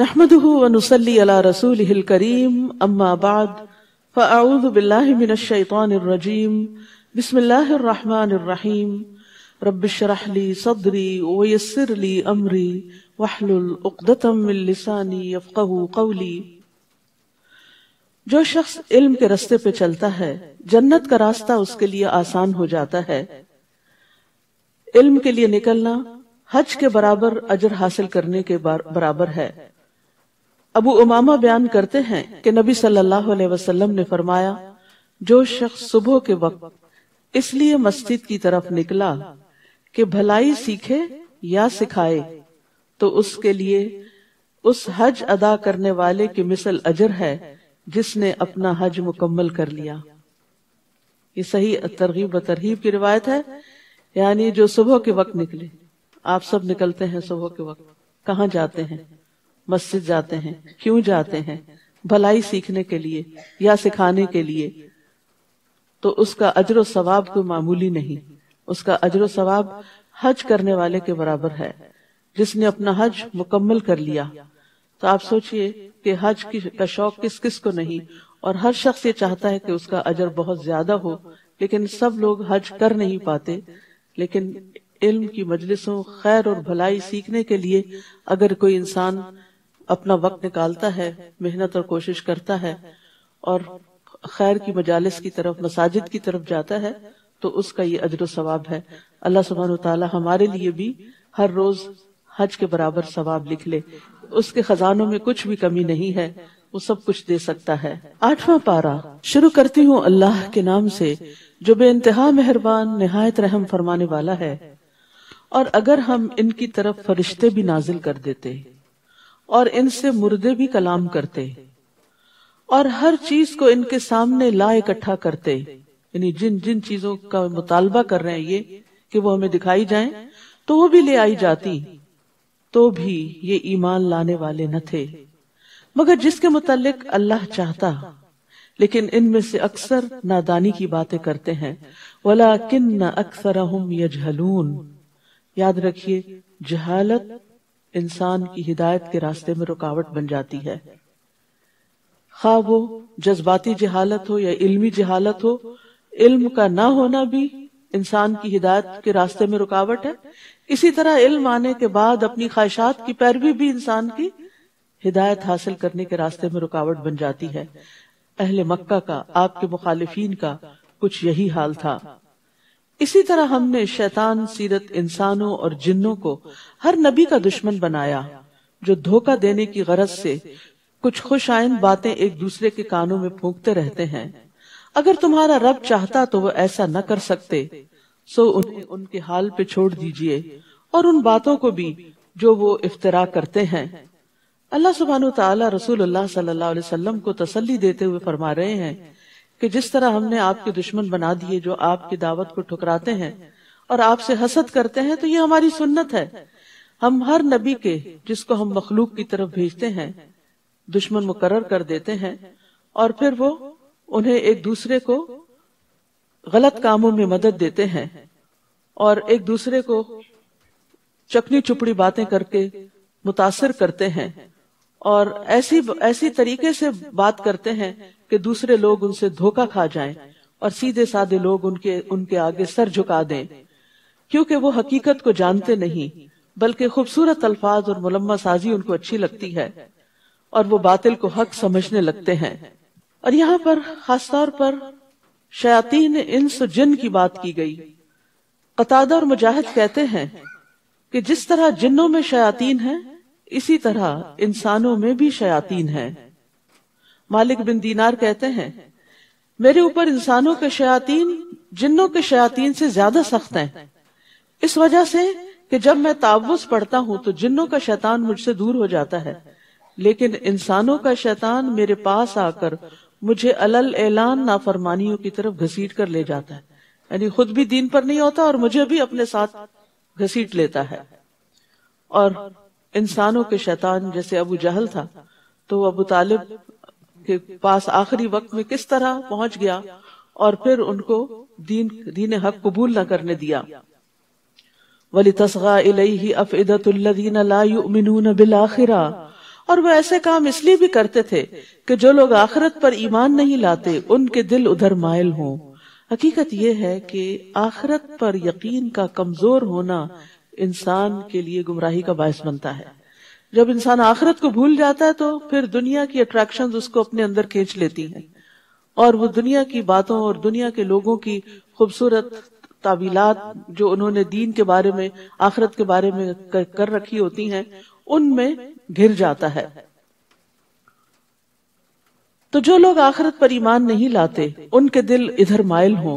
नहमदली अला रसूल करीम अम्माबाद फ़ाउज़बिल्लाशैतरजीम बसमीम रबशरहली सदरी वयसरली अमरी वाहलतमिलसानी कौली जो शख्स इल्म के रास्ते पे चलता है जन्नत का रास्ता उसके लिए आसान हो जाता है इल्म के लिए निकलना हज के बराबर अजर हासिल करने के बराबर है अबू उमामा बयान करते हैं कि नबी सल्लल्लाहु अलैहि वसल्लम ने फरमाया जो शख्स सुबह के वक्त इसलिए मस्जिद की तरफ निकला कि भलाई सीखे या सिखाए तो उसके लिए उस हज अदा करने वाले की मिसल अजर है जिसने अपना हज मुकम्मल कर लिया ये सही तरगीब तरहीब की रिवायत है यानी जो सुबह के वक्त निकले आप सब निकलते हैं सुबह के वक्त कहाँ जाते हैं मस्जिद जाते हैं क्यों जाते हैं भलाई सीखने के लिए या सिखाने के लिए तो उसका अजर सवाब कोई मामूली नहीं उसका अजर सवाब हज करने वाले के बराबर है जिसने अपना हज मुकम्मल कर लिया तो आप सोचिए कि हज की का शौक किस किस को नहीं और हर शख्स ये चाहता है कि उसका अजर बहुत ज्यादा हो लेकिन सब लोग हज कर नहीं पाते लेकिन इल्म की मजलिसों खैर और भलाई सीखने के लिए अगर कोई इंसान अपना वक्त निकालता है मेहनत और कोशिश करता है और खैर की मजालस की तरफ मसाजिद की तरफ जाता है तो उसका ये अजर सवाब है अल्लाह सुबहान तला हमारे लिए भी हर रोज हज के बराबर सवाब लिख ले उसके खजानों में कुछ भी कमी नहीं है वो सब कुछ दे सकता है आठवां पारा शुरू करती हूँ अल्लाह के नाम से जो इंतहा मेहरबान नहायत रहम फरमाने वाला है और अगर हम इनकी तरफ फरिश्ते भी नाजिल कर देते और इनसे मुर्दे भी कलाम करते और हर चीज को इनके सामने ला इकट्ठा करते यानी जिन जिन चीजों का मुतालबा कर रहे हैं ये कि वो हमें दिखाई जाए तो वो भी ले आई जाती तो भी ये ईमान लाने वाले न थे मगर जिसके मुतालिक अल्लाह चाहता लेकिन इनमें से अक्सर नादानी की बातें करते हैं वला किन्न अक्सर यजहलून याद रखिए जहालत इंसान की हिदायत के रास्ते में रुकावट बन जाती है खा वो जज्बाती जहालत हो या इल्मी जहालत हो इल्म का ना होना भी इंसान की हिदायत के रास्ते में रुकावट है इसी तरह इल्म आने के बाद अपनी ख्वाहिशात की पैरवी भी इंसान की हिदायत हासिल करने के रास्ते में रुकावट बन जाती है अहले मक्का का आपके मुखालिफिन का कुछ यही हाल था इसी तरह हमने शैतान सीरत इंसानों और जिन्नों को हर नबी का दुश्मन बनाया जो धोखा देने की गरज से कुछ खुश आयन बातें एक दूसरे के कानों में फूकते रहते हैं अगर तुम्हारा रब चाहता तो वो ऐसा न कर सकते सो उन्हें उनके हाल पे छोड़ दीजिए और उन बातों को भी जो वो इफ्तरा करते हैं अल्लाह सुबहान तसूल रसूल सल्लल्लाहु अलैहि वसल्लम को तसल्ली देते हुए फरमा रहे हैं कि जिस तरह हमने आपके दुश्मन बना दिए जो आपकी दावत को ठुकराते हैं और आपसे हसद करते हैं तो ये हमारी सुन्नत है हम हर नबी के जिसको हम मखलूक की तरफ भेजते हैं दुश्मन मुकर कर देते हैं और फिर वो उन्हें एक दूसरे को गलत कामों में मदद देते हैं और एक दूसरे को चकनी चुपड़ी बातें करके मुतासर करते हैं और ऐसी ऐसी तरीके से बात करते हैं कि दूसरे लोग उनसे धोखा खा जाएं और सीधे साधे लोग उनके उनके आगे सर झुका दें क्योंकि वो हकीकत को जानते नहीं बल्कि खूबसूरत अल्फाज और मुलम्मा साजी उनको अच्छी लगती है और वो बातिल को हक समझने लगते हैं और यहाँ पर खासतौर पर शयातीन इंस जिन की बात की गई कतादा और मुजाहिद कहते हैं कि जिस तरह जिन्नों में शयातीन है इसी तरह इंसानों में भी शयातीन है मालिक बिन दीनार कहते हैं मेरे ऊपर इंसानों के शयातीन जिन्नों के शयातीन से ज्यादा सख्त हैं इस वजह से कि जब मैं तावुस पढ़ता हूँ तो जिन्नों का शैतान मुझसे दूर हो जाता है लेकिन इंसानों का शैतान मेरे पास आकर मुझे अलल ऐलान नाफरमानियों की तरफ घसीट कर ले जाता है यानी खुद भी दीन पर नहीं होता और मुझे भी अपने साथ घसीट लेता है और इंसानों के शैतान जैसे अबू जहल था तो अबू तालिब के पास आखिरी वक्त में किस तरह पहुंच गया और फिर उनको दीन दीन हक कबूल न करने दिया वली तस्गा इलही ला युमिनून बिल आखिरा और वह ऐसे काम इसलिए भी करते थे कि जो लोग आखिरत पर ईमान नहीं लाते उनके दिल उधर मायल हों हकीकत यह है कि आखिरत पर यकीन का कमजोर होना इंसान के लिए गुमराही का बायस बनता है जब इंसान आखिरत को भूल जाता है तो फिर दुनिया की अट्रैक्शंस उसको अपने अंदर खींच लेती हैं और वो दुनिया की बातों और दुनिया के लोगों की खूबसूरत तावीलात जो उन्होंने दीन के बारे में आखिरत के बारे में कर, कर रखी होती हैं उनमें घिर जाता है तो जो लोग आखिरत पर ईमान नहीं लाते उनके दिल इधर मायल हो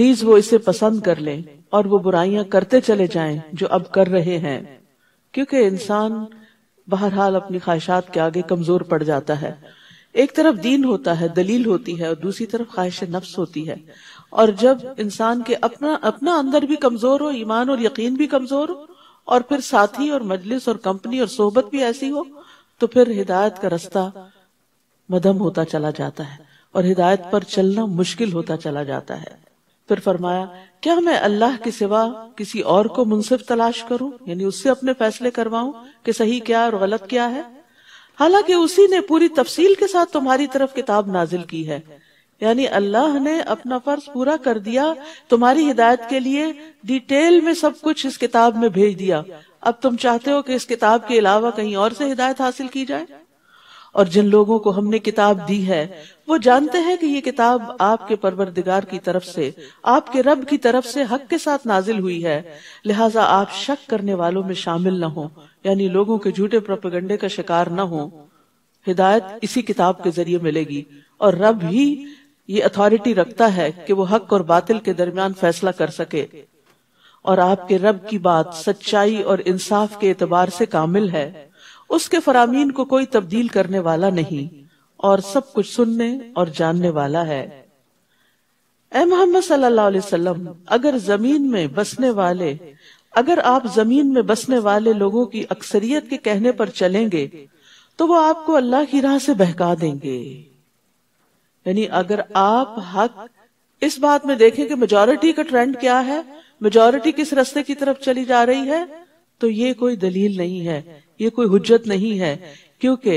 नीज वो इसे पसंद कर लें और वो बुराइयां करते चले जाएं जो अब कर रहे हैं क्योंकि इंसान बहरहाल अपनी ख्वाहिशात के आगे कमजोर पड़ जाता है एक तरफ दीन होता है दलील होती है और दूसरी तरफ ख्वाहिश नफ्स होती है और जब इंसान के अपना अपना अंदर भी कमजोर हो ईमान और यकीन भी कमजोर हो और फिर साथी और मजलिस और कंपनी और सोहबत भी ऐसी हो तो फिर हिदायत का रास्ता मदम होता चला जाता है और हिदायत पर चलना मुश्किल होता चला जाता है फिर फरमाया क्या मैं अल्लाह के सिवा किसी और को मुनसिफ तलाश करूं यानी उससे अपने फैसले करवाऊं कि सही क्या और गलत क्या है हालांकि उसी ने पूरी तफसील के साथ तुम्हारी तरफ किताब नाजिल की है यानी अल्लाह ने अपना फर्ज पूरा कर दिया तुम्हारी हिदायत के लिए डिटेल में सब कुछ इस किताब में भेज दिया अब तुम चाहते हो कि इस किताब के अलावा कहीं और से हिदायत हासिल की जाए और जिन लोगों को हमने किताब दी है वो जानते हैं कि ये किताब आपके परवरदिगार की तरफ से आपके रब की तरफ से हक के साथ नाजिल हुई है लिहाजा आप शक करने वालों में शामिल न हो यानी लोगों के झूठे प्रोपेगेंडे का शिकार न हो हिदायत इसी किताब के जरिए मिलेगी और रब ही ये अथॉरिटी रखता है कि वो हक और बातिल के दरमियान फैसला कर सके और आपके रब की बात सच्चाई और इंसाफ के एतबार से कामिल है उसके फरामीन को कोई तब्दील करने वाला नहीं और सब कुछ सुनने और जानने वाला है ए मोहम्मद सल्लल्लाहु अलैहि वसल्लम अगर जमीन में बसने वाले अगर आप जमीन में बसने वाले लोगों की अक्सरियत के कहने पर चलेंगे तो वो आपको अल्लाह की राह से बहका देंगे यानी अगर आप हक इस बात में देखें कि मेजोरिटी का ट्रेंड क्या है मेजोरिटी किस रास्ते की तरफ चली जा रही है तो ये कोई दलील नहीं है ये कोई हुज्जत नहीं है क्योंकि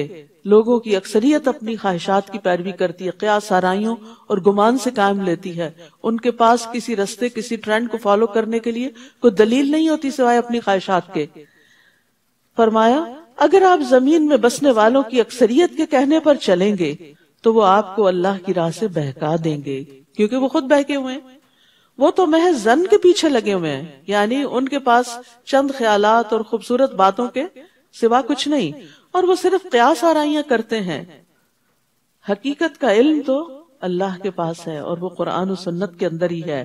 लोगों की अक्सरियत अपनी ख्वाहिशात की पैरवी करती है क्या सारायों और गुमान से काम लेती है उनके पास किसी रस्ते किसी ट्रेंड को फॉलो करने के लिए कोई दलील नहीं होती सिवाय अपनी ख्वाहिशात के फरमाया अगर आप जमीन में बसने वालों की अक्सरियत के कहने पर चलेंगे तो वो आपको अल्लाह की राह से बहका देंगे क्योंकि वो खुद बहके हुए हैं वो तो महज जन के पीछे लगे हुए हैं यानी उनके पास चंद ख्याल और खूबसूरत बातों के सिवा कुछ नहीं और वो सिर्फ क्यास आराइयां करते हैं हकीकत का इल्म तो अल्लाह के पास है और वो कुरान और सुन्नत के अंदर ही है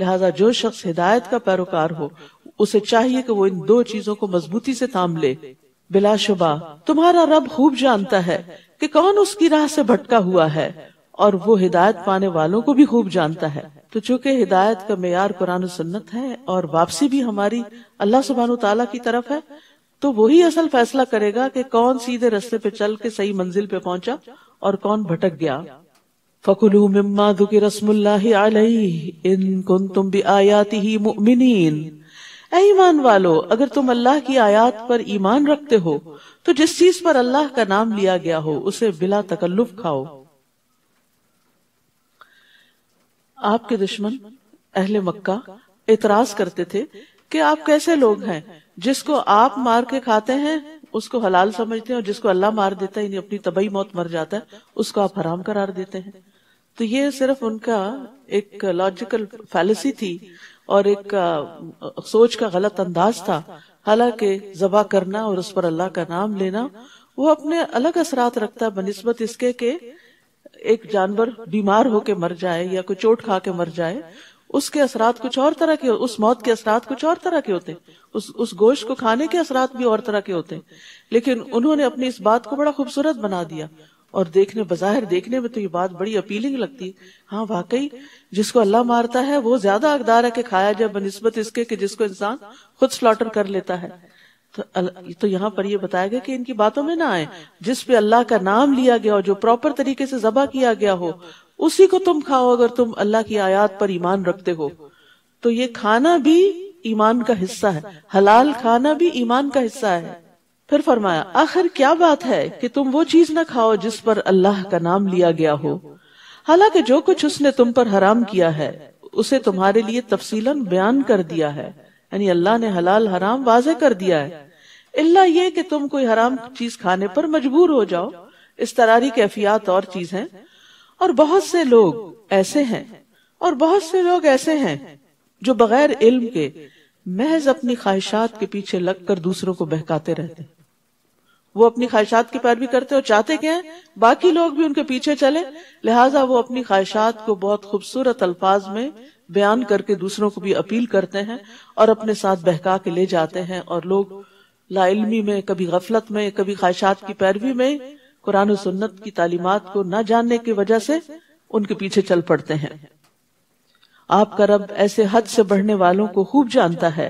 लिहाजा जो शख्स हिदायत का पैरोकार हो उसे चाहिए कि वो इन दो चीजों को मजबूती से थाम ले बिलाशुबा तुम्हारा रब खूब जानता है कि कौन उसकी राह से भटका हुआ है और वो हिदायत पाने वालों को भी खूब जानता है तो चूंकि हिदायत का मैार कुरान सुन्नत है और वापसी भी हमारी अल्लाह सुबहान तला की तरफ है तो वही असल फैसला करेगा कि कौन सीधे रस्ते पे चल के सही मंजिल पे पहुंचा और कौन भटक गया फकुलू मिम्मा दुखी रसमुल्लामान ईमान वालो अगर तुम अल्लाह की आयात पर ईमान रखते हो तो जिस चीज पर अल्लाह का नाम लिया गया हो उसे बिला तकल्लुफ खाओ आपके दुश्मन अहले मक्का इतराज करते थे कि आप कैसे लोग हैं जिसको आप मार के खाते हैं उसको हलाल समझते हैं और जिसको अल्लाह मार देता है अपनी तबई मौत मर जाता है उसको आप हराम करार देते हैं तो ये सिर्फ उनका एक लॉजिकल फैलसी थी और एक सोच का गलत अंदाज था हालांकि जबा करना और उस पर अल्लाह का नाम लेना वो अपने अलग असरात रखता है बनस्बत इसके के एक जानवर बीमार होके मर जाए या कोई चोट खा के मर जाए उसके असरात कुछ और तरह के उस मौत के असरात कुछ और तरह के होते उस उस गोश्त को खाने के असरात भी और तरह के होते लेकिन उन्होंने अपनी इस बात को बड़ा खूबसूरत बना दिया और देखने बाहर देखने में तो ये बात बड़ी अपीलिंग लगती है हाँ वाकई जिसको अल्लाह मारता है वो ज्यादा अकदार है कि खाया जाए बनस्बत इसके कि जिसको इंसान खुद स्लॉटर कर लेता है तो, तो यहाँ पर ये बताया गया कि इनकी बातों में ना आए जिस पे अल्लाह का नाम लिया गया हो जो प्रॉपर तरीके से जबा किया गया हो उसी को तुम खाओ अगर तुम अल्लाह की आयात पर ईमान रखते हो तो ये खाना भी ईमान का हिस्सा है हलाल खाना भी ईमान का हिस्सा है फिर फरमाया आखिर क्या बात है कि तुम वो चीज ना खाओ जिस पर अल्लाह का नाम लिया गया हो हालांकि जो कुछ उसने तुम पर हराम किया है उसे तुम्हारे लिए तफसीलन बयान कर दिया है અને અલ્લાહ ને હલાલ હરામ વાઝે કર દિયા હે ઇલ્લા યે કે તુમ કોઈ હરામ ચીઝ ખાને પર મજબૂર હો જાઓ ઇસ્ત્રારી કેફિયાત ઓર ચીઝ હે ઓર બહોત સે લોગ એસે હે ઓર બહોત સે લોગ એસે હે જો બગર ઇલમ કે મહઝ apni ખ્વાહિશات કે પીછે લગકર દૂસરો કો ભેકાતે રહેતે વો apni ખ્વાહિશات કે પરવી karte ઓર ચાહતે કે બાકી લોગ ભી ઉનકે પીછે ચલે लिहाઝા વો apni ખ્વાહિશات કો બહોત ખુબસૂરત અલ્ફાઝ મે बयान करके दूसरों को भी अपील करते हैं और अपने साथ बहका के ले जाते हैं और लोग लाइलमी में कभी गफलत में कभी ख्वाहिशात की पैरवी में कुरान सुन्नत की तालीमत को न जानने की वजह से उनके पीछे चल पड़ते हैं आपका रब ऐसे हद से बढ़ने वालों को खूब जानता है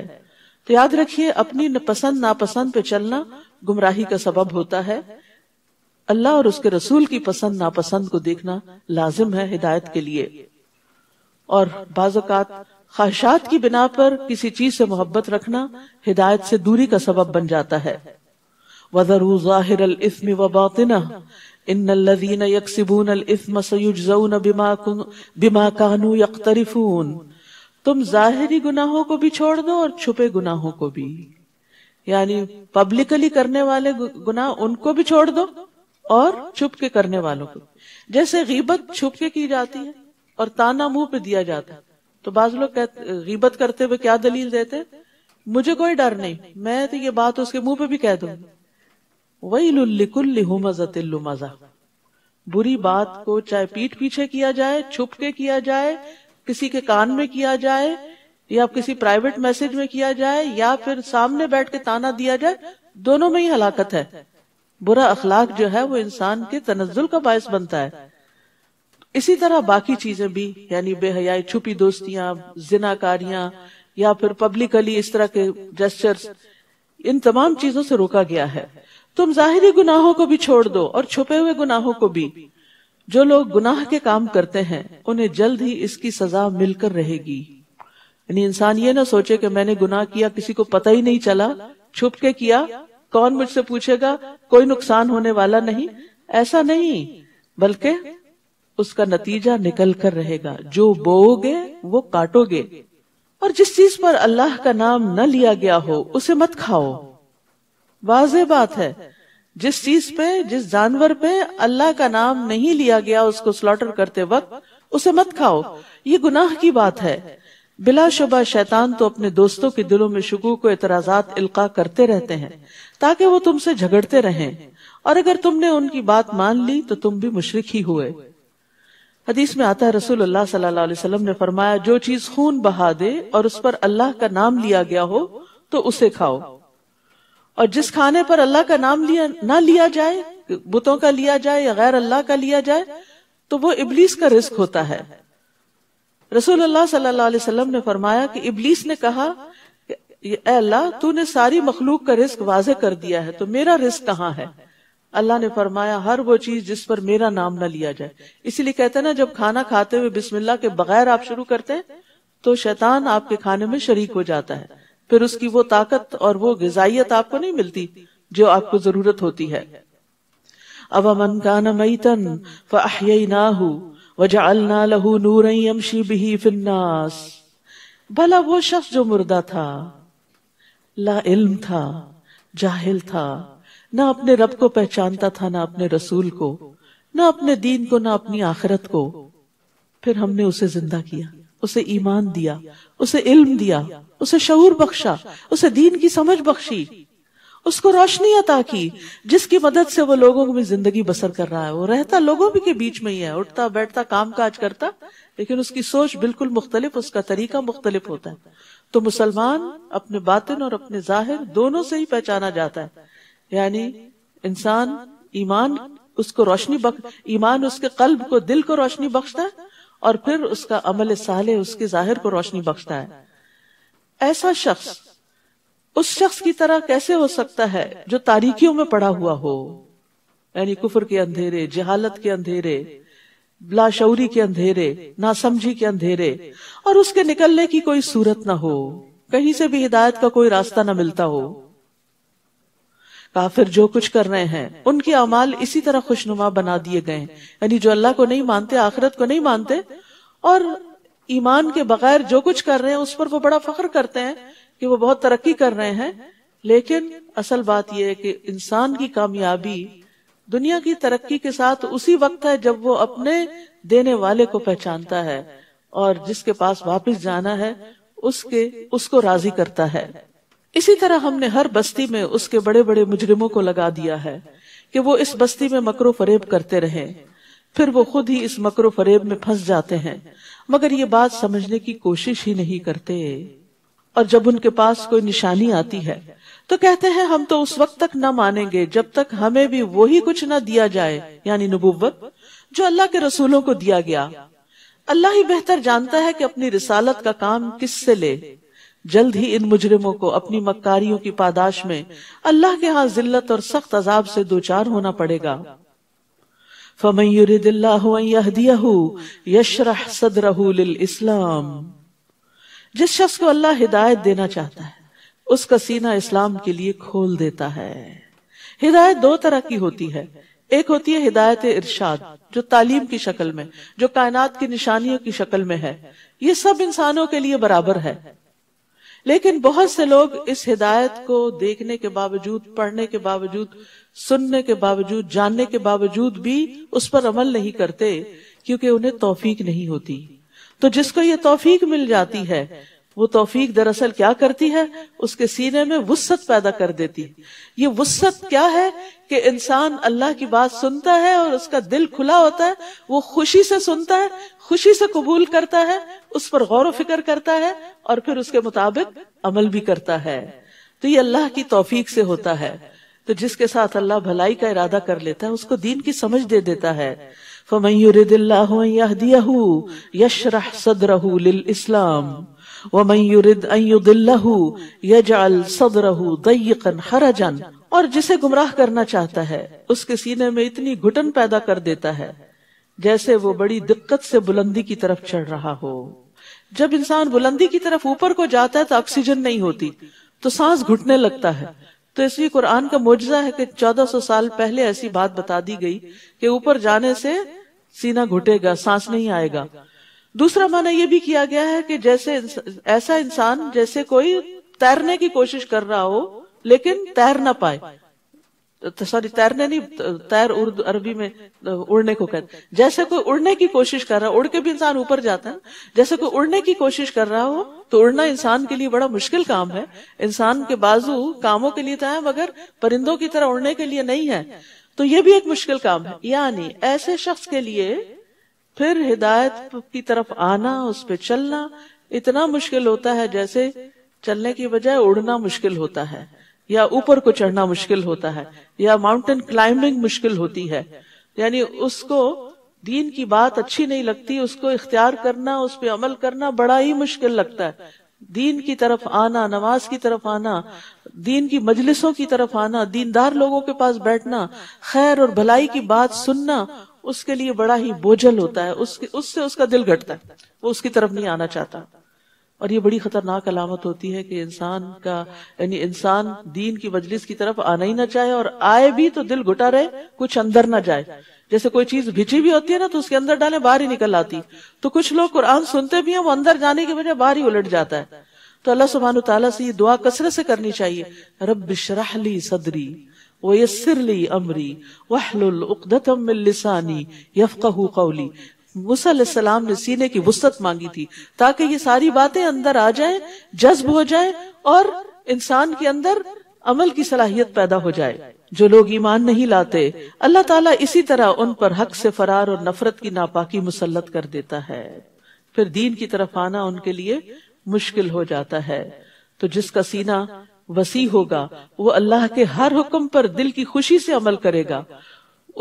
तो याद रखिए अपनी पसंद नापसंद पे चलना गुमराही का सबब होता है अल्लाह और उसके रसूल की पसंद नापसंद को देखना लाजिम है हिदायत के लिए और बाज़ात ख्वाहिशात की बिना पर किसी चीज से मोहब्बत रखना हिदायत से दूरी का सबब बन जाता है वजरू जाहिर बिमा कानू तुम जाहिरी गुनाहों को भी छोड़ दो और छुपे गुनाहों को भी यानी पब्लिकली करने वाले गुनाह उनको भी छोड़ दो और छुप के करने वालों को जैसे गीबत छुप के की जाती है और ताना मुंह पे दिया जाता तो बाज लोग गिबत करते हुए क्या दलील देते मुझे कोई डर नहीं मैं तो ये बात उसके मुंह पे भी कह दू वही लुल्लिकुल्ली मजा बुरी बात को चाहे पीठ पीछे किया जाए छुप के किया जाए किसी के कान में किया जाए या किसी प्राइवेट मैसेज में किया जाए या फिर सामने बैठ के ताना दिया जाए दोनों में ही हलाकत है बुरा अखलाक जो है वो इंसान के तनजुल का बायस बनता है इसी तरह बाकी चीजें भी यानी बेहयाई छुपी दोस्तियां जिनाकारियां या फिर पब्लिकली इस तरह के जेस्टर्स इन तमाम चीजों से रोका गया है तुम जाहिरी गुनाहों को भी छोड़ दो और छुपे हुए गुनाहों को भी जो लोग गुनाह के काम करते हैं उन्हें जल्द ही इसकी सजा मिलकर रहेगी यानी इंसान ये ना सोचे कि मैंने गुनाह किया किसी को पता ही नहीं चला छुप के किया कौन मुझसे पूछेगा कोई नुकसान होने वाला नहीं ऐसा नहीं बल्कि उसका नतीजा निकल कर रहेगा जो बोओगे वो काटोगे और जिस चीज पर अल्लाह का नाम न लिया गया हो उसे मत खाओ वाज बात है जिस चीज पे जिस जानवर पे अल्लाह का नाम नहीं लिया गया उसको स्लॉटर करते वक्त उसे मत खाओ ये गुनाह की बात है बिलाशुबा शैतान तो अपने दोस्तों के दिलों में शकू को इतराजात इल्का करते रहते हैं ताकि वो तुमसे झगड़ते रहें और अगर तुमने उनकी बात मान ली तो तुम भी मुशरक ही हुए हदीस में आता है रसूल सल्लल्लाहु अलैहि वसल्लम ने फरमाया जो चीज खून बहा दे और उस पर अल्लाह का नाम लिया गया हो तो उसे खाओ और जिस खाने पर अल्लाह का नाम लिया ना लिया जाए बुतों का लिया जाए या गैर अल्लाह का लिया जाए तो वो इबलीस का रिस्क होता है रसूल अल्लाह सल्लल्लाहु अलैहि वसल्लम ने फरमाया कि इबलीस ने कहा अल्लाह तूने सारी मखलूक का रिस्क वाजे कर दिया है तो मेरा रिस्क कहाँ है अल्लाह ने फरमाया हर वो चीज जिस पर मेरा नाम ना लिया जाए इसीलिए कहते हैं ना जब खाना खाते हुए बिस्मिल्लाह के बगैर आप शुरू करते हैं तो शैतान आपके खाने में शरीक हो जाता है फिर उसकी वो ताकत और वो गजाइत आपको नहीं मिलती जो आपको जरूरत होती है अब अमन का मैतन फहू वजालना लहू नूर यमशी बिही फिन्नास भला वो शख्स जो मुर्दा था ला इल्म था जाहिल था ना अपने रब को पहचानता था ना अपने रसूल को ना अपने दीन को ना अपनी आखिरत को फिर हमने उसे जिंदा किया उसे ईमान दिया उसे इल्म दिया उसे शऊर बख्शा उसे दीन की समझ बख्शी उसको रोशनी अता की जिसकी मदद से वो लोगों को भी जिंदगी बसर कर रहा है वो रहता लोगों भी के बीच में ही है उठता बैठता काम काज करता लेकिन उसकी सोच बिल्कुल मुख्तलिफ उसका तरीका मुख्तलिफ होता है तो मुसलमान अपने बातिन और अपने जाहिर दोनों से ही पहचाना जाता है यानी इंसान ईमान उसको रोशनी बख ईमान उसके कल्ब को दिल को रोशनी बख्शता है और फिर उसका अमल साले उसके जाहिर को रोशनी बख्शता है ऐसा शख्स उस शख्स की तरह कैसे हो सकता है जो तारीखियों में पड़ा हुआ हो यानी कुफर के अंधेरे जहालत के अंधेरे लाशौरी के अंधेरे नासमझी के अंधेरे और उसके निकलने की कोई सूरत ना हो कहीं से भी हिदायत का कोई रास्ता ना मिलता हो काफिर जो कुछ कर रहे हैं उनके अमाल इसी तरह खुशनुमा बना दिए गए यानी जो अल्लाह को नहीं मानते आखिरत को नहीं मानते और ईमान के बगैर जो कुछ कर रहे हैं उस पर वो बड़ा फख्र करते हैं कि वो बहुत तरक्की कर रहे हैं लेकिन असल बात यह है कि इंसान की कामयाबी दुनिया की तरक्की के साथ उसी वक्त है जब वो अपने देने वाले को पहचानता है और जिसके पास वापस जाना है उसके उसको राजी करता है इसी तरह हमने हर बस्ती में उसके बड़े बड़े मुजरिमों को लगा दिया है कि वो इस बस्ती में मकरो फरेब करते रहे फिर वो खुद ही इस मकरो फरेब में फंस जाते हैं मगर ये बात समझने की कोशिश ही नहीं करते और जब उनके पास कोई निशानी आती है तो कहते हैं हम तो उस वक्त तक न मानेंगे जब तक हमें भी वही कुछ न दिया जाए यानी नबुवत जो अल्लाह के रसूलों को दिया गया अल्लाह ही बेहतर जानता है कि अपनी रिसालत का काम किससे ले जल्द ही इन मुजरिमों को अपनी मक्कारियों की पादाश में अल्लाह के यहाँ जिल्लत और सख्त अजाब से दो चार होना पड़ेगा इस्लाम जिस शख्स को अल्लाह हिदायत देना चाहता है उसका सीना इस्लाम के लिए खोल देता है हिदायत दो तरह की होती है एक होती है हिदायत इरशाद जो तालीम की शक्ल में जो कायनात की निशानियों की शक्ल में है ये सब इंसानों के लिए बराबर है लेकिन बहुत से लोग इस हिदायत को देखने के बावजूद पढ़ने के बावजूद सुनने के बावजूद जानने के बावजूद भी उस पर अमल नहीं करते क्योंकि उन्हें तौफीक नहीं होती तो जिसको ये तौफीक मिल जाती है वो तोफीक दरअसल क्या करती है उसके सीने में वसत पैदा कर देती है ये वसत क्या है कि इंसान अल्लाह की बात सुनता है और उसका दिल खुला होता है वो खुशी से सुनता है खुशी से कबूल करता है उस पर गौर फिक्र करता है और फिर उसके मुताबिक अमल भी करता है तो ये अल्लाह की तोफीक से होता है तो जिसके साथ अल्लाह भलाई का इरादा कर लेता है उसको दीन की समझ दे देता है फमयुरदिल्लाहु यहदियहु यशरह सदरहू लिल इस्लाम वमन युरिद अन युदिल्लहु यजअल सदरहु दय्यकन हरजन और जिसे गुमराह करना चाहता है उसके सीने में इतनी घुटन पैदा कर देता है जैसे वो बड़ी दिक्कत से बुलंदी की तरफ चढ़ रहा हो जब इंसान बुलंदी की तरफ ऊपर को जाता है तो ऑक्सीजन नहीं होती तो सांस घुटने लगता है तो इसलिए कुरान का मुआवजा है कि 1400 साल पहले ऐसी बात बता दी गई कि ऊपर जाने से सीना घुटेगा सांस नहीं आएगा दूसरा माना यह भी किया गया है कि जैसे ऐसा इंसान जैसे कोई तैरने की कोशिश कर रहा हो लेकिन तैर ना पाए तो सॉरी तैरने नहीं तैर उर्दू अरबी में उड़ने को कहते जैसे कोई उड़ने की कोशिश कर रहा हो उड़ के भी इंसान ऊपर जाता है जैसे कोई उड़ने की कोशिश कर रहा हो तो उड़ना इंसान के लिए बड़ा मुश्किल काम है इंसान के बाजू कामों के लिए तो है मगर परिंदों की तरह उड़ने के लिए नहीं है तो ये भी एक मुश्किल काम है यानी ऐसे शख्स के लिए फिर हिदायत की तरफ आना उस पर चलना इतना मुश्किल होता है जैसे चलने की बजाय उड़ना मुश्किल होता है या ऊपर को चढ़ना मुश्किल होता है या माउंटेन क्लाइंबिंग मुश्किल होती है यानी उसको दीन की बात अच्छी नहीं लगती उसको इख्तियार करना उस पर अमल करना बड़ा ही मुश्किल लगता है दीन की तरफ आना नमाज की तरफ आना दीन की मजलिसों की तरफ आना दीनदार लोगों के पास बैठना खैर और भलाई की बात सुनना उसके लिए बड़ा ही बोझल होता है उसके उससे उसका दिल घटता है वो उसकी तरफ नहीं आना चाहता और ये बड़ी खतरनाक अलामत होती है कि इंसान का यानी इंसान दीन की मजलिस की तरफ आना ही ना चाहे और आए भी तो दिल घुटा रहे कुछ अंदर ना जाए जैसे कोई चीज भिची भी होती है ना तो उसके अंदर डाले बाहर ही निकल आती तो कुछ लोग कुरान सुनते भी हैं वो अंदर जाने की वजह बाहर ही उलट जाता है तो अल्लाह सुबहान तला से ये दुआ कसरत से करनी चाहिए रब शराहली सदरी ये सिरली अमरी वहलुल उकदतम लिसानी यफकहु कौली मुसलम ने सीने की वसत मांगी थी ताकि ये सारी बातें अंदर आ जाए जज्ब हो जाए और इंसान के अंदर अमल की सलाहियत पैदा हो जाए जो लोग ईमान नहीं लाते अल्लाह ताला इसी तरह उन पर हक से फरार और नफरत की नापाकी मुसलत कर देता है फिर दीन की तरफ आना उनके लिए मुश्किल हो जाता है तो जिसका सीना वसी होगा वो अल्लाह के हर हुक्म पर दिल की खुशी से अमल करेगा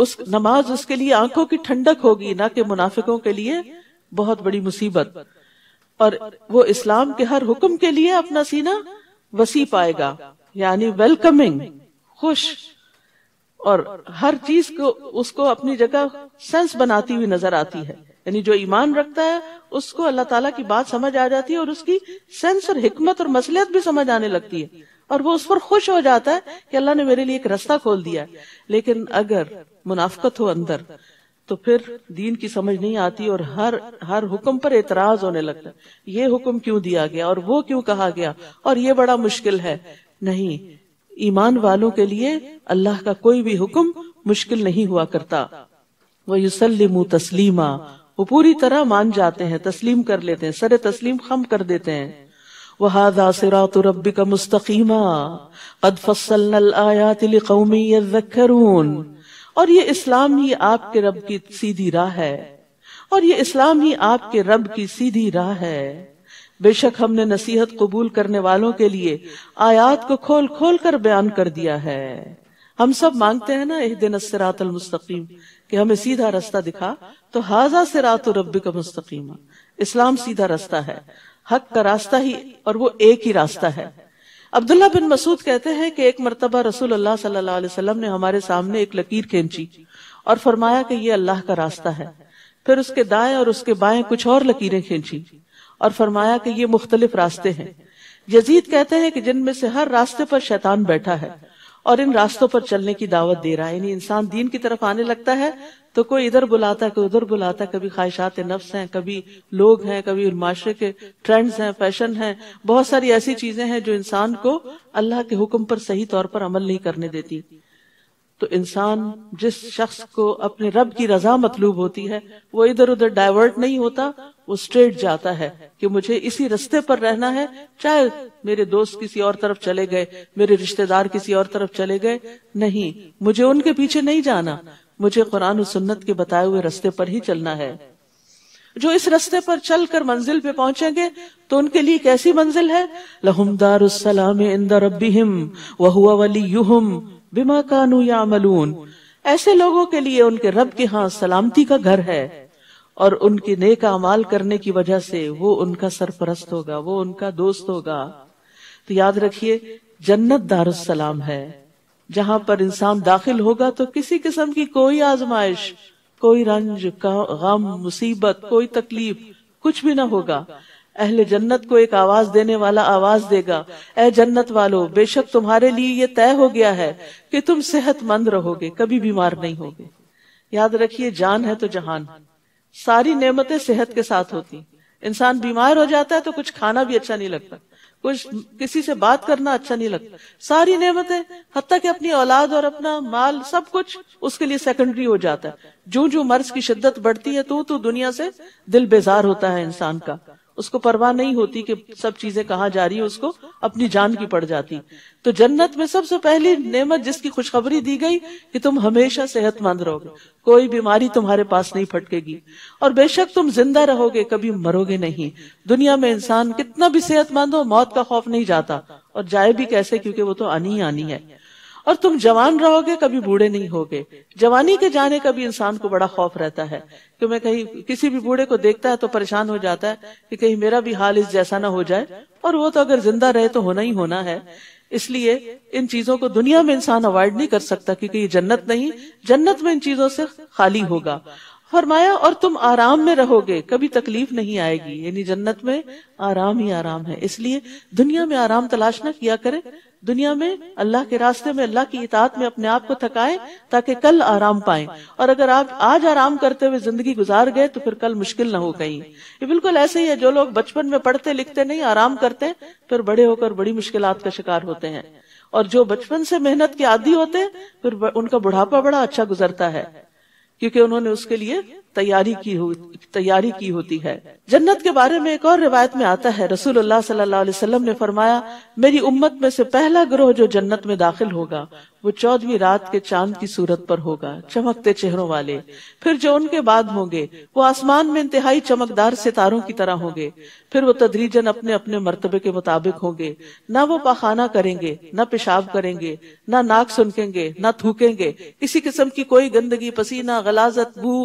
उस नमाज उसके लिए आंखों की ठंडक होगी ना कि मुनाफिकों के लिए बहुत बड़ी मुसीबत और वो इस्लाम के हर हुक्म के लिए अपना सीना वसी पाएगा यानी वेलकमिंग खुश और हर चीज को उसको अपनी जगह सेंस बनाती हुई नजर आती है यानी जो ईमान रखता है उसको अल्लाह ताला की बात समझ आ जाती है और उसकी सेंस और हिकमत और मसलियत भी समझ आने लगती है और वो उस पर खुश हो जाता है कि अल्लाह ने मेरे लिए एक रास्ता खोल दिया लेकिन अगर मुनाफ्त हो अंदर तो फिर दीन की समझ नहीं आती और हर हर हुक्म पर एतराज होने लगता है ये हुक्म क्यों दिया गया और वो क्यों कहा गया और ये बड़ा मुश्किल है नहीं ईमान वालों के लिए अल्लाह का कोई भी हुक्म मुश्किल नहीं हुआ करता वह युसलिम तस्लीमा वो पूरी तरह मान जाते हैं तस्लीम कर लेते हैं सर तस्लीम खम कर देते हैं وهذا सिरात रबी का मुस्तकीमा فصلنا الآيات لقوم يذكرون और ये इस्लाम ही आपके रब की सीधी राह है और ये इस्लाम ही आपके रब की सीधी राह है बेशक हमने नसीहत कबूल करने वालों के लिए आयात को खोल खोल कर बयान कर दिया है हम सब मांगते हैं ना एह दिन सिरातल मुस्तकीम कि हमें सीधा रास्ता दिखा तो हाजा सिरात रबी का मुस्तकीमा इस्लाम सीधा रास्ता है हक का रास्ता ही और वो एक ही रास्ता है अब्दुल्ला बिन मसूद कहते हैं कि एक मरतबा रसूल अल्लाह सल्लल्लाहु अलैहि वसल्लम ने हमारे सामने एक लकीर खींची और फरमाया कि ये अल्लाह का रास्ता है फिर उसके दाएं और उसके बाएं कुछ और लकीरें खींची और फरमाया कि ये मुख्तलिफ रास्ते हैं यजीद कहते हैं कि जिनमें से हर रास्ते पर शैतान बैठा है और इन रास्तों पर चलने की दावत दे रहा है यानी इंसान दीन की तरफ आने लगता है तो कोई इधर बुलाता है कोई उधर बुलाता है कभी ख्वाहिशात नफ्स हैं कभी लोग हैं कभी माशरे के ट्रेंड्स हैं फैशन हैं बहुत सारी ऐसी चीजें हैं जो इंसान को अल्लाह के हुक्म पर सही तौर पर अमल नहीं करने देती तो इंसान जिस शख्स को अपने रब की रजा मतलूब होती है वो इधर उधर डाइवर्ट नहीं होता वो स्ट्रेट जाता है कि मुझे इसी रस्ते पर रहना है चाहे मेरे दोस्त किसी और तरफ चले गए मेरे रिश्तेदार किसी और तरफ चले गए नहीं मुझे उनके पीछे नहीं जाना मुझे कुरान और सुन्नत के बताए हुए रस्ते पर ही चलना है जो इस रस्ते पर चलकर मंजिल पे पहुंचेंगे तो उनके लिए कैसी मंजिल है लहुमदार सलाम इंदा रब्बिहिम बिमा कानू या मलून ऐसे लोगों के लिए उनके रब के यहाँ सलामती का घर है और उनके नेक अमाल करने की वजह से वो उनका सरपरस्त होगा वो उनका दोस्त होगा तो याद रखिए जन्नत दारुसलाम है जहां पर इंसान दाखिल होगा तो किसी किस्म की कोई आजमाइश कोई रंज गम मुसीबत कोई तकलीफ कुछ भी ना होगा अहल जन्नत को एक आवाज देने वाला आवाज देगा ए जन्नत वालो बेशक तुम्हारे लिए ये तय हो गया है कि तुम सेहतमंद रहोगे कभी बीमार नहीं होगे याद रखिए जान है तो जहान सारी नेमतें सेहत के साथ होती इंसान बीमार हो जाता है तो कुछ खाना भी अच्छा नहीं लगता कुछ किसी से बात करना अच्छा नहीं लगता सारी नेमतें हती कि अपनी औलाद और अपना माल सब कुछ उसके लिए सेकेंडरी हो जाता है जो जो मर्ज की शिद्दत बढ़ती है तो तो दुनिया से दिल बेजार होता है इंसान का उसको परवाह नहीं होती कि सब चीजें कहाँ जा रही है उसको अपनी जान की पड़ जाती तो जन्नत में सबसे पहली नेमत जिसकी खुशखबरी दी गई कि तुम हमेशा सेहतमंद रहोगे कोई बीमारी तुम्हारे पास नहीं फटकेगी और बेशक तुम जिंदा रहोगे कभी मरोगे नहीं दुनिया में इंसान कितना भी सेहतमंद हो मौत का खौफ नहीं जाता और जाए भी कैसे क्योंकि वो तो आनी ही आनी है और तुम जवान रहोगे कभी बूढ़े नहीं होगे जवानी के जाने का भी इंसान को बड़ा खौफ रहता है कि मैं कहीं किसी भी बूढ़े को देखता है तो परेशान हो जाता है कि कहीं मेरा भी हाल इस जैसा ना हो जाए और वो तो अगर जिंदा रहे तो होना ही होना है इसलिए इन चीजों को दुनिया में इंसान अवॉइड नहीं कर सकता क्योंकि ये जन्नत नहीं जन्नत में इन चीजों से खाली होगा फरमाया और तुम आराम में रहोगे कभी तकलीफ नहीं आएगी यानी जन्नत में आराम ही आराम है इसलिए दुनिया में आराम तलाश ना किया करें दुनिया में अल्लाह के रास्ते में अल्लाह की इतात में अपने आप को थकाएं ताकि कल आराम पाएं और अगर आप आज आराम करते हुए जिंदगी गुजार गए तो फिर कल मुश्किल ना हो कहीं ये बिल्कुल ऐसे ही है जो लोग बचपन में पढ़ते लिखते नहीं आराम करते फिर बड़े होकर बड़ी मुश्किल का शिकार होते हैं और जो बचपन से मेहनत के आदि होते हैं फिर उनका बुढ़ापा बड़ा अच्छा गुजरता है क्योंकि उन्होंने उसके लिए तैयारी की हो तैयारी की होती है जन्नत के बारे में एक और रिवायत में आता है रसूल सल्लल्लाहु अलैहि वसल्लम ने फरमाया मेरी उम्मत में से पहला ग्रोह जो जन्नत में दाखिल होगा वो चौदहवीं रात के चांद की सूरत पर होगा चमकते चेहरों वाले फिर जो उनके बाद होंगे वो आसमान में इंतहाई चमकदार सितारों की तरह होंगे फिर वो तदरीजन अपने अपने मर्तबे के मुताबिक होंगे ना वो पखाना करेंगे ना पेशाब करेंगे ना नाक सुनकेंगे ना थूकेंगे किसी किस्म की कोई गंदगी पसीना गलाजत भू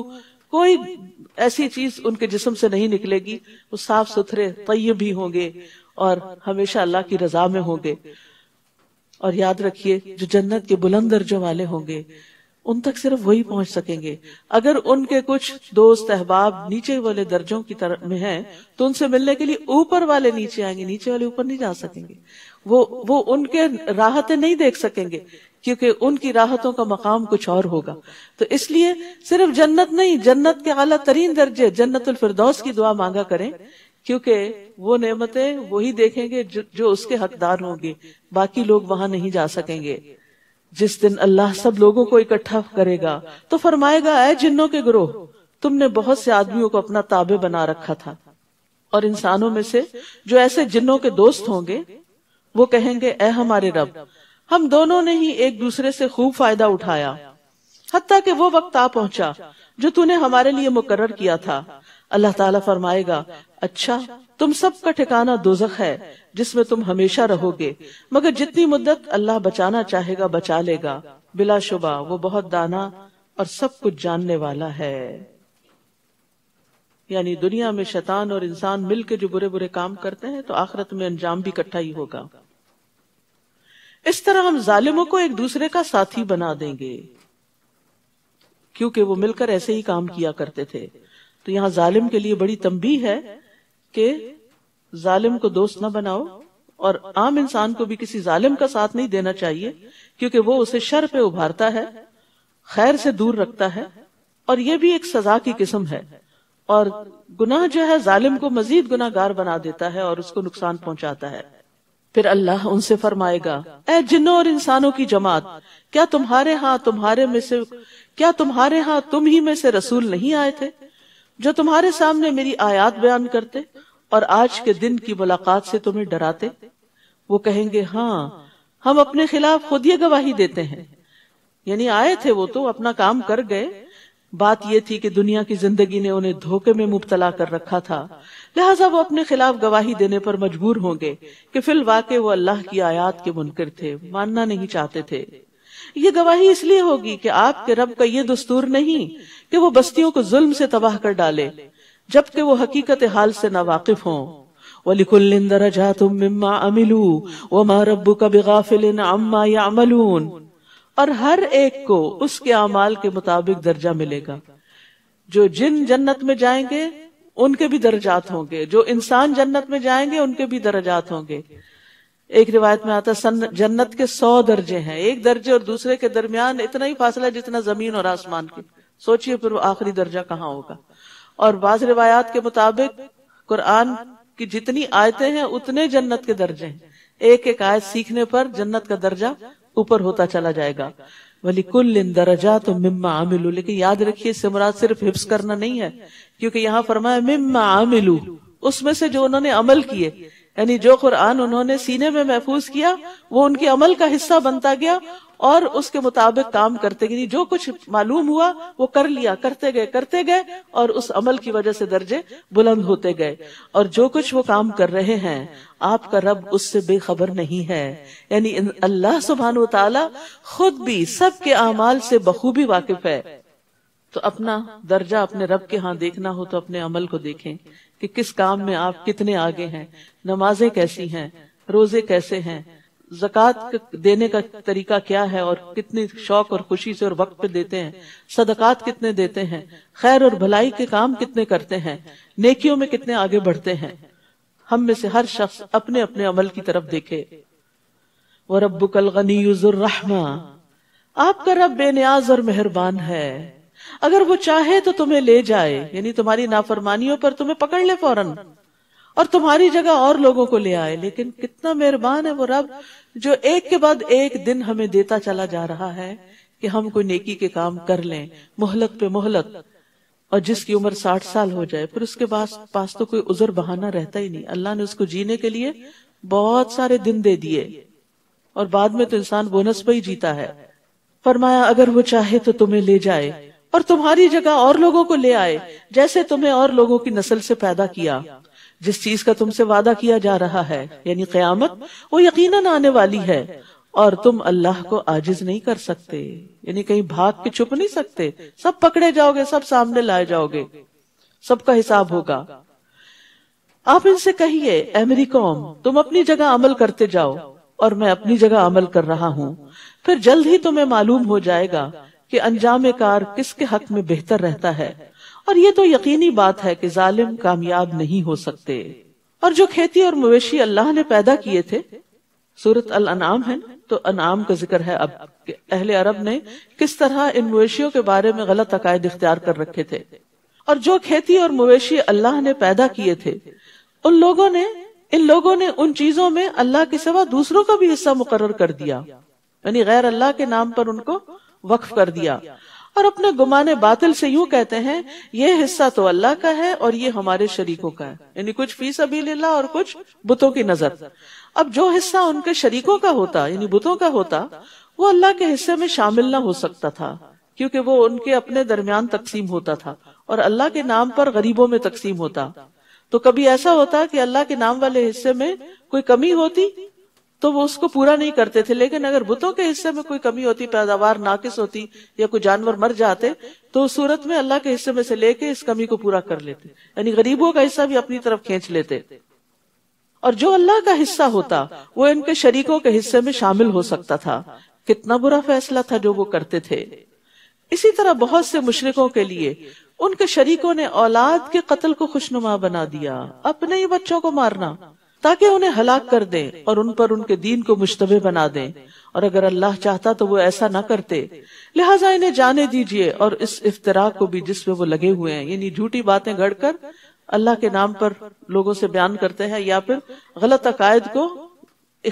कोई ऐसी चीज उनके जिस्म से नहीं निकलेगी वो साफ सुथरे तय भी होंगे और हमेशा अल्लाह की रजा में होंगे और याद रखिए जो जन्नत के बुलंद दर्जों वाले होंगे उन तक सिर्फ वही पहुंच सकेंगे अगर उनके कुछ दोस्त अहबाब नीचे वाले दर्जों की तरफ में हैं तो उनसे मिलने के लिए ऊपर वाले नीचे आएंगे नीचे वाले ऊपर नहीं जा सकेंगे वो वो उनके राहतें नहीं देख सकेंगे क्योंकि उनकी राहतों का मकाम कुछ और होगा तो इसलिए सिर्फ जन्नत नहीं जन्नत के अला तरीन दर्जे जन्नतुल फिरदौस की दुआ मांगा करें क्योंकि वो नेमतें वही देखेंगे जो, जो उसके हकदार होंगे बाकी लोग वहां नहीं जा सकेंगे जिस दिन अल्लाह सब लोगों को इकट्ठा करेगा तो फरमाएगा ऐ जिन्नों के ग्रोह तुमने बहुत से आदमियों को अपना ताबे बना रखा था और इंसानों में से जो ऐसे जिन्नों के दोस्त होंगे वो कहेंगे ऐ हमारे रब हम दोनों ने ही एक दूसरे से खूब फायदा उठाया हती के वो वक्त आ पहुंचा जो तूने हमारे लिए मुकर किया था अल्लाह ताला फरमाएगा अच्छा तुम सब का ठिकाना दोजख है जिसमें तुम हमेशा रहोगे मगर जितनी मुद्दत अल्लाह बचाना चाहेगा बचा लेगा बिलाशुबा वो बहुत दाना और सब कुछ जानने वाला है यानी दुनिया में शैतान और इंसान मिलकर जो बुरे बुरे काम करते हैं तो आखिरत में अंजाम भी इकट्ठा ही होगा इस तरह हम जालिमों को एक दूसरे का साथी बना देंगे क्योंकि वो मिलकर ऐसे ही काम किया करते थे तो यहाँ जालिम के लिए बड़ी तंबी है कि जालिम को दोस्त ना बनाओ और आम इंसान को भी किसी जालिम का साथ नहीं देना चाहिए क्योंकि वो उसे शर पे उभारता है खैर से दूर रखता है और ये भी एक सजा की किस्म है और गुनाह जो है जालिम को मजीद गुनाहगार बना देता है और उसको नुकसान पहुंचाता है फिर अल्लाह उनसे फरमाएगा ए जिन्नों और इंसानों की जमात क्या तुम्हारे हाँ तुम्हारे में से क्या तुम्हारे हाँ तुम ही में से रसूल नहीं आए थे जो तुम्हारे सामने मेरी आयात बयान करते और आज के दिन की मुलाकात से तुम्हें डराते वो कहेंगे हाँ हम अपने खिलाफ खुद ये गवाही देते हैं यानी आए थे वो तो अपना काम कर गए बात यह थी कि दुनिया की जिंदगी ने उन्हें धोखे में मुबतला कर रखा था लिहाजा वो अपने खिलाफ गवाही देने पर मजबूर होंगे कि फिल वाके वो अल्लाह की आयात के मुनकर थे मानना नहीं चाहते थे ये गवाही इसलिए होगी कि आपके रब का ये दस्तूर नहीं कि वो बस्तियों को जुल्म से तबाह कर डाले जबकि वो हकीकत हाल से नावाकिफ हों वलिकुल्लिन दरजा मिम्मा अमिलू वमा रब्बुका बिगाफिलिन अम्मा यामलून और हर एक को उसके अमाल के मुताबिक दर्जा मिलेगा जो जिन जन्नत में जाएंगे उनके भी दर्जात होंगे जो इंसान जन्नत में जाएंगे उनके भी दर्जात होंगे एक रिवायत में आता सन जन्नत के सौ दर्जे हैं एक दर्जे और दूसरे के दरमियान इतना ही फासला जितना जमीन और आसमान की सोचिए फिर आखिरी दर्जा कहाँ होगा और बाज रिवायात के मुताबिक कुरान की जितनी आयतें हैं उतने जन्नत के दर्जे हैं एक एक आयत सीखने पर जन्नत का दर्जा ऊपर होता चला जाएगा वाली कुल दरजा तो मिम्मा आमिलू लेकिन याद रखिए इससे मुराद सिर्फ हिप्स करना नहीं है क्योंकि यहाँ फरमाया मिम्मा आमिलू उसमें से जो उन्होंने अमल किए यानी जो कुरान उन्होंने सीने में महफूज किया वो उनके अमल का हिस्सा बनता गया और उसके मुताबिक काम करते गए जो कुछ मालूम हुआ वो कर लिया करते गए करते गए और उस अमल की वजह से दर्जे बुलंद होते गए और जो कुछ वो काम कर रहे हैं आपका रब उससे बेखबर नहीं है यानी अल्लाह सुबहान तला खुद भी सबके अमाल से बखूबी वाकिफ है तो अपना दर्जा अपने रब के यहाँ देखना हो तो अपने अमल को देखें कि किस काम में आप कितने आगे हैं नमाजें कैसी हैं रोजे कैसे हैं जक़ात देने का तरीका क्या है और कितने शौक और खुशी से और वक्त पे देते हैं सदकात कितने देते हैं खैर और भलाई के काम कितने करते हैं नेकियों में कितने आगे बढ़ते हैं हम में से हर शख्स अपने अपने अमल की तरफ देखे व रबुकल गनी रहमा आपका रब बेनियाज और मेहरबान है अगर वो चाहे तो तुम्हें ले जाए यानी तुम्हारी नाफरमानियों पर तुम्हें पकड़ ले फौरन और तुम्हारी जगह और लोगों को ले आए लेकिन कितना मेहरबान है वो रब जो एक के बाद एक दिन हमें देता चला जा रहा है कि हम कोई नेकी के काम कर लें मोहलत पे मोहलत और जिसकी उम्र साठ साल हो जाए फिर उसके पास पास तो कोई उजर बहाना रहता ही नहीं अल्लाह ने उसको जीने के लिए बहुत सारे दिन दे दिए और बाद में तो इंसान बोनस पर ही जीता है फरमाया अगर वो चाहे तो तुम्हें ले जाए और तुम्हारी जगह और लोगों को ले आए जैसे तुम्हें और लोगों की नस्ल से पैदा किया जिस चीज का तुमसे वादा किया जा रहा है यानी क्यामत वो यकीन आने वाली है और तुम अल्लाह को आजिज नहीं कर सकते यानी कहीं भाग के छुप नहीं सकते सब पकड़े जाओगे सब सामने लाए जाओगे सबका हिसाब होगा आप इनसे कहिए अमेरी कौम तुम अपनी जगह अमल करते जाओ और मैं अपनी जगह अमल कर रहा हूँ फिर जल्द ही तुम्हें मालूम हो जाएगा कि अंजाम कार किसके हक में बेहतर रहता है और ये तो यकीनी बात है कि जालिम कामयाब नहीं हो सकते और जो खेती और मवेशी अल्लाह ने पैदा किए थे सूरत अल अनाम है तो अनाम का जिक्र है अब अहले अरब ने किस तरह इन मवेशियों के बारे में गलत अकायद इख्तियार कर रखे थे और जो खेती और मवेशी अल्लाह ने पैदा किए थे उन लोगों ने इन लोगों ने उन चीजों में अल्लाह के सिवा दूसरों का भी हिस्सा मुकर्र कर दिया यानी गैर अल्लाह के नाम पर उनको वक्फ कर दिया और अपने गुमाने बातिल से यूं कहते हैं ये हिस्सा तो अल्लाह का है और ये हमारे शरीकों का है यानी कुछ फीस अभी लीला और कुछ बुतों की नजर अब जो हिस्सा उनके शरीकों का होता यानी बुतों का होता वो अल्लाह के हिस्से में शामिल ना हो सकता था क्योंकि वो उनके अपने दरमियान तकसीम होता था और अल्लाह के नाम पर गरीबों में तकसीम होता तो कभी ऐसा होता कि अल्लाह के नाम वाले हिस्से में कोई कमी होती तो वो उसको पूरा नहीं करते थे लेकिन अगर बुतों के हिस्से में कोई कमी होती पैदावार नाकिस होती या कोई जानवर मर जाते तो सूरत में अल्लाह के हिस्से में से लेके इस कमी को पूरा कर लेते यानी गरीबों का हिस्सा भी अपनी तरफ खींच लेते और जो अल्लाह का हिस्सा होता वो इनके शरीकों के हिस्से में शामिल हो सकता था कितना बुरा फैसला था जो वो करते थे इसी तरह बहुत से मुशरकों के लिए उनके शरीकों ने औलाद के कत्ल को खुशनुमा बना दिया अपने ही बच्चों को मारना ताकि उन्हें हलाक कर दें और उन पर उनके दीन को मुश्तबे बना दें और अगर अल्लाह चाहता तो वो ऐसा ना करते लिहाजा इन्हें जाने दीजिए और इस इफ्तरा को भी जिसमें वो लगे हुए हैं यानी झूठी बातें गढ़कर अल्लाह के नाम पर लोगों से बयान करते हैं या फिर गलत अकायद को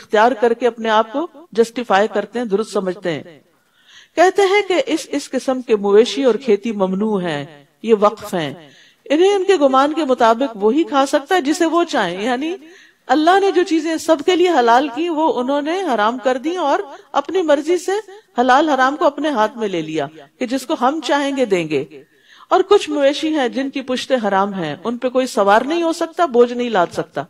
इख्तियार करके अपने आप को जस्टिफाई करते हैं दुरुस्त समझते हैं कहते हैं कि इस इस किस्म के मवेशी और खेती ममनू है ये वक्फ हैं इन्हें उनके गुमान के मुताबिक वो ही खा सकता है जिसे वो चाहे यानी अल्लाह ने जो चीजें सबके लिए हलाल की वो उन्होंने हराम कर दी और अपनी मर्जी से हलाल हराम को अपने हाथ में ले लिया कि जिसको हम चाहेंगे देंगे और कुछ मवेशी हैं जिनकी पुश्ते हराम हैं उन पे कोई सवार नहीं हो सकता बोझ नहीं लाद सकता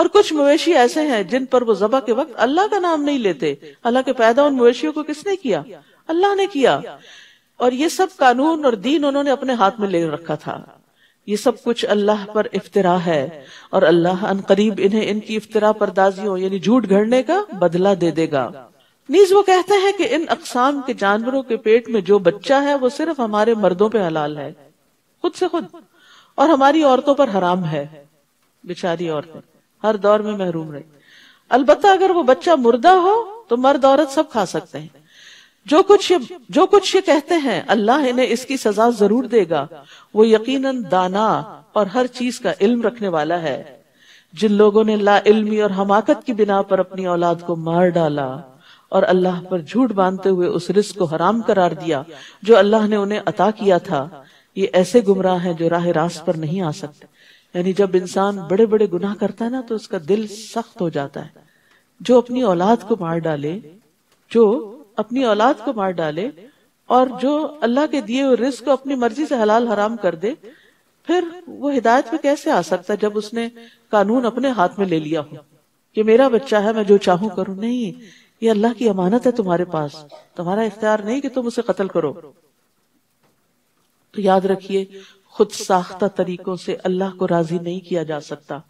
और कुछ मवेशी ऐसे हैं जिन पर वो जबा के वक्त अल्लाह का नाम नहीं लेते हालांकि पैदा उन मवेशियों को किसने किया अल्लाह ने किया और ये सब कानून और दीन उन्होंने अपने हाथ में ले रखा था ये सब कुछ अल्लाह पर इफ्तरा है और अल्लाह करीब इन्हें इनकी इफ्तरा दाजियों यानी झूठ घड़ने का बदला दे देगा नीज वो कहता है कि इन अकसाम के जानवरों के पेट में जो बच्चा है वो सिर्फ हमारे मर्दों पे हलाल है खुद से खुद और हमारी औरतों पर हराम है बेचारी औरतें हर दौर में महरूम रही अलबत्ता अगर वो बच्चा मुर्दा हो तो मर्द औरत सब खा सकते हैं जो कुछ ये जो कुछ ये कहते हैं अल्लाह इन्हें इसकी सजा जरूर देगा वो यकीनन दाना और हर चीज का इल्म रखने वाला है जिन लोगों ने ला इल्मी और हमाकत की बिना पर अपनी औलाद को मार डाला और अल्लाह पर झूठ बांधते हुए उस रिस्क को हराम करार दिया जो अल्लाह ने उन्हें अता किया था ये ऐसे गुमराह हैं जो राह रास्त पर नहीं आ सकते यानी जब इंसान बड़े बड़े गुनाह करता है ना तो उसका दिल सख्त हो जाता है जो अपनी औलाद को मार डाले जो अपनी औलाद को मार डाले और जो अल्लाह के दिए हुए रिस्क को अपनी मर्जी से हलाल हराम कर दे फिर वो हिदायत में कैसे आ सकता है जब उसने कानून अपने हाथ में ले लिया हो कि मेरा बच्चा है मैं जो चाहूं करूं नहीं ये अल्लाह की अमानत है तुम्हारे पास तुम्हारा इख्तियार नहीं कि तुम उसे कत्ल करो तो याद रखिए खुद साख्ता तरीकों से अल्लाह को राजी नहीं किया जा सकता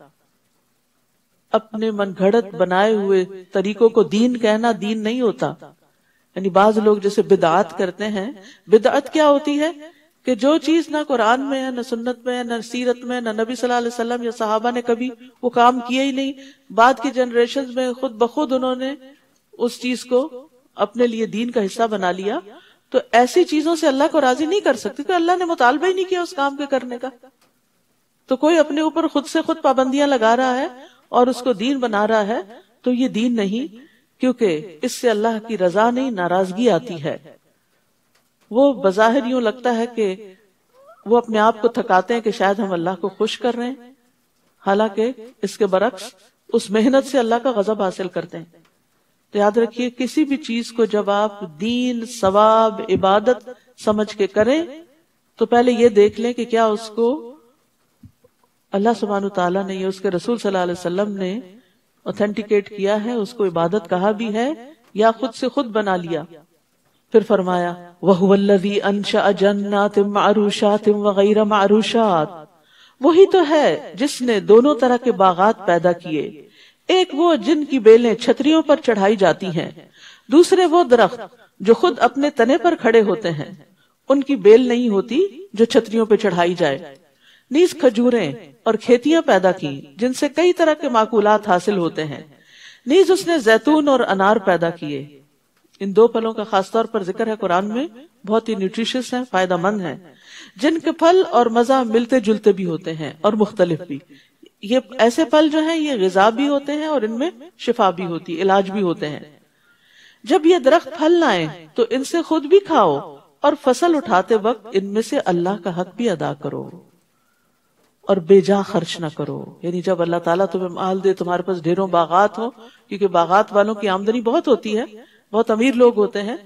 अपने मनगढ़ बनाए हुए तरीकों को दीन कहना दीन नहीं होता यानी बाज लोग जैसे बिदात करते हैं बिदात क्या होती है कि जो चीज ना कुरान में है ना सुन्नत में है ना सीरत में ना नबी सल्लल्लाहु अलैहि वसल्लम या सहाबा ने कभी वो काम किया ही नहीं बाद की जनरेशन में खुद बखुद उन्होंने उस चीज को अपने लिए दीन का हिस्सा बना लिया तो ऐसी चीजों से अल्लाह को राजी नहीं कर सकते क्योंकि अल्लाह ने मुतालबा ही नहीं किया उस काम के करने का तो कोई अपने ऊपर खुद से खुद पाबंदियां लगा रहा है और उसको दीन बना रहा है तो ये दीन नहीं क्योंकि इससे अल्लाह की रजा नहीं नाराजगी आती है वो बजाहिर यूं लगता है कि वो अपने आप को थकाते हैं कि शायद हम अल्लाह को खुश कर रहे हैं हालांकि इसके बरक्स उस मेहनत से अल्लाह का गजब हासिल करते हैं तो याद रखिए किसी भी चीज को जब आप दीन सवाब इबादत समझ के करें तो पहले ये देख लें कि क्या उसको अल्लाह सुबहान तला ने उसके रसूल सल्लल्लाहु अलैहि वसल्लम ने ऑथेंटिकेट किया है उसको इबादत कहा भी है या खुद से खुद बना लिया फिर फरमाया वहुवल्लजी अनशा जन्ना तिम जन्नात तिम वगैरह मारूषात वही तो है जिसने दोनों तरह के बागात पैदा किए एक वो जिनकी बेलें छतरियों पर चढ़ाई जाती हैं दूसरे वो दरख्त जो खुद अपने तने पर खड़े होते हैं उनकी बेल नहीं होती जो छतरियों पर चढ़ाई जाए नीज खजूरें और खेतियां पैदा की जिनसे कई तरह के माकूलात हासिल होते हैं नीज उसने जैतून और अनार पैदा किए इन दो फलों का खासतौर पर जिक्र है कुरान में बहुत ही न्यूट्रिशियस है फायदा मंद है जिनके फल और मजा मिलते जुलते भी होते हैं और मुख्तलिफ भी ये ऐसे फल जो है ये गजा भी होते हैं और इनमें शिफा भी होती इलाज भी होते हैं जब ये दरख्त फल लाए तो इनसे खुद भी खाओ और फसल उठाते वक्त इनमें से अल्लाह का हक भी अदा करो और बेजा खर्च ना करो यानी जब अल्लाह ताला तुम्हें माल दे तुम्हारे पास ढेरों बागात हो क्योंकि बागात वालों की आमदनी बहुत होती है बहुत अमीर लोग होते हैं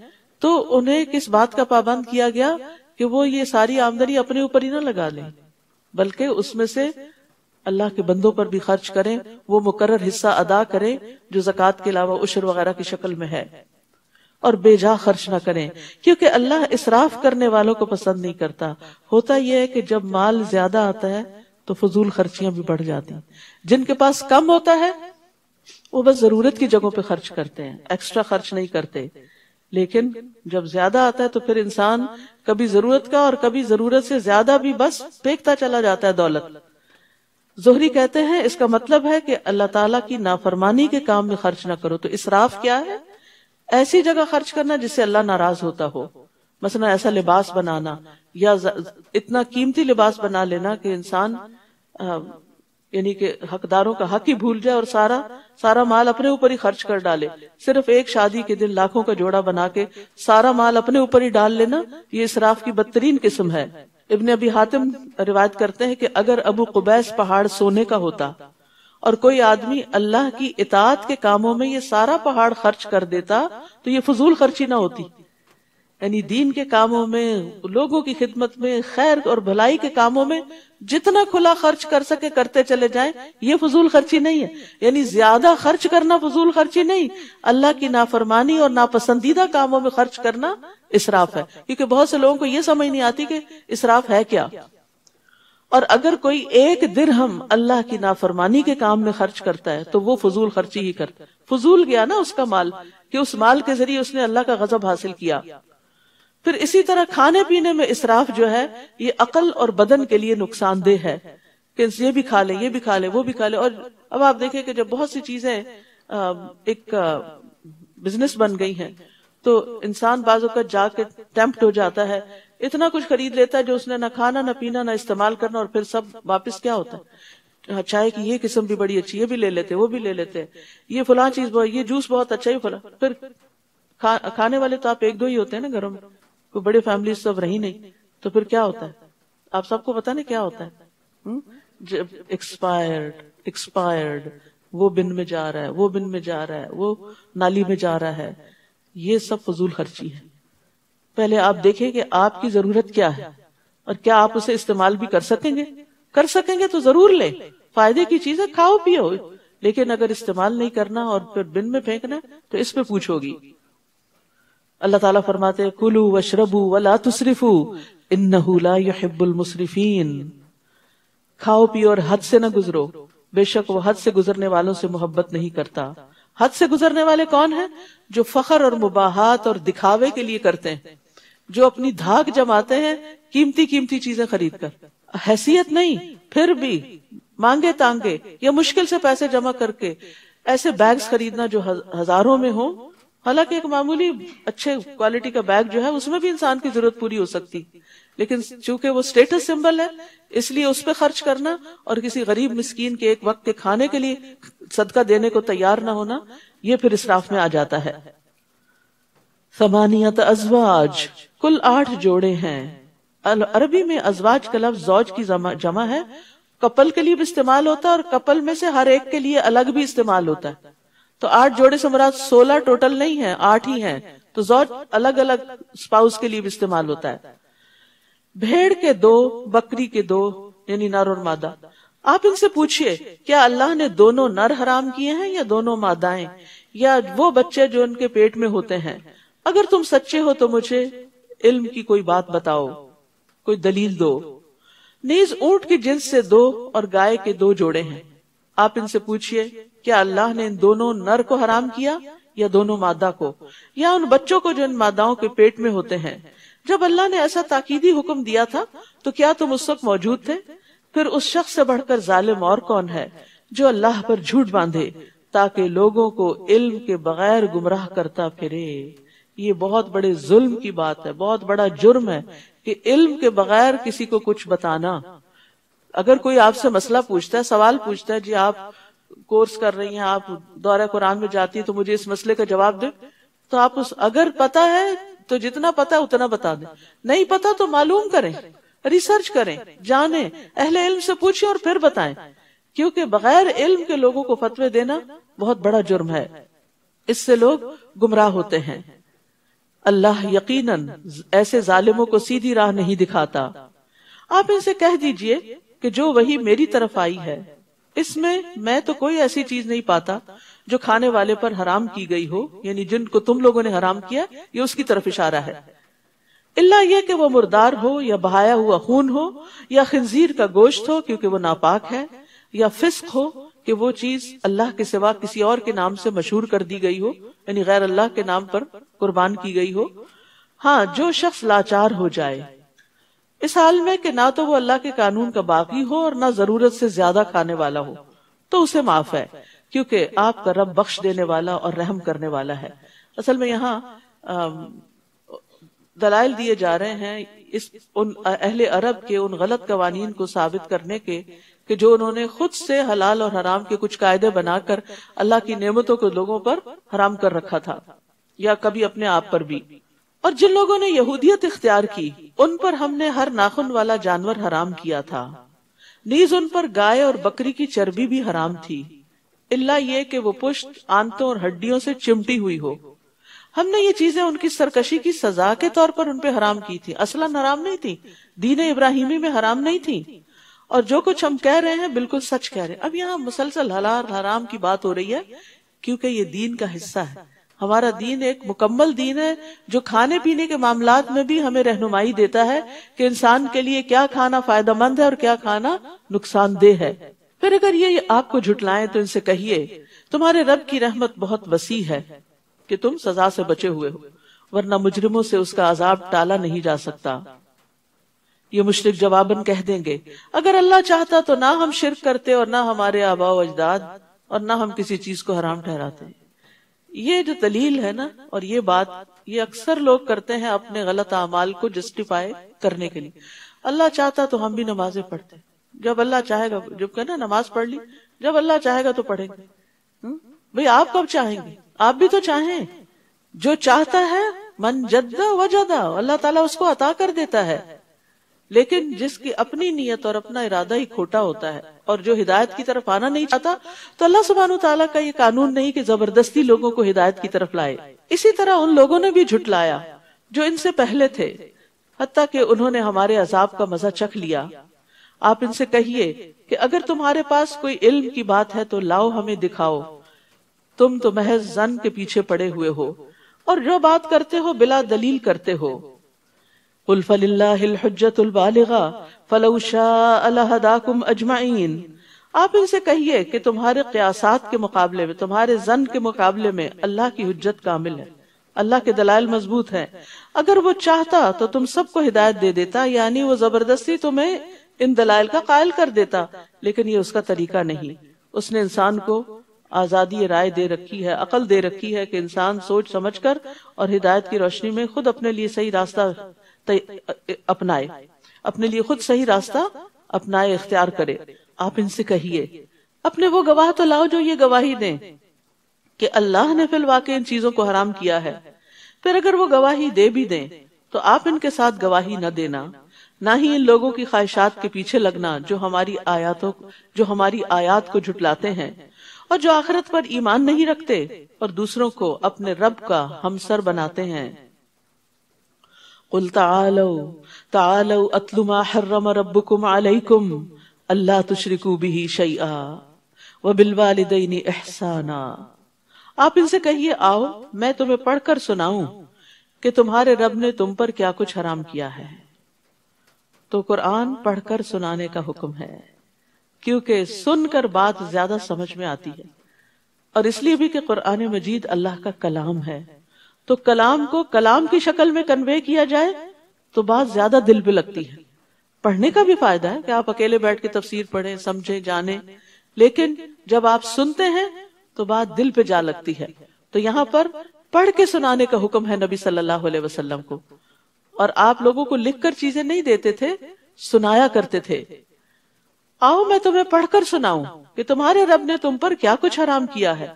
तो उन्हें किस बात का पाबंद किया गया कि वो ये सारी आमदनी अपने ऊपर ही ना लगा लें बल्कि उसमें से अल्लाह के बंदों पर भी खर्च करें वो मुकर्र हिस्सा अदा करें जो जक़ात के अलावा उशर वगैरह की शक्ल में है और बेजा खर्च ना करें क्योंकि अल्लाह इसराफ करने वालों को पसंद नहीं करता होता यह है कि जब माल ज्यादा आता है तो फजूल खर्चियां भी बढ़ जाती हैं जिनके पास कम होता है वो बस जरूरत की जगहों पे खर्च करते हैं एक्स्ट्रा खर्च नहीं करते लेकिन जब ज्यादा आता है तो फिर इंसान कभी जरूरत का और कभी जरूरत से ज्यादा भी बस फेंकता चला जाता है दौलत जोहरी कहते हैं इसका मतलब है कि अल्लाह ताला की नाफरमानी के काम में खर्च ना करो तो इसराफ क्या है ऐसी जगह खर्च करना जिससे अल्लाह नाराज होता हो मसला ऐसा लिबास बनाना या इतना कीमती लिबास बना लेना कि इंसान यानी कि हकदारों का हक ही भूल जाए और सारा सारा माल अपने ऊपर ही खर्च कर डाले सिर्फ एक शादी के दिन लाखों का जोड़ा बना के सारा माल अपने ऊपर ही डाल लेना ये इसराफ की बदतरीन किस्म है इबन अभी हातिम रिवायत करते हैं कि अगर अबू कुबैस पहाड़ सोने का होता और कोई आदमी अल्लाह की इतात के कामों में ये सारा पहाड़ खर्च कर देता तो ये फजूल खर्ची ना होती यानी दीन के कामों में लोगों की खिदमत में खैर और भलाई के कामों में जितना खुला खर्च कर सके करते चले जाएं ये फजूल खर्ची नहीं है यानी ज्यादा खर्च करना फजूल खर्ची नहीं अल्लाह की नाफरमानी और नापसंदीदा कामों में खर्च करना इसराफ है क्योंकि बहुत से लोगों को ये समझ नहीं आती कि इसराफ है क्या और अगर कोई एक दिन हम अल्लाह की नाफरमानी के काम में खर्च करता है तो वो फजूल खर्ची ही करता है फजूल गया ना उसका माल कि उस माल के जरिए उसने अल्लाह का गजब हासिल किया फिर इसी तरह खाने पीने में इसराफ जो है ये अकल और बदन के लिए नुकसानदेह है कि ये भी खा ले ये भी खा ले वो भी खा ले और अब आप देखें कि जब बहुत सी चीजें एक बिजनेस बन गई हैं तो इंसान बाजू का जाके टेम्प्ट हो जाता है इतना कुछ खरीद लेता है जो उसने ना खाना ना पीना ना इस्तेमाल करना और फिर सब वापस क्या होता है हाँ, चाय की ये किस्म भी बड़ी अच्छी ये भी ले लेते वो भी ले लेते हैं ये फुला चीज ये जूस बहुत अच्छा ही फला फिर खा, खाने वाले तो आप एक दो ही होते हैं ना घरों में कोई बड़ी फैमिली सब रही नहीं तो फिर क्या होता है आप सबको पता नहीं क्या होता है एक्सपायर्ड हम्म? एक्सपायर्ड वो बिन में जा रहा है वो बिन में जा रहा है वो नाली में जा रहा है ये सब फजूल खर्ची है पहले आप देखें कि आपकी जरूरत क्या है और क्या आप उसे इस्तेमाल भी कर सकेंगे कर सकेंगे तो जरूर ले फायदे की चीज है खाओ पियो लेकिन अगर इस्तेमाल नहीं करना और फिर बिन में फेंकना तो इस पे पूछोगी अल्लाह ताला फरमाते कुलू वशरबू वला तुसरिफू इन्नहुला युहिब्बुल मुसरिफीन खाओ पियो और हद से न गुजरो बेशक वो हद से गुजरने वालों से मोहब्बत नहीं करता हद से गुजरने वाले कौन है जो फखर और मुबाहत और दिखावे के लिए करते हैं जो अपनी धाक जमाते हैं कीमती कीमती चीजें खरीद कर हैसियत नहीं फिर भी मांगे तांगे या मुश्किल से पैसे जमा करके ऐसे बैग्स खरीदना जो हजारों में हो हालांकि एक मामूली अच्छे क्वालिटी का बैग जो है उसमें भी इंसान की जरूरत पूरी हो सकती लेकिन चूंकि वो स्टेटस सिंबल है इसलिए उस पर खर्च करना और किसी गरीब मिस्कीन के एक वक्त के खाने के लिए सदका देने को तैयार ना होना ये फिर इसराफ में आ जाता है समानियत अजवाज कुल आठ जोड़े हैं अरबी में अजवाज का लफ्ज जौज की जमा, जमा है कपल के लिए भी इस्तेमाल होता है और कपल में से हर एक के लिए अलग भी इस्तेमाल होता है तो आठ जोड़े से मुराद सोलह टोटल नहीं है आठ ही हैं तो जो अलग अलग स्पाउस के लिए भी इस्तेमाल होता है भेड़ के दो बकरी के दो यानी नर और मादा आप इनसे पूछिए क्या अल्लाह ने दोनों नर हराम किए हैं या दोनों मादाएं या वो बच्चे जो उनके पेट में होते हैं अगर तुम सच्चे हो तो मुझे इल्म की कोई बात बताओ कोई दलील दो नीज ऊंट की जिन्स से दो और गाय के दो जोड़े हैं आप इनसे पूछिए क्या अल्लाह ने इन दोनों नर को हराम किया या दोनों मादा को या उन बच्चों को जो इन मादाओं के पेट में होते हैं जब अल्लाह ने ऐसा ताकीदी हुक्म दिया था तो क्या तुम उस वक्त मौजूद थे फिर उस शख्स से बढ़कर जालिम और कौन है जो अल्लाह पर झूठ बांधे ताकि लोगों को इल्म के बगैर गुमराह करता फिरे ये बहुत बड़े जुल्म की बात है बहुत बड़ा जुर्म है कि इल्म के बगैर किसी को कुछ बताना अगर कोई आपसे मसला पूछता है सवाल पूछता है जी आप कोर्स कर रही हैं आप दौरा कुरान में जाती हैं तो मुझे इस मसले का जवाब दे तो आप उस अगर पता है तो जितना पता है उतना बता दें नहीं पता तो मालूम करें रिसर्च करें जाने अहले इल्म से पूछे और फिर बताएं क्योंकि बगैर इल्म के लोगों को फतवे देना बहुत बड़ा जुर्म है इससे लोग गुमराह होते हैं अल्लाह यकीनन ऐसे जालिमों को सीधी राह नहीं दिखाता आप इनसे कह दीजिए कि जो वही मेरी तरफ आई है इसमें मैं तो कोई ऐसी चीज नहीं पाता जो खाने वाले पर हराम की गई हो यानी जिनको तुम लोगों ने हराम किया ये उसकी तरफ इशारा है इल्ला यह कि वो मुर्दार हो या बहाया हुआ खून हो या खंजीर का गोश्त हो क्योंकि वो नापाक है या फिस्क हो कि वो चीज अल्लाह के सिवा किसी और के नाम से मशहूर कर दी गई हो यानी गैर अल्लाह के नाम पर कुर्बान की गई हो हाँ जो शख्स लाचार हो जाए इस हाल में कि ना तो वो अल्लाह के कानून का बागी हो और ना जरूरत से ज्यादा खाने वाला हो तो उसे माफ है क्योंकि आपका रब बख्श देने वाला और रहम करने वाला है असल में यहाँ दलाल दिए जा रहे हैं इस उन अहले अरब के उन गलत कवानीन को साबित करने के कि जो उन्होंने खुद से हलाल और हराम के कुछ कायदे बनाकर अल्लाह की नेमतों को लोगों पर हराम कर रखा था या कभी अपने आप पर भी और जिन लोगों ने यहूदियत इख्तियार की उन पर हमने हर नाखून वाला जानवर हराम किया था नीज उन पर गाय और बकरी की चर्बी भी हराम थी इल्ला ये कि वो पुष्ट आंतों और हड्डियों से चिमटी हुई हो हमने ये चीजें उनकी सरकशी की सजा के तौर पर उन हराम की थी असला हराम नहीं थी दीन इब्राहिमी में हराम नहीं थी और जो कुछ हम कह रहे हैं बिल्कुल सच कह रहे हैं अब यहाँ मुसलसल हलाल हराम की बात हो रही है क्योंकि ये दीन का हिस्सा है हमारा दीन एक मुकम्मल दीन है जो खाने पीने के मामला में भी हमें रहनुमाई देता है कि इंसान के लिए क्या खाना फायदेमंद है और क्या खाना नुकसानदेह है फिर अगर ये आपको झुटलाए तो इनसे कहिए तुम्हारे रब की रहमत बहुत वसी है कि तुम सजा से बचे हुए हो वरना मुजरिमों से उसका अजाब टाला नहीं जा सकता ये मुश्रक जवाबन कह देंगे अगर अल्लाह चाहता तो ना हम शिरक करते और ना हमारे आबाओ अजदाद और ना हम किसी चीज को हराम ठहराते ये जो दलील है ना और ये बात ये अक्सर लोग करते हैं अपने गलत अमाल को जस्टिफाई करने के लिए अल्लाह चाहता तो हम भी नमाजें पढ़ते जब अल्लाह चाहेगा जब कहना नमाज पढ़ ली जब अल्लाह चाहेगा तो पढ़ेंगे हम्म? भाई आप कब चाहेंगे आप भी तो चाहें जो चाहता है मन जद्दा जदा अल्लाह ताला उसको अता कर देता है लेकिन जिसकी अपनी नीयत और अपना इरादा ही खोटा होता है और जो हिदायत की तरफ आना नहीं चाहता तो अल्लाह सुबहान तला का ये कानून नहीं की जबरदस्ती लोगों को हिदायत की तरफ लाए इसी तरह उन लोगों ने भी झुटलाया जो इनसे पहले थे हती के उन्होंने हमारे अजाब का मजा चख लिया आप इनसे कहिए कि अगर तुम्हारे पास कोई इल्म की बात है तो लाओ हमें दिखाओ तुम तो महज जन के पीछे पड़े हुए हो और जो बात करते हो बिला दलील करते हो कुल फलिल्लाहिलहुज्जतुलबालिगा फलौ शाअ लहदाकुम अजमाइन आप इनसे कहिए कि तुम्हारे क्यासात के मुकाबले में तुम्हारे जन के मुकाबले में अल्लाह की हजत कामिल है अल्लाह के दलाल मजबूत हैं अगर वो चाहता तो तुम सबको हिदायत दे देता यानी वो जबरदस्ती तुम्हें इन दलाल का कायल कर देता लेकिन ये उसका तरीका नहीं उसने इंसान को आजादी राय दे रखी है अकल दे रखी है कि इंसान सोच समझ कर और हिदायत की रोशनी में खुद अपने लिए सही रास्ता अपनाए अपने लिए खुद सही रास्ता अपनाए इख्तियार करे आप इनसे कहिए अपने वो गवाह तो लाओ जो ये गवाही दें कि अल्लाह ने फिल वाकई इन चीजों को हराम किया है फिर अगर वो गवाही दे भी दें तो आप इनके साथ गवाही न देना ना ही इन लोगों की ख्वाहिशात के पीछे लगना जो हमारी आयातों जो हमारी आयात को झुटलाते हैं और जो आखिरत पर ईमान नहीं रखते और दूसरों को अपने रब का हमसर बनाते हैं قل तालो तालो अतलुमा ما حرم ربكم عليكم الا تشركوا به شيئا وبالوالدين احسانا आप इनसे कहिए आओ मैं तुम्हें पढ़कर सुनाऊं कि तुम्हारे रब ने तुम पर क्या कुछ हराम किया है तो कुरान पढ़कर सुनाने का हुक्म है क्योंकि सुनकर बात ज्यादा समझ में आती है और इसलिए भी कि कुरान मजीद अल्लाह का कलाम है तो कलाम को कलाम की शक्ल में कन्वे किया जाए तो बात ज्यादा दिल पे लगती है पढ़ने का भी फायदा है कि आप अकेले बैठ के तफसीर पढ़ें समझे जाने लेकिन जब आप सुनते हैं तो बात दिल पे जा लगती है तो यहाँ पर पढ़ के सुनाने का हुक्म है नबी सल्लल्लाहु अलैहि वसल्लम को और आप लोगों को लिखकर चीजें नहीं देते थे सुनाया करते थे आओ मैं तुम्हें पढ़कर सुनाऊं कि तुम्हारे रब ने तुम पर क्या कुछ हराम किया है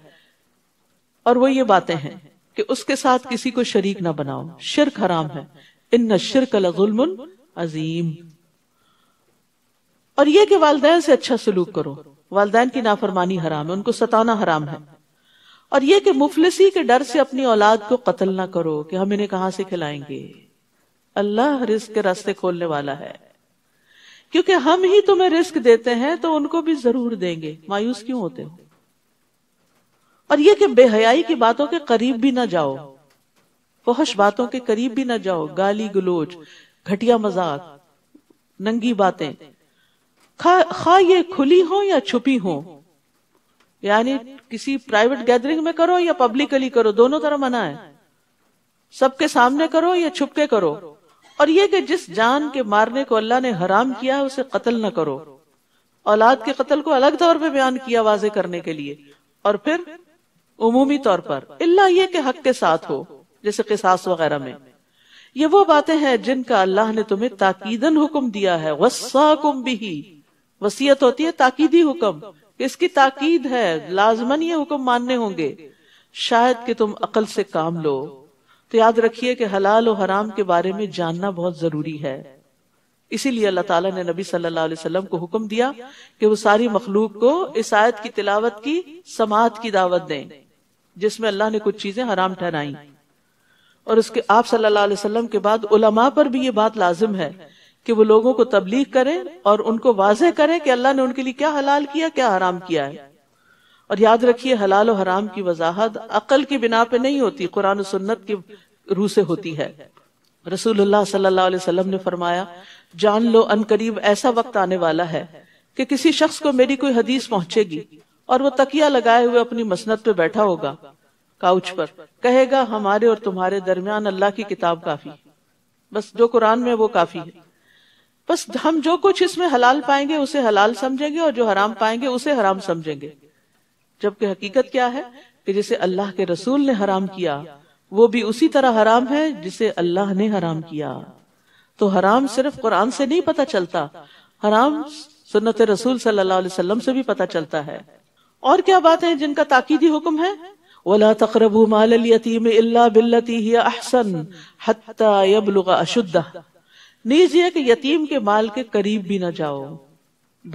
और वो ये बातें हैं कि उसके साथ किसी को शरीक ना बनाओ शिरक हराम है इन शिरक जुल्म अजीम और यह कि वालदेन से अच्छा सलूक करो वालदेन की नाफरमानी हराम है उनको सताना हराम है और यह कि मुफलसी के डर से अपनी औलाद को कत्ल ना करो कि हम इन्हें कहां से खिलाएंगे अल्लाह रिस्क के रास्ते खोलने वाला है क्योंकि हम ही तुम्हें रिस्क देते हैं तो उनको भी जरूर देंगे मायूस क्यों होते हो और ये कि बेहयाई की बातों के करीब भी ना जाओ फहश बातों के करीब भी ना जाओ गाली गलोच घटिया मजाक नंगी बातें खा ये खुली हो या छुपी हो यानी किसी प्राइवेट गैदरिंग में करो या पब्लिकली करो दोनों तरह मना है सबके सामने करो या छुपके करो और ये कि जिस जान के मारने को अल्लाह ने हराम किया है उसे कत्ल ना करो औलाद के कत्ल को अलग तौर पे बयान किया वाजे करने के लिए और फिर उमूमी तौर पर इल्ला ये के हक के साथ हो जैसे किसास वगैरह में ये वो बातें हैं जिनका अल्लाह ने तुम्हें ताकीदन हुक्म दिया है वसाकुम बिही वसीयत होती है ताकीदी हुक्म इसकी ताकीद है लाजमन ये हुक्म मानने होंगे शायद कि तुम अकल से काम लो तो याद रखिए कि हलाल और हराम के बारे में जानना बहुत जरूरी है इसीलिए अल्लाह ताला ने नबी सल्लल्लाहु अलैहि वसल्लम को हुक्म दिया कि वो सारी मखलूक को इस आयत की तिलावत की समात की दावत दें जिसमें अल्लाह ने कुछ चीजें हराम ठहराई और उसके आप सल्लल्लाहु अलैहि वसल्लम के बाद उलमा पर भी ये बात लाजिम है कि वो लोगों को तबलीग करें और उनको वाजे करें कि अल्लाह ने उनके लिए क्या हलाल किया क्या हराम किया है और याद रखिए हलाल और हराम की वजाहत अकल की बिना पे नहीं होती कुरान सुन्नत की रूह से होती है रसूलुल्लाह सल्लल्लाहु अलैहि वसल्लम ने फरमाया जान लो अनकरीब ऐसा वक्त आने वाला है कि किसी शख्स को मेरी कोई हदीस पहुंचेगी और वो तकिया लगाए हुए अपनी मसनत पे बैठा होगा काउच पर कहेगा हमारे और तुम्हारे दरमियान अल्लाह की किताब काफी बस जो कुरान में वो काफी है बस हम जो कुछ इसमें हलाल पाएंगे उसे हलाल समझेंगे और जो हराम पाएंगे उसे हराम समझेंगे जबकि हकीकत क्या है कि जिसे अल्लाह के रसूल ने हराम किया वो भी उसी तरह हराम है जिसे अल्लाह ने हराम किया तो हराम सिर्फ कुरान से नहीं पता चलता हराम सुन्नत रसूल सल्लल्लाहु अलैहि वसल्लम से भी पता चलता है और क्या बातें हैं जिनका ताकीदी हुक्म है वला तकरब माल यतीम अल्ला बिल्लती ही अहसन हत्ता यबलुगा अशुद्ध नीज ये कि यतीम के माल के करीब भी ना जाओ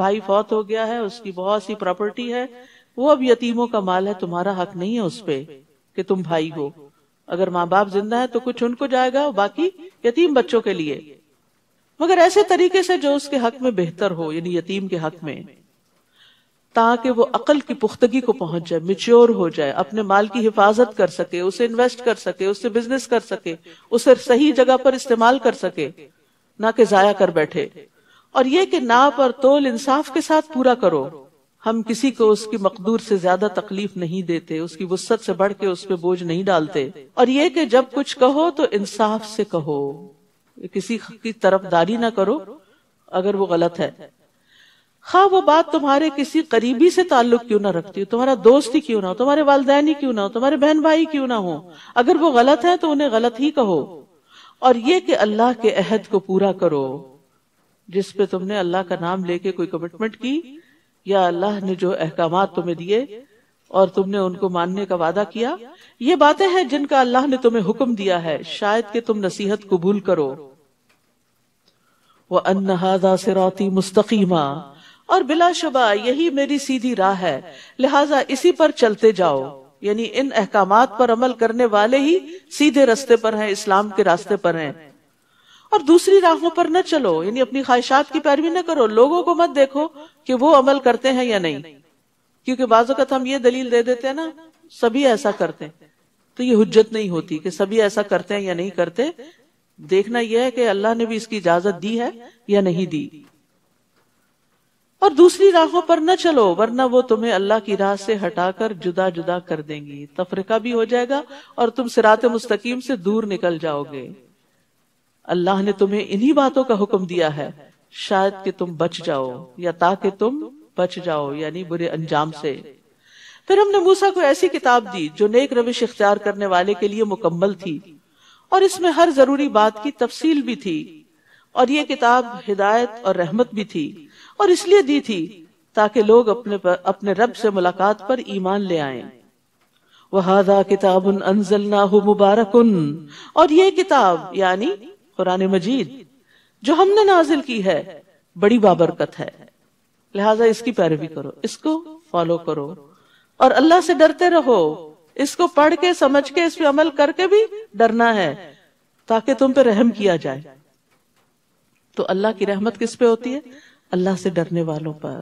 भाई फौत हो गया है उसकी बहुत सी प्रॉपर्टी है वो अब यतीमों का माल है तुम्हारा हक नहीं है उस पे कि तुम भाई हो अगर माँ बाप जिंदा है तो कुछ उनको जाएगा बाकी यतीम बच्चों के लिए मगर ऐसे तरीके से जो उसके हक में बेहतर हो यानी यतीम के हक में ताकि वो अकल की पुख्तगी को पहुंच जाए मिच्योर हो जाए अपने माल की हिफाजत कर सके उसे इन्वेस्ट कर सके उससे बिजनेस कर सके उसे सही जगह पर इस्तेमाल कर सके ना कि जाया कर बैठे और ये कि नाप और तोल इंसाफ के साथ पूरा करो हम किसी को उसकी मकदूर से ज्यादा तकलीफ नहीं देते उसकी वसत से बढ़ के उस पर बोझ नहीं डालते और ये कि जब कुछ कहो तो इंसाफ से कहो किसी की तरफदारी ना करो अगर वो गलत है हाँ वो बात तुम्हारे किसी करीबी से ताल्लुक क्यों ना रखती हो तुम्हारा दोस्त ही क्यों ना हो तुम्हारे वालदेन ही क्यों ना हो तुम्हारे बहन भाई क्यों ना हो अगर वो गलत है तो उन्हें गलत ही कहो और ये कि अल्लाह के अहद को पूरा करो जिस पे तुमने अल्लाह का नाम लेके कोई कमिटमेंट की या अल्लाह ने जो अहकाम तुम्हें दिए और तुमने उनको मानने का वादा किया ये बातें हैं जिनका अल्लाह ने तुम्हें हुक्म दिया है शायद कि तुम नसीहत कबूल करो वह अन्नहादा सिराती मुस्तकीमा और बिलाशुबा यही मेरी सीधी राह है लिहाजा इसी पर चलते जाओ यानी इन अहकाम पर अमल करने वाले ही सीधे रास्ते पर हैं इस्लाम के रास्ते पर हैं और दूसरी राहों पर न चलो यानी अपनी ख्वाहिशात की पैरवी न करो लोगों को मत देखो कि वो अमल करते हैं या नहीं क्योंकि बाजत हम ये दलील दे देते हैं ना सभी ऐसा करते हैं तो ये हुज्जत नहीं होती कि सभी ऐसा करते हैं या नहीं करते देखना यह है कि अल्लाह ने भी इसकी इजाजत दी है या नहीं दी और दूसरी राहों पर न चलो वरना वो तुम्हें अल्लाह की राह से हटाकर जुदा जुदा कर देंगी तफरका भी हो जाएगा और तुम सिरात मुस्तकीम से दूर निकल जाओगे अल्लाह ने तुम्हें इन्हीं बातों का हुक्म दिया है शायद कि तुम बच जाओ या ताकि तुम बच जाओ यानी बुरे अंजाम से फिर हमने मूसा को ऐसी किताब दी जो नेक रविश इख्तियार करने वाले के लिए मुकम्मल थी और इसमें हर जरूरी बात की तफसील भी थी और ये किताब हिदायत और रहमत भी थी और इसलिए दी थी ताकि लोग अपने पर, अपने रब से मुलाकात पर ईमान ले आए वहादा किताब मुबारक और ये किताब यानी कुरान मजीद जो हमने नाजिल की है बड़ी बाबरकत है लिहाजा इसकी पैरवी करो इसको फॉलो करो और अल्लाह से डरते रहो इसको पढ़ के समझ के इस पर अमल करके भी डरना है ताकि तुम पे रहम किया जाए तो अल्लाह की रहमत किस पे होती है अल्लाह से डरने वालों पर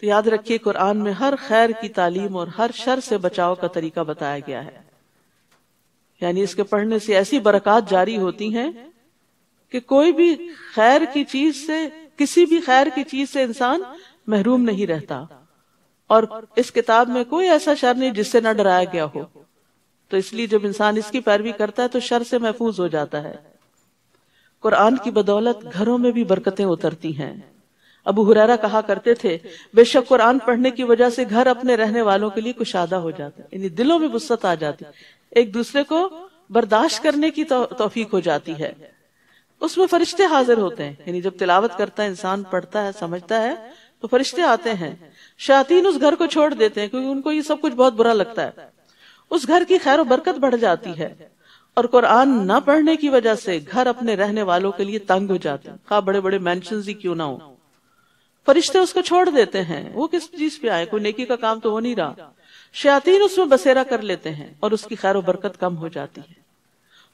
तो याद रखिए कुरान में हर खैर की तालीम और हर शर से बचाव का तरीका बताया गया है यानी इसके पढ़ने से ऐसी बरकत जारी होती हैं कि कोई भी खैर की चीज से किसी भी खैर की चीज से इंसान महरूम नहीं रहता और इस किताब में कोई ऐसा शर नहीं जिससे ना डराया गया हो तो इसलिए जब इंसान इसकी पैरवी करता है तो शर से महफूज हो जाता है कुरान की बदौलत घरों में भी बरकतें उतरती हैं अबू हुरैरा कहा करते थे बेशक कुरान पढ़ने की वजह से घर अपने रहने वालों के लिए कुशादा हो जाता यानी दिलों में वुस्सत आ जाती एक दूसरे को बर्दाश्त करने की तोफीक हो जाती है उसमें फरिश्ते हाजिर होते हैं यानी जब तिलावत करता है इंसान पढ़ता है समझता है तो फरिश्ते आते हैं शातीन उस घर को छोड़ देते हैं क्योंकि उनको ये सब कुछ बहुत बुरा लगता है उस घर की खैर बरकत बढ़ जाती है और कुरान न पढ़ने की वजह से घर अपने रहने वालों के लिए तंग हो जाते हैं खा बड़े बड़े मैं क्यों ना हो फरिश्ते उसको छोड़ देते हैं वो किस चीज पे आए कोई नेकी का काम तो हो नहीं रहा शयातीन उसमें बसेरा कर लेते हैं और उसकी खैर बरकत कम हो जाती है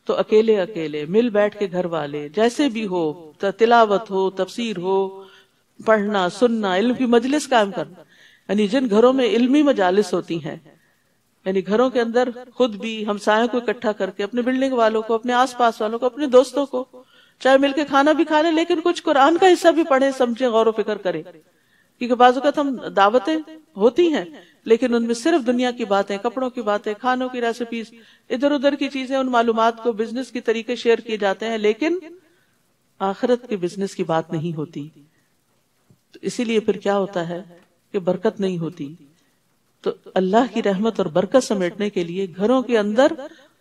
तो अकेले अकेले मिल बैठ के घर वाले जैसे भी हो तिलावत हो तफसीर हो पढ़ना सुनना इल्म की मजलिस कायम करना यानी जिन घरों में इल्मी मजालिस होती हैं यानी घरों के अंदर खुद भी हमसायों को इकट्ठा करके अपने बिल्डिंग वालों को अपने आसपास वालों को अपने दोस्तों को चाहे मिलके खाना भी खा लेकिन कुछ कुरान का हिस्सा भी पढ़े समझे गौर फिक्र करें क्योंकि बाजुकत हम दावतें होती हैं लेकिन उनमें सिर्फ दुनिया की बातें कपड़ों की बातें खानों की रेसिपीज इधर उधर की चीजें उन मालूम को बिजनेस के तरीके शेयर किए जाते हैं लेकिन आखिरत के बिजनेस की बात नहीं होती तो इसीलिए फिर क्या होता है कि बरकत नहीं होती तो अल्लाह की रहमत और बरकत समेटने के लिए घरों के अंदर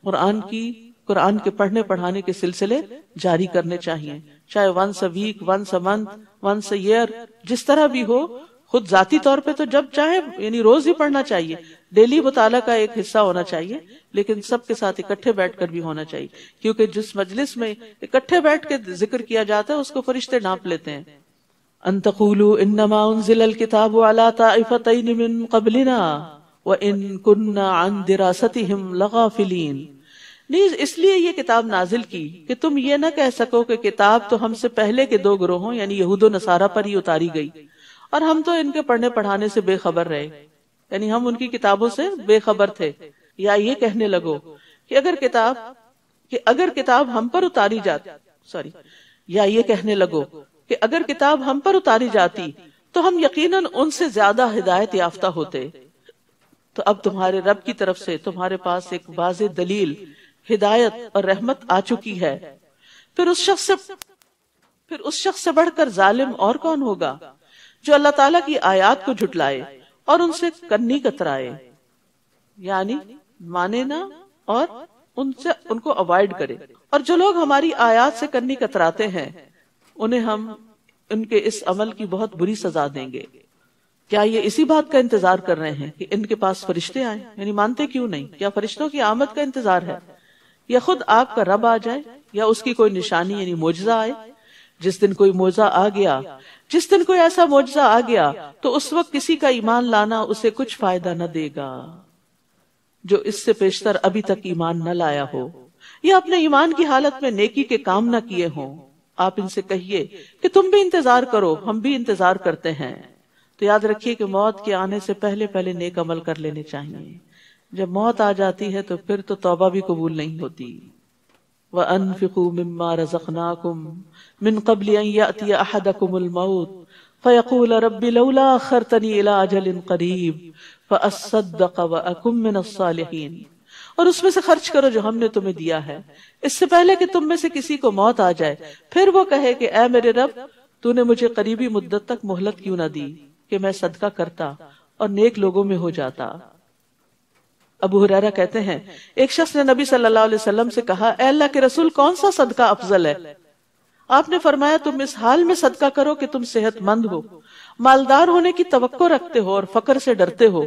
कुरान की कुरान के पढ़ने पढ़ाने के सिलसिले जारी करने चाहिए चाहे once a week once a month once a year year जिस तरह भी हो खुद जाती तौर पे तो जब चाहे यानी रोज ही पढ़ना चाहिए डेली मुताला का एक हिस्सा होना चाहिए लेकिन सबके साथ इकट्ठे बैठकर भी होना चाहिए क्योंकि जिस मजलिस में इकट्ठे बैठ के जिक्र किया जाता है उसको फरिश्ते नाप लेते हैं अन तकुलू इन्नमा उन्जिल किताब अला ताइफतैन मिन कबलिना व इन कुन्ना अन दिरासतिहिम लगाफिलीन नीज इसलिए ये किताब नाजिल की कि तुम ये ना कह सको कि किताब तो हमसे पहले के दो ग्रोहों यानी यहूदो नसारा पर ही उतारी गई और हम तो इनके पढ़ने पढ़ाने से बेखबर रहे यानी हम उनकी किताबों से बेखबर थे या ये कहने लगो कि अगर किताब कि अगर किताब हम पर उतारी जाती सॉरी या ये कहने लगो कि अगर किताब हम पर उतारी जाती तो हम यकीनन उनसे ज्यादा हिदायत याफ्ता होते तो अब तुम्हारे रब की तरफ से तुम्हारे पास एक वाज दलील हिदायत और रहमत आ चुकी है फिर उस शख्स से फिर उस शख्स से बढ़कर जालिम और कौन होगा जो अल्लाह ताला की आयात को झुटलाए और उनसे कन्नी कतराए यानी माने ना और उनसे उनको अवॉइड करे और जो लोग हमारी आयात से कन्नी कतराते हैं उन्हें हम उनके इस अमल की बहुत बुरी सजा देंगे क्या ये इसी बात का इंतजार कर रहे हैं कि इनके पास फरिश्ते आए यानी मानते क्यों नहीं क्या फरिश्तों की आमद का इंतजार है या खुद आग का रब आ जाए या उसकी कोई निशानी यानी मोजा आए जिस दिन कोई मोजा आ गया जिस दिन कोई ऐसा मोजा आ गया तो उस वक्त किसी का ईमान लाना उसे कुछ फायदा न देगा जो इससे पेशतर अभी तक ईमान न लाया हो या अपने ईमान की हालत में नेकी के काम न किए हों आप इनसे कहिए कि तुम भी इंतजार करो हम भी इंतजार करते हैं तो याद रखिए कि मौत के आने से पहले पहले नेक अमल कर लेने चाहिए जब मौत आ जाती है तो फिर तो तौबा भी कबूल नहीं होती वह अनफिकु मिम्मा रजकनाकुम मिन कबल अहदकुमुल मौत फयकूल रब्बि लौला अखरतनी इला अजलिन करीब फअस्सदक व अकुम मिनस और उसमें से खर्च करो जो हमने तुम्हें दिया है इससे पहले कि तुम में से किसी को मौत आ जाए फिर वो कहे कि ए मेरे रब तूने मुझे करीबी मुद्दत तक मोहलत क्यों ना दी कि मैं सदका करता और नेक लोगों में हो जाता अबू हुरैरा कहते हैं एक शख्स ने नबी सल्लल्लाहु अलैहि वसल्लम से कहा अल्लाह के रसूल कौन सा सदका अफजल है आपने फरमाया तुम इस हाल में सदका करो कि तुम सेहतमंद हो मालदार होने की तवक्को रखते हो और फकर से डरते हो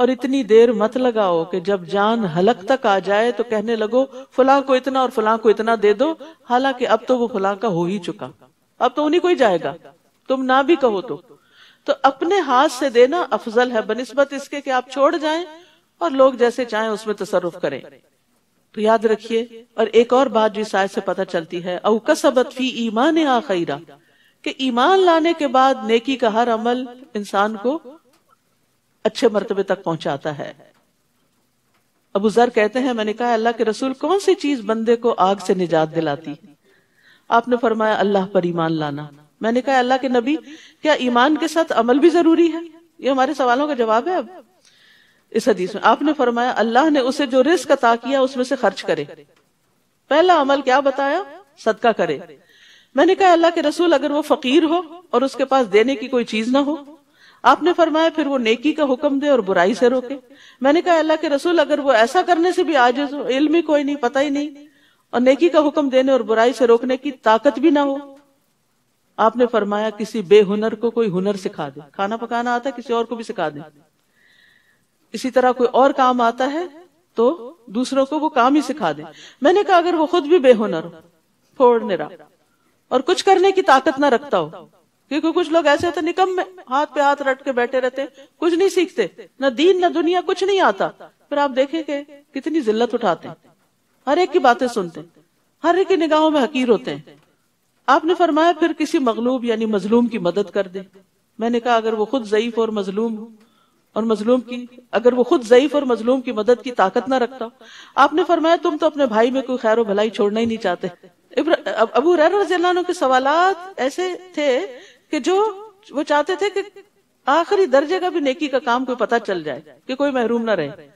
और इतनी देर मत लगाओ कि जब जान हलक तक आ जाए तो कहने लगो फलां को इतना और फलां को इतना दे दो हालांकि अब तो वो फलां का हो ही चुका अब तो उन्हीं को ही जाएगा तुम ना भी कहो तो तो अपने हाथ से देना अफजल है बनिस्बत इसके कि आप छोड़ जाएं और लोग जैसे चाहें उसमें तसरुफ करें तो याद रखिए और एक और बात जो इस से पता चलती है अवकसबत फी ईमान खैरा कि ईमान लाने के बाद नेकी का हर अमल इंसान को अच्छे मरतबे तक पहुंचाता है अबू जर कहते हैं मैंने कहा अल्लाह के रसूल कौन सी चीज बंदे को आग से निजात दिलाती है आपने फरमाया अल्लाह पर ईमान लाना मैंने कहा अल्लाह के नबी क्या ईमान के साथ अमल भी जरूरी है ये हमारे सवालों का जवाब है अब इस हदीस में आपने फरमाया अल्लाह ने उसे जो रिस्क अता किया उसमें से खर्च करे पहला अमल क्या बताया सदका करे मैंने कहा अल्लाह के रसूल अगर वो फकीर हो और उसके पास देने की कोई चीज ना हो आपने फरमाया फिर वो नेकी का हुक्म दे और बुराई से रोके मैंने कहा अल्लाह के रसूल अगर वो ऐसा करने से भी आज इल्म ही कोई नहीं पता ही नहीं और नेकी का हुक्म देने और बुराई से रोकने की ताकत भी ना हो आपने फरमाया किसी बेहुनर को कोई हुनर सिखा दे खाना पकाना आता किसी और को भी सिखा दे इसी तरह कोई और काम आता है तो दूसरों को वो काम ही सिखा दे मैंने कहा अगर वो खुद भी बेहुनर हो फोड़ने निरा और कुछ करने की ताकत ना रखता हो क्योंकि कुछ लोग ऐसे होते निकम में हाथ पे हाथ रट के बैठे रहते कुछ नहीं सीखते न दीन न दुनिया कुछ नहीं आता फिर आप देखेंगे कितनी जिल्लत उठाते हैं हर एक की बातें सुनते हर एक की निगाहों में हकीर होते हैं आपने फरमाया फिर किसी मगलूब यानी मजलूम की मदद कर दे मैंने कहा अगर वो खुद जयीफ और मजलूम और मजलूम की अगर वो खुद जयीफ और मजलूम की मदद की ताकत ना रखता आपने फरमाया तुम तो अपने भाई में कोई खैर भलाई छोड़ना ही नहीं चाहते अबू रजी के सवालात ऐसे थे कि जो वो चाहते थे कि आखिरी दर्जे का भी नेकी का काम कोई पता चल जाए कि कोई महरूम ना रहे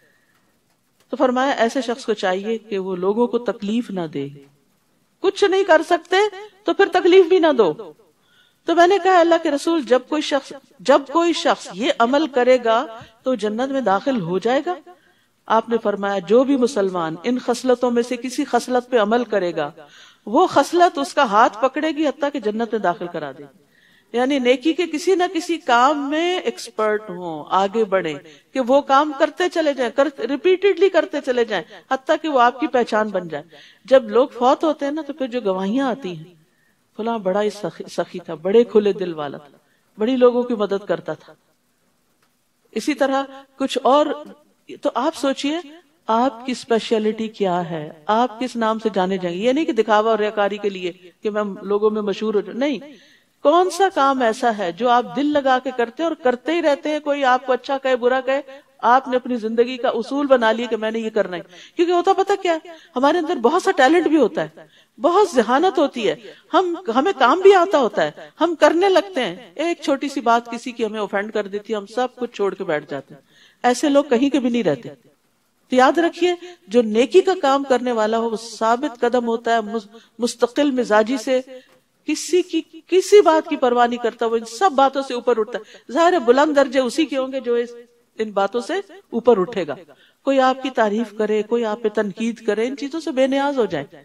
तो फरमाया ऐसे शख्स को चाहिए कि वो लोगों को तकलीफ ना दे कुछ नहीं कर सकते तो फिर तकलीफ भी ना दो तो मैंने कहा अल्लाह के रसूल जब कोई शख्स जब कोई शख्स ये अमल करेगा तो जन्नत में दाखिल हो जाएगा आपने फरमाया जो भी मुसलमान इन खसलतों में से किसी खसलत पे अमल करेगा वो खसलत उसका हाथ पकड़ेगी हत्या कि जन्नत में दाखिल करा देगी यानी नेकी के किसी ना किसी काम में एक्सपर्ट हो आगे बढ़े कि वो काम करते चले जाए कर रिपीटेडली करते चले जाए हती कि वो आपकी पहचान बन जाए जब लोग फौत होते हैं ना तो फिर जो गवाहियां आती हैं खुला बड़ा ही सखी, सखी था बड़े खुले दिल वाला था बड़ी लोगों की मदद करता था इसी तरह कुछ और तो आप सोचिए आपकी स्पेशलिटी क्या है आप किस नाम से जाने जाएंगे ये नहीं कि दिखावा और रेकारी के लिए कि मैं लोगों में मशहूर हो जाऊ नहीं कौन सा काम ऐसा है जो आप दिल लगा के करते हैं और करते ही रहते हैं कोई आपको अच्छा कहे बुरा कहे आपने अपनी जिंदगी का उसूल बना लिया कि मैंने ये करना है क्योंकि होता पता क्या है हमारे अंदर बहुत सा टैलेंट भी होता है बहुत जहानत होती है हम हमें काम भी आता होता है हम करने लगते हैं एक छोटी सी बात किसी की हमें ओफेंड कर देती है हम सब कुछ छोड़ के बैठ जाते हैं ऐसे लोग कहीं के भी नहीं रहते तो याद रखिए जो नेकी का काम करने वाला हो वो साबित कदम होता है मुस्तकिल मिजाजी से किसी की किसी बात की परवाह नहीं करता वो इन सब बातों से ऊपर उठता है जाहिर है बुलंद दर्जे उसी के होंगे जो इस इन बातों से ऊपर उठेगा कोई आपकी तारीफ करे कोई आप पे तनकीद करे इन चीजों से बेनियाज हो जाए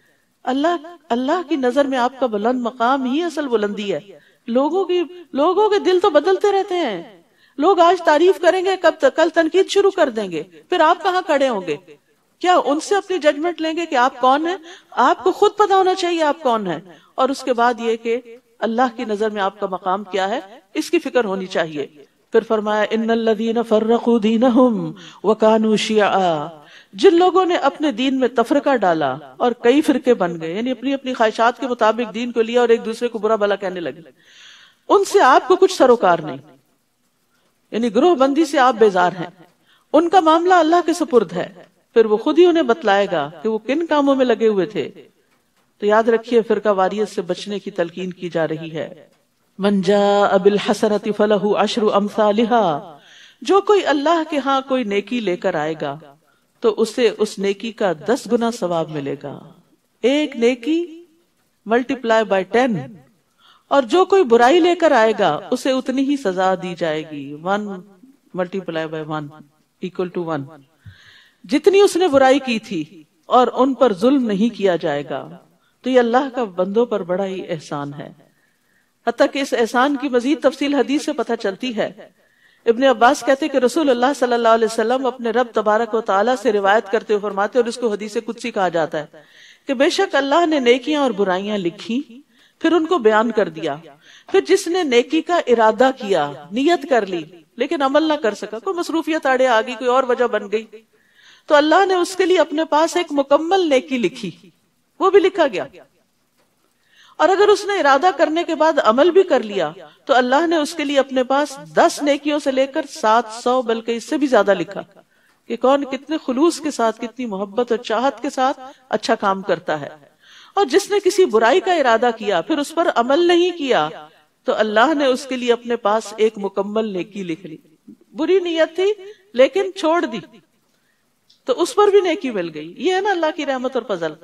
अल्लाह अल्लाह की नजर में आपका बुलंद मकाम ही असल बुलंदी है लोगों की लोगों के दिल तो बदलते रहते हैं लोग आज तारीफ करेंगे कब तक कल तनकीद शुरू कर देंगे फिर आप कहाँ खड़े होंगे क्या उनसे अपनी जजमेंट लेंगे कि आप कौन है आपको खुद पता होना चाहिए आप कौन है और उसके बाद ये कि अल्लाह की नजर में आपका मकाम क्या है इसकी फिक्र होनी चाहिए फिर फरमाया इन व जिन लोगों ने अपने दीन में तफरका डाला और कई फिरके बन गए यानी अपनी अपनी ख्वाहिशात के मुताबिक दीन को लिया और एक दूसरे को बुरा भला कहने लगे उनसे आपको कुछ सरोकार नहीं यानी ग्रोहबंदी से आप बेजार हैं उनका मामला अल्लाह के सुपुर्द है फिर वो खुद ही उन्हें बतलाएगा कि वो किन कामों में लगे हुए थे तो याद रखिए फिर वारियत से बचने की तलकीन की जा रही है मंजा अबिल हसनती फलहू अशरु अमसालिहा जो कोई अल्लाह के हाँ कोई नेकी लेकर आएगा तो उसे उस नेकी का दस गुना सवाब मिलेगा एक नेकी मल्टीप्लाई बाय टेन और जो कोई बुराई लेकर आएगा उसे उतनी ही सजा दी जाएगी one multiply by one equal to one जितनी उसने बुराई की थी और उन पर जुल्म नहीं किया जाएगा तो ये अल्लाह का बंदों पर बड़ा ही एहसान है हती कि इस एहसान की मजीद तफसील हदीस से पता चलती है इबन अब्बास कहते कि रसूल अल्लाह सल्लल्लाहु अलैहि वसल्लम अपने रब तबारक व ताला से रिवायत करते हुए फरमाते और इसको हदीस कुत्सी कहा जाता है कि बेशक अल्लाह ने नेकियां और बुराइयां लिखी फिर उनको बयान कर दिया फिर जिसने नेकी का इरादा किया नियत कर ली लेकिन अमल ना कर सका कोई मसरूफियत आड़े आ गई कोई और वजह बन गई तो अल्लाह ने उसके लिए अपने पास एक मुकम्मल नेकी लिखी वो भी लिखा गया और अगर उसने इरादा करने के बाद अमल भी कर लिया तो अल्लाह ने उसके लिए अपने पास दस नेकियों से लेकर सात सौ बल्कि इससे भी ज्यादा लिखा कि कौन कितने खुलूस के साथ कितनी मोहब्बत और चाहत के साथ अच्छा काम करता है और जिसने किसी बुराई का इरादा किया फिर उस पर अमल नहीं किया तो अल्लाह ने उसके लिए अपने पास एक मुकम्मल नेकी लिख ली बुरी नीयत थी लेकिन छोड़ दी तो उस पर भी नेकी मिल गई ये है ना अल्लाह की रहमत और फजल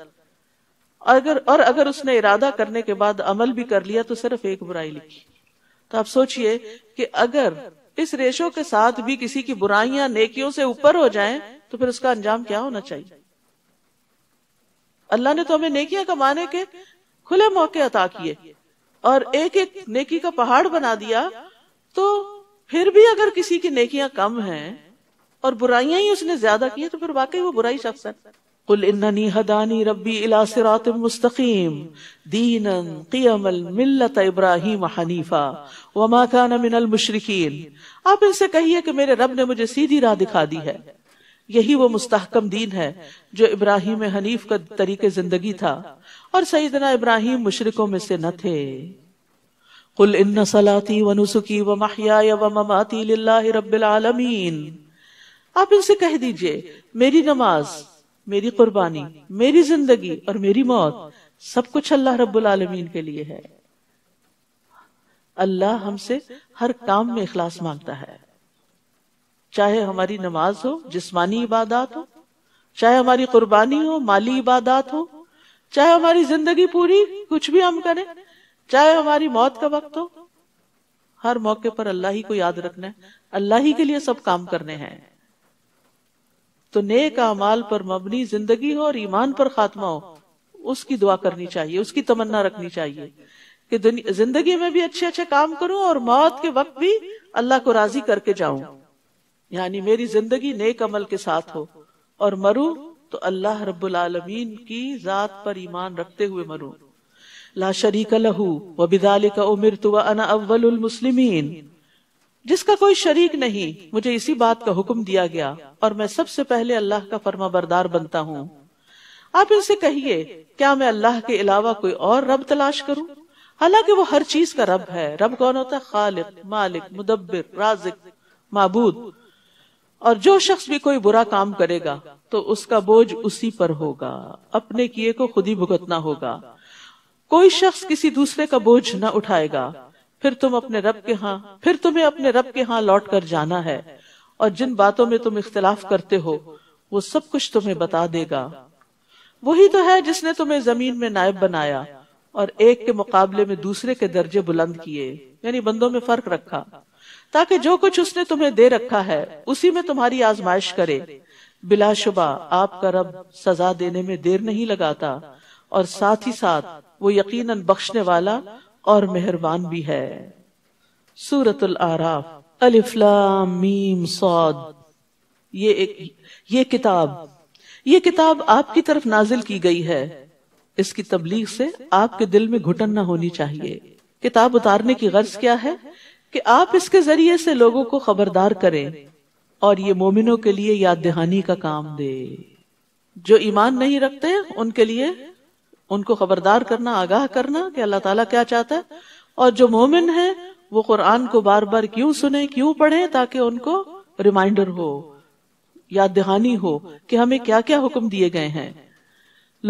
अगर और अगर उसने इरादा करने के बाद अमल भी कर लिया तो सिर्फ एक बुराई लिखी तो आप सोचिए कि अगर इस रेशो के साथ भी किसी की बुराइयां नेकियों से ऊपर हो जाएं तो फिर उसका अंजाम क्या होना चाहिए अल्लाह ने तो हमें नेकियां कमाने के खुले मौके अता किए और एक एक नेकी का पहाड़ बना दिया तो फिर भी अगर किसी की नेकियां कम हैं और बुराइयां ही उसने ज्यादा की है तो फिर वाकई वो बुराई शख्स है قل انني هداني ربي الى صراط مستقيم دينا قيما मिल्लत ابراهيم حنيفا وما كان من المشركين आप इनसे कहिए कि मेरे रब ने मुझे सीधी राह दिखा दी है यही वो मुस्तहकम दीन है जो इब्राहिम हनीफ का तरीके जिंदगी था और सैयदना इब्राहिम मुशरिकों में से न थे قل ان صلاتي ونسكي ومحياي ومماتي لله رب العالمين आप इनसे कह दीजिए मेरी नमाज मेरी कुर्बानी मेरी जिंदगी और मेरी मौत सब कुछ अल्लाह रब्बुल आलमीन के लिए है अल्लाह हमसे हर काम में इखलास मांगता है चाहे हमारी नमाज हो जिस्मानी इबादत हो चाहे हमारी कुर्बानी हो माली इबादत हो चाहे हमारी जिंदगी पूरी कुछ भी हम करें चाहे हमारी मौत का वक्त हो हर मौके पर अल्लाह ही को याद रखना है अल्लाह ही के लिए सब काम करने हैं तो नेक अमाल पर मबनी जिंदगी हो और ईमान पर खात्मा हो उसकी दुआ करनी चाहिए उसकी तमन्ना रखनी चाहिए कि जिंदगी में भी अच्छे अच्छे काम करूं और मौत के वक्त भी अल्लाह को राजी करके जाऊं यानी मेरी जिंदगी नेक अमल के साथ हो और मरू तो अल्लाह रब्बुल आलमीन की जात पर ईमान रखते हुए मरू ला शरीक लहू व बिदालिका उमिर तो अना अव्वल मुस्लिमीन जिसका कोई शरीक नहीं मुझे इसी बात का हुक्म दिया गया और मैं सबसे पहले अल्लाह का फर्मा बरदार बनता हूँ आप इनसे कहिए क्या मैं अल्लाह के अलावा कोई और रब तलाश करूँ हालांकि वो हर चीज का रब है रब कौन होता है खालिक मालिक मुदब्बिर राजिक महबूद और जो शख्स भी कोई बुरा काम करेगा तो उसका बोझ उसी पर होगा अपने किए को खुद ही भुगतना होगा कोई शख्स किसी दूसरे का बोझ न उठाएगा फिर तुम अपने रब के यहाँ फिर तुम्हें अपने रब के यहाँ लौट कर जाना है और जिन बातों में तुम इख्तलाफ करते हो वो सब कुछ तुम्हें बता देगा वही तो है जिसने तुम्हें जमीन में नायब बनाया और एक के मुकाबले में दूसरे के दर्जे बुलंद किए यानी बंदों में फर्क रखा ताकि जो कुछ उसने तुम्हें दे रखा है उसी में तुम्हारी आजमाइश करे बिलाशुबा आपका रब सजा देने में देर नहीं लगाता और साथ ही साथ वो यकीनन बख्शने वाला और मेहरबान भी है सूरत आराफ अलिफ्लाम सौद ये एक ये किताब ये किताब आपकी तरफ नाजिल की गई है इसकी तबलीग से आपके दिल में घुटन ना होनी चाहिए किताब उतारने की गर्ज क्या है कि आप इसके जरिए से लोगों को खबरदार करें और ये मोमिनों के लिए याद दहानी का काम दे जो ईमान नहीं रखते उनके लिए उनको खबरदार करना आगाह करना कि अल्लाह ताला क्या चाहता है और जो मोमिन है वो कुरान को बार बार क्यों सुने क्यों पढ़े ताकि उनको रिमाइंडर हो याद दहानी हो कि हमें क्या क्या हुक्म दिए गए हैं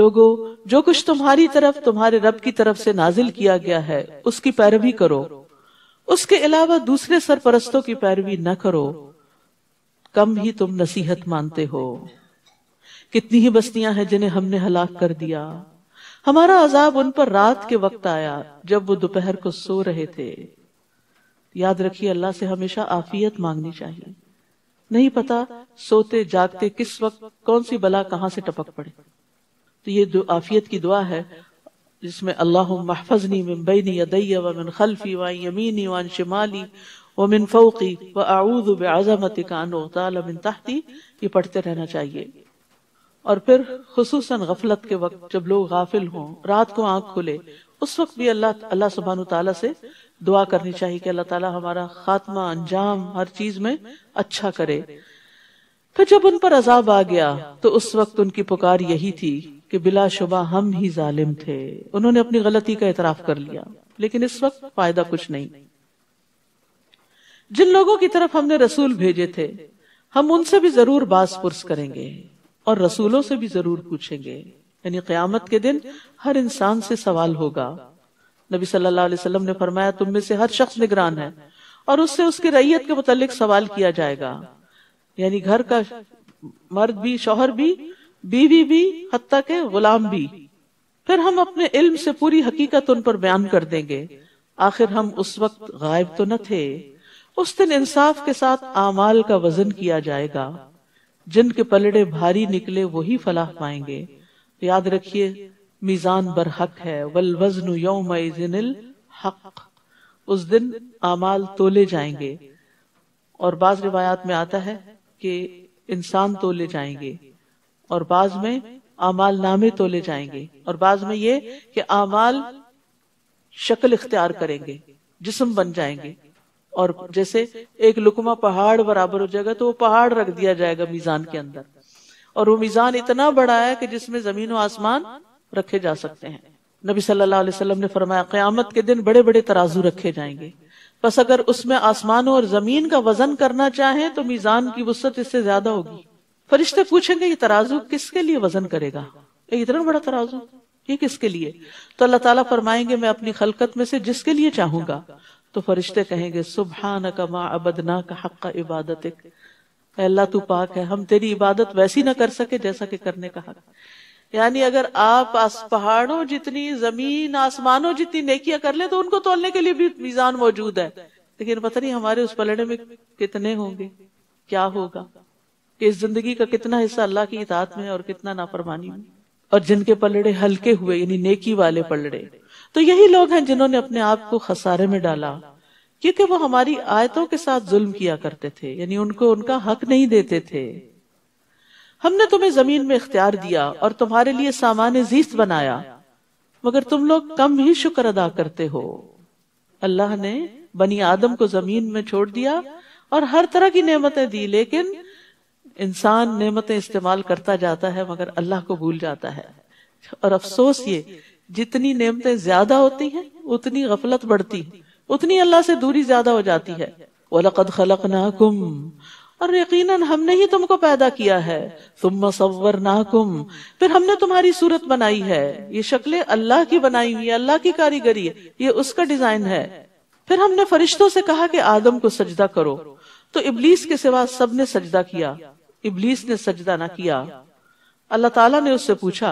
लोगो जो कुछ तुम्हारी तरफ तुम्हारे रब की तरफ से नाजिल किया गया है उसकी पैरवी करो उसके अलावा दूसरे सरपरस्तों की पैरवी न करो कम ही तुम नसीहत मानते हो कितनी ही बस्तियां हैं जिन्हें हमने हलाक कर दिया हमारा अजाब उन पर रात के वक्त आया जब वो दोपहर को सो रहे थे याद रखिए अल्लाह से हमेशा आफियत मांगनी चाहिए नहीं पता सोते जागते किस वक्त कौन सी बला कहाँ से टपक पड़े तो ये आफियत की दुआ है जिसमें अल्लाह महफजनी मिन बैनी अदैया व मिन खल्फी व यमीनी वन शिमाली व मिन फौकी व आऊद बेआजमत कान मिन तहती ये पढ़ते रहना चाहिए और फिर खसूस गफलत के वक्त जब लोग गाफिल हों रात को आंख खुले उस वक्त भी अल्लाह अल्लाह सुबहान तला से दुआ करनी चाहिए कि अल्लाह ताला हमारा खात्मा अंजाम हर चीज में अच्छा करे फिर जब उन पर अजाब आ गया तो उस वक्त उनकी पुकार यही थी कि बिला शुबा हम ही जालिम थे उन्होंने अपनी गलती का इतराफ कर लिया लेकिन इस वक्त फायदा कुछ नहीं जिन लोगों की तरफ हमने रसूल भेजे थे हम उनसे भी जरूर बास पुरस करेंगे और रसूलों से भी जरूर पूछेंगे यानी क्यामत के दिन हर इंसान से सवाल होगा नबी सल्लल्लाहु अलैहि वसल्लम ने फरमाया तुम में से हर शख्स निगरान है और उससे उसके रैयत के मुतालिक सवाल किया जाएगा यानी घर का मर्द भी शोहर भी बीवी भी हती के गुलाम भी फिर हम अपने इल्म से पूरी हकीकत उन पर बयान कर देंगे आखिर हम उस वक्त गायब तो न थे उस दिन इंसाफ के साथ आमाल का वजन किया जाएगा जिनके पलड़े भारी निकले वही फलाह पाएंगे तो याद रखिए मीजान बर हक है वल वजन यौमिल हक उस दिन आमाल तोले जाएंगे और बाज रिवायात में आता है कि इंसान तोले जाएंगे और बाज में आमाल नामे तोले जाएंगे और बाज में ये कि आमाल शक्ल इख्तियार करेंगे जिसम बन जाएंगे और जैसे एक लुकमा पहाड़ बराबर हो जाएगा तो वो पहाड़ रख दिया जाएगा मीजान के अंदर और वो मीजान इतना बड़ा है कि जिसमें जमीन और आसमान रखे जा सकते हैं नबी सल्लल्लाहु अलैहि वसल्लम ने फरमाया क्यामत के दिन बड़े बड़े तराजू रखे जाएंगे बस अगर उसमें आसमानों और जमीन का वजन करना चाहे तो मीजान की वसत इससे ज्यादा होगी फरिश्ते पूछेंगे ये तराजू किसके लिए वजन करेगा ये इतना बड़ा तराजू ये किसके लिए तो अल्लाह ताला फरमाएंगे मैं अपनी खलकत में से जिसके लिए चाहूंगा तो फरिश्ते कहेंगे सुबह न कमा ना का हक का इबादत अल्लाह तू पाक है हम तेरी इबादत वैसी ना कर सके जैसा कि करने का हक यानी अगर आप आस पहाड़ों जितनी जमीन आसमानों जितनी नेकियां कर ले तो उनको तोलने के लिए भी मीजान मौजूद है लेकिन पता नहीं हमारे उस पलड़े में कितने होंगे क्या होगा कि इस जिंदगी का कितना हिस्सा अल्लाह की इतात में और कितना नाफरमानी में और जिनके पलड़े हल्के हुए यानी नेकी वाले पलड़े तो यही लोग हैं जिन्होंने अपने आप को खसारे में डाला क्योंकि वो हमारी आयतों के साथ जुल्म किया करते थे यानी उनको उनका हक नहीं देते थे हमने तुम्हें जमीन में इख्तियार दिया और तुम्हारे लिए सामान्य जीत बनाया मगर तुम लोग कम ही शुक्र अदा करते हो अल्लाह ने बनी आदम को जमीन में छोड़ दिया और हर तरह की नेमतें दी लेकिन इंसान नेमतें इस्तेमाल करता जाता है मगर अल्लाह को भूल जाता है और अफसोस ये जितनी नेमतें ज्यादा होती हैं उतनी गफलत बढ़ती है उतनी अल्लाह से दूरी ज्यादा हो जाती है वलकद खलक नाकुम और यकीनन हमने ही तुमको पैदा किया है तुम सवर नाकुम फिर हमने तुम्हारी सूरत बनाई है ये शक्लें अल्लाह की बनाई हुई है अल्लाह की कारीगरी है ये उसका डिजाइन है फिर हमने फरिश्तों से कहा कि आदम को सजदा करो तो इबलीस के सिवा सबने सजदा किया इबलीस ने सजदा ना किया अल्लाह ताला ने उससे पूछा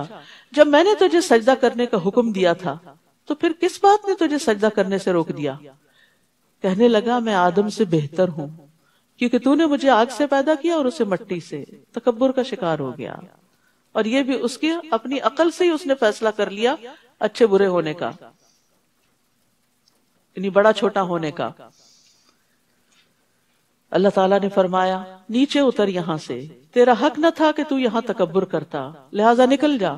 जब मैंने तुझे सजदा करने का हुक्म दिया था तो फिर किस बात ने तुझे सजदा करने से रोक दिया कहने लगा मैं आदम से बेहतर हूँ क्योंकि तूने मुझे आग से पैदा किया और उसे मट्टी से तकबर का शिकार हो गया और ये भी उसके अपनी अकल से ही उसने फैसला कर लिया अच्छे बुरे होने का यानी बड़ा छोटा होने का अल्लाह ताला ने फरमाया नीचे उतर यहाँ से तेरा हक न था कि तू यहाँ तकबर करता लिहाजा निकल जा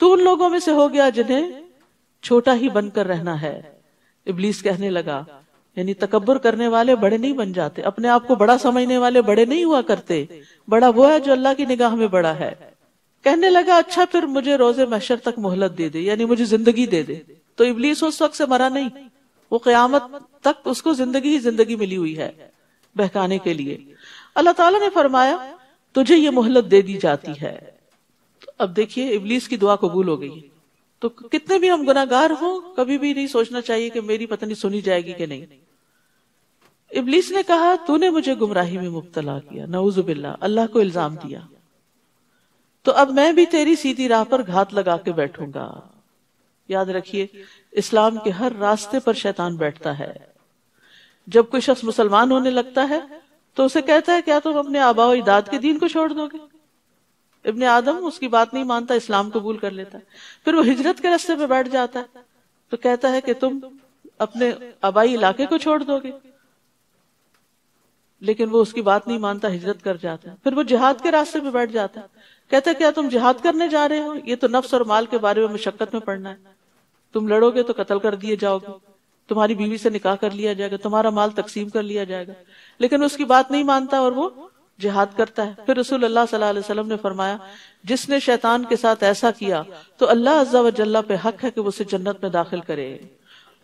तू उन लोगों में से हो गया जिन्हें छोटा ही बनकर रहना है इबलीस कहने लगा यानी तकबर करने वाले बड़े नहीं बन जाते अपने आप को बड़ा समझने वाले बड़े नहीं हुआ करते बड़ा वो है जो अल्लाह की निगाह में बड़ा है कहने लगा अच्छा फिर मुझे रोजे मशर तक मोहलत दे दे यानी मुझे जिंदगी दे दे तो इबलीस उस वक्त से मरा नहीं वो क्यामत तक उसको जिंदगी ही जिंदगी मिली हुई है बहकाने के लिए अल्लाह ताला ने फरमाया तुझे ये मोहलत दे दी जाती है तो अब देखिए इबलीस की दुआ कबूल हो गई तो कितने भी हम गुनागार हों कभी भी नहीं सोचना चाहिए कि मेरी पत्नी सुनी जाएगी कि नहीं इबलीस ने कहा तूने मुझे गुमराही में मुबतला किया नवजुबिल्ला अल्लाह को इल्जाम दिया तो अब मैं भी तेरी सीधी राह पर घात लगा के बैठूंगा याद रखिए इस्लाम के हर रास्ते पर शैतान बैठता है जब कोई शख्स मुसलमान होने लगता है तो उसे कहता है क्या तुम तो अपने आबाओ इदाद के दीन को छोड़ दोगे इबन आदम उसकी बात नहीं मानता इस्लाम कबूल कर लेता फिर वो हिजरत के रास्ते पे बैठ जाता है तो कहता है कि तुम अपने आबाई इलाके को छोड़ दोगे लेकिन वो उसकी बात नहीं मानता हिजरत कर जाता है फिर वो जिहाद के रास्ते पे बैठ जाता है कहता है क्या तुम जिहाद करने जा रहे हो ये तो नफ्स और माल के बारे में मशक्कत में पड़ना है तुम लड़ोगे तो कत्ल कर दिए जाओगे तुम्हारी बीवी से निकाह कर लिया जाएगा तुम्हारा माल तकसीम कर लिया जाएगा लेकिन उसकी बात नहीं मानता और वो जिहाद करता है फिर रसूल अल्लाह सल्लल्लाहु अलैहि वसल्लम ने फरमाया जिसने शैतान के साथ ऐसा किया तो अल्लाह अज्जा पे हक है कि उसे जन्नत में दाखिल करे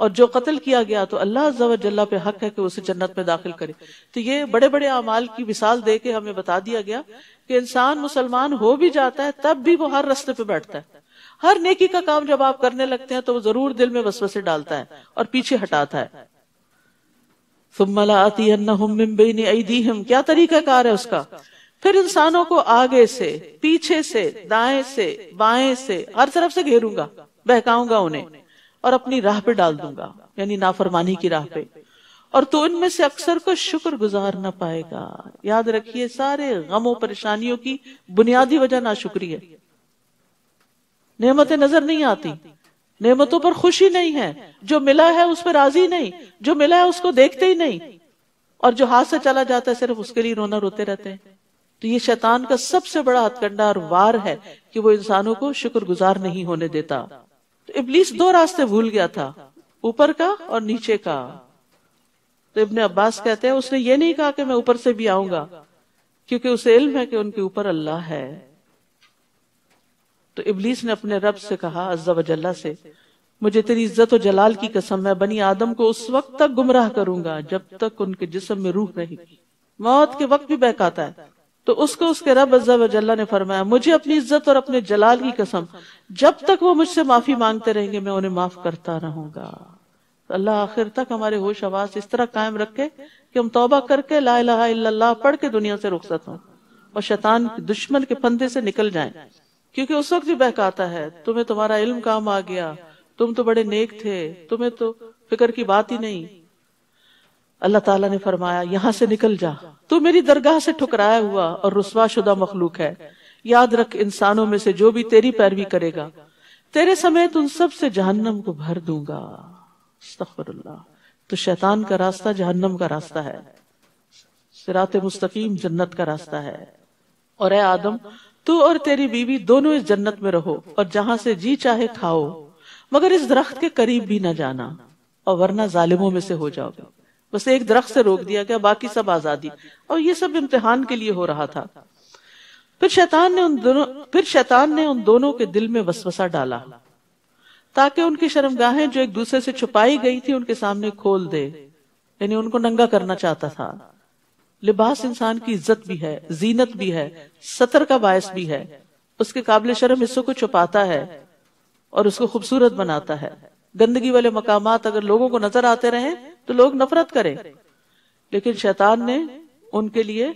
और जो कत्ल किया गया तो अल्लाह अज्जा वजल्ला पे हक है कि उसे जन्नत में दाखिल करे तो ये बड़े बड़े अमाल की मिसाल दे के हमें बता दिया गया कि इंसान मुसलमान हो भी जाता है तब भी वो हर रस्ते पे बैठता है हर नेकी का काम जब आप करने लगते हैं तो वो जरूर दिल में वसवसे डालता है और पीछे हटाता है क्या तरीका कार है उसका फिर इंसानों को आगे से पीछे से दाएं से बाएं से हर तरफ से घेरूंगा बहकाऊंगा उन्हें और अपनी राह पे डाल दूंगा यानी नाफरमानी की राह पे और तो इनमें से अक्सर को शुक्र गुजार ना पाएगा याद रखिए सारे गमों परेशानियों की बुनियादी वजह ना शुक्रिया नेमतें नजर नहीं आती नेमतों पर खुशी नहीं है जो मिला है उस पर राजी नहीं जो मिला है उसको देखते ही नहीं और जो हाथ से चला जाता है सिर्फ उसके लिए रोना रोते रहते हैं तो ये शैतान का सबसे बड़ा हथकंडा और वार है कि वो इंसानों को शुक्रगुजार नहीं होने देता तो इबलीस दो रास्ते भूल गया था ऊपर का और नीचे का तो इब्ने अब्बास कहते हैं उसने ये नहीं कहा कि मैं ऊपर से भी आऊंगा क्योंकि उसे इल्म है कि उनके ऊपर अल्लाह है तो इबलीस ने अपने रब से कहा अज्जा वजल्ला से मुझे तेरी इज्जत और जलाल की कसम है बनी आदम को उस वक्त तक गुमराह करूंगा जब तक उनके जिसम में रूह रहेगी मौत के वक्त भी बहकाता है तो उसको उसके रब अज्जा वजल्ला ने फरमाया मुझे अपनी इज्जत और अपने जलाल की कसम जब तक वो मुझसे माफी मांगते रहेंगे मैं उन्हें माफ करता रहूंगा तो अल्लाह आखिर तक हमारे होश आवाज इस तरह कायम रखे कि हम तोबा करके ला इलाहा पढ़ के दुनिया से रुखसत हों और शैतान दुश्मन के फंदे से निकल जाएं क्योंकि उस वक्त भी बहकाता है तुम्हें तुम्हारा इल्म काम आ गया तुम तो बड़े नेक थे तुम्हें तो फिक्र की बात ही नहीं अल्लाह ताला ने फरमाया यहाँ से निकल जा तू मेरी दरगाह से ठुकराया हुआ और रुसवा शुदा मखलूक है याद रख इंसानों में से जो भी तेरी पैरवी करेगा तेरे समेत उन सब से जहन्नम को भर दूंगा तो शैतान का रास्ता जहन्नम का रास्ता है सिरात मुस्तकीम जन्नत का रास्ता है और ए आदम तू और तेरी बीवी दोनों इस जन्नत में रहो और जहां से जी चाहे खाओ मगर इस दरख्त के करीब भी न जाना और वरना जालिमों में से हो जाओगे बस एक दरख्त से रोक दिया गया बाकी सब आजादी और ये सब इम्तिहान के लिए हो रहा था फिर शैतान ने उन दोनों फिर शैतान ने उन दोनों के दिल में वसवसा डाला ताकि उनकी शर्मगाहें जो एक दूसरे से छुपाई गई थी उनके सामने खोल दे यानी उनको नंगा करना चाहता था लिबास इंसान की इज्जत भी है जीनत भी है सतर का बायस भी है उसके काबिल शर्म हिस्सों को छुपाता है और उसको खूबसूरत बनाता है गंदगी वाले मकाम अगर लोगों को नजर आते रहे तो लोग नफरत करें लेकिन शैतान ने उनके लिए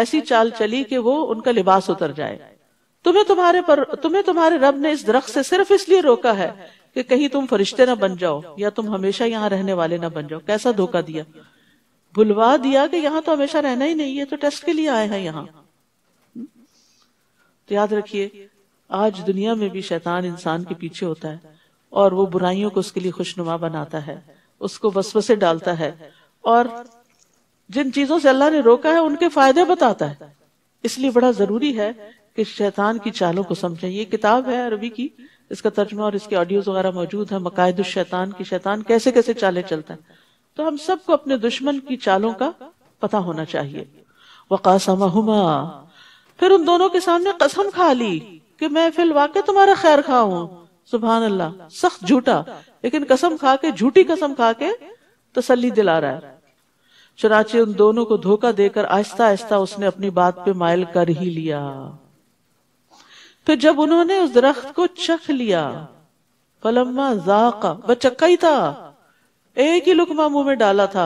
ऐसी चाल चली कि वो उनका लिबास उतर जाए तुम्हें तुम्हारे पर तुम्हें तुम्हारे रब ने इस दरख्त से सिर्फ इसलिए रोका है कि कहीं तुम फरिश्ते ना बन जाओ या तुम हमेशा यहाँ रहने वाले ना बन जाओ कैसा धोखा दिया भुलवा दिया कि यहाँ तो हमेशा रहना ही नहीं है तो टेस्ट के लिए आए हैं यहाँ तो याद रखिए आज दुनिया में भी शैतान इंसान के पीछे होता है और वो बुराइयों को उसके लिए खुशनुमा बनाता है उसको वसवसे डालता है और जिन चीजों से अल्लाह ने रोका है उनके फायदे बताता है इसलिए बड़ा जरूरी है कि शैतान की चालों को समझें ये किताब है अरबी की इसका तर्जमा और इसके ऑडियोज वगैरह मौजूद है मकायद शैतान की शैतान कैसे कैसे चाले चलता है तो हम सबको अपने दुश्मन की चालों का पता होना चाहिए वकासमा फिर उन दोनों के सामने कसम खा ली कि मैं फिल वाकई तुम्हारा खैर खा हूं सुबह अल्लाह सख्त झूठा लेकिन कसम खा के झूठी कसम खा के तसली दिला रहा है चुनाचे उन दोनों को धोखा देकर आहिस्ता आहिस्ता उसने अपनी बात पे मायल कर ही लिया फिर जब उन्होंने उस दरख्त को चख लिया पलम्मा जाका वह चक्का ही था एक ही लुकमा मुंह में डाला था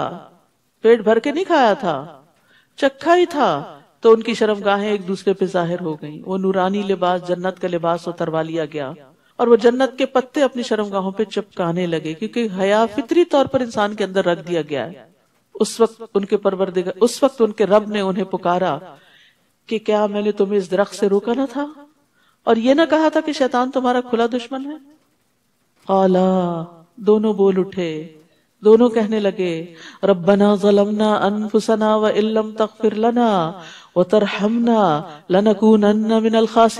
पेट भर के नहीं खाया था चखा ही था तो उनकी शर्मगाहें एक दूसरे पे जाहिर हो गईं। वो नूरानी लिबास जन्नत का लिबास उतरवा लिया गया और वो जन्नत के पत्ते अपनी शर्मगाहों पे चिपकाने लगे क्योंकि हया फितरी तौर पर इंसान के अंदर रख दिया गया है उस वक्त उनके परवरदिगार उस वक्त उनके रब ने उन्हें पुकारा कि क्या मैंने तुम्हें इस दरख्त से रोका ना था और ये ना कहा था कि शैतान तुम्हारा खुला दुश्मन है दोनों बोल उठे दोनों कहने लगे रबना जलमना अनफुसना व लना व तरहमना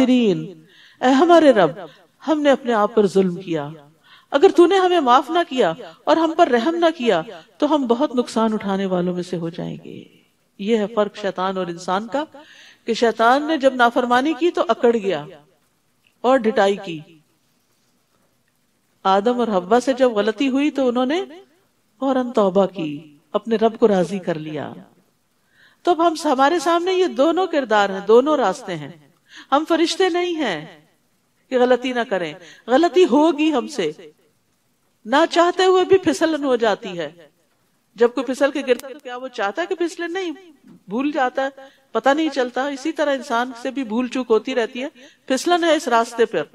ए हमारे रब हमने अपने आप पर जुल्म किया अगर तूने हमें माफ ना किया और हम पर रहम ना किया तो हम बहुत नुकसान उठाने वालों में से हो जाएंगे यह है फर्क शैतान और इंसान का कि शैतान ने जब नाफरमानी की तो अकड़ गया और ढिटाई की आदम और हब्बा से जब गलती हुई तो उन्होंने फौरन तोबा की अपने रब को राजी कर लिया तो अब हम हमारे सामने ये दोनों किरदार हैं दोनों रास्ते हैं हम फरिश्ते नहीं हैं कि गलती ना करें गलती होगी हमसे ना चाहते हुए भी फिसलन हो जाती है जब कोई फिसल के गिरता है तो क्या वो चाहता है कि फिसले नहीं भूल जाता है पता नहीं चलता इसी तरह इंसान से भी भूल चूक होती रहती है फिसलन है इस रास्ते पर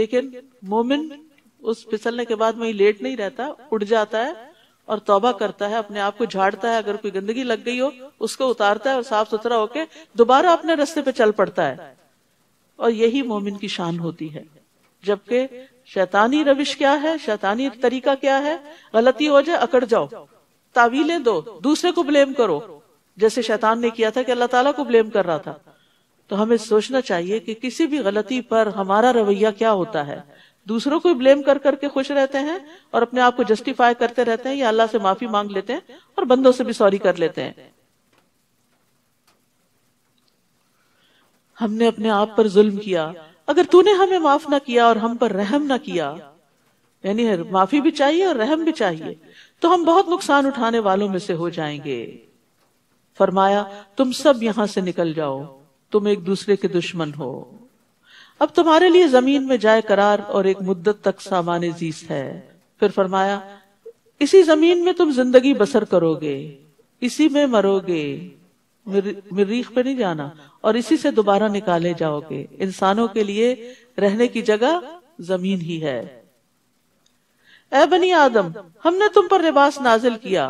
लेकिन मोमिन उस फिसलने के बाद वही लेट नहीं रहता उड़ जाता है और तौबा करता है अपने आप को झाड़ता है अगर कोई गंदगी लग गई हो उसको उतारता है और साफ सुथरा होके दोबारा अपने रस्ते पे चल पड़ता है और यही मोमिन की शान होती है जबकि शैतानी रविश क्या है शैतानी तरीका क्या है गलती हो जाए अकड़ जाओ तावीले दो दूसरे को ब्लेम करो जैसे शैतान ने किया था कि अल्लाह ताला को ब्लेम कर रहा था तो हमें सोचना चाहिए कि किसी भी गलती पर हमारा रवैया क्या होता है दूसरों को ब्लेम कर करके खुश रहते हैं और अपने आप को जस्टिफाई करते रहते हैं या अल्लाह से माफी मांग लेते हैं और बंदों से भी सॉरी कर लेते हैं हमने अपने आप पर जुल्म किया अगर तूने हमें माफ ना किया और हम पर रहम ना किया यानी माफी भी चाहिए और रहम भी चाहिए तो हम बहुत नुकसान उठाने वालों में से हो जाएंगे फरमाया तुम सब यहां से निकल जाओ तुम एक दूसरे के दुश्मन हो अब तुम्हारे लिए जमीन में जाए करार और एक मुद्दत तक सामान जीस है फिर फरमाया इसी जमीन में तुम जिंदगी बसर करोगे इसी में मरोगे मरीख पे नहीं जाना और इसी से दोबारा निकाले जाओगे इंसानों के लिए रहने की जगह जमीन ही है ऐ बनी आदम हमने तुम पर लिबास नाजिल किया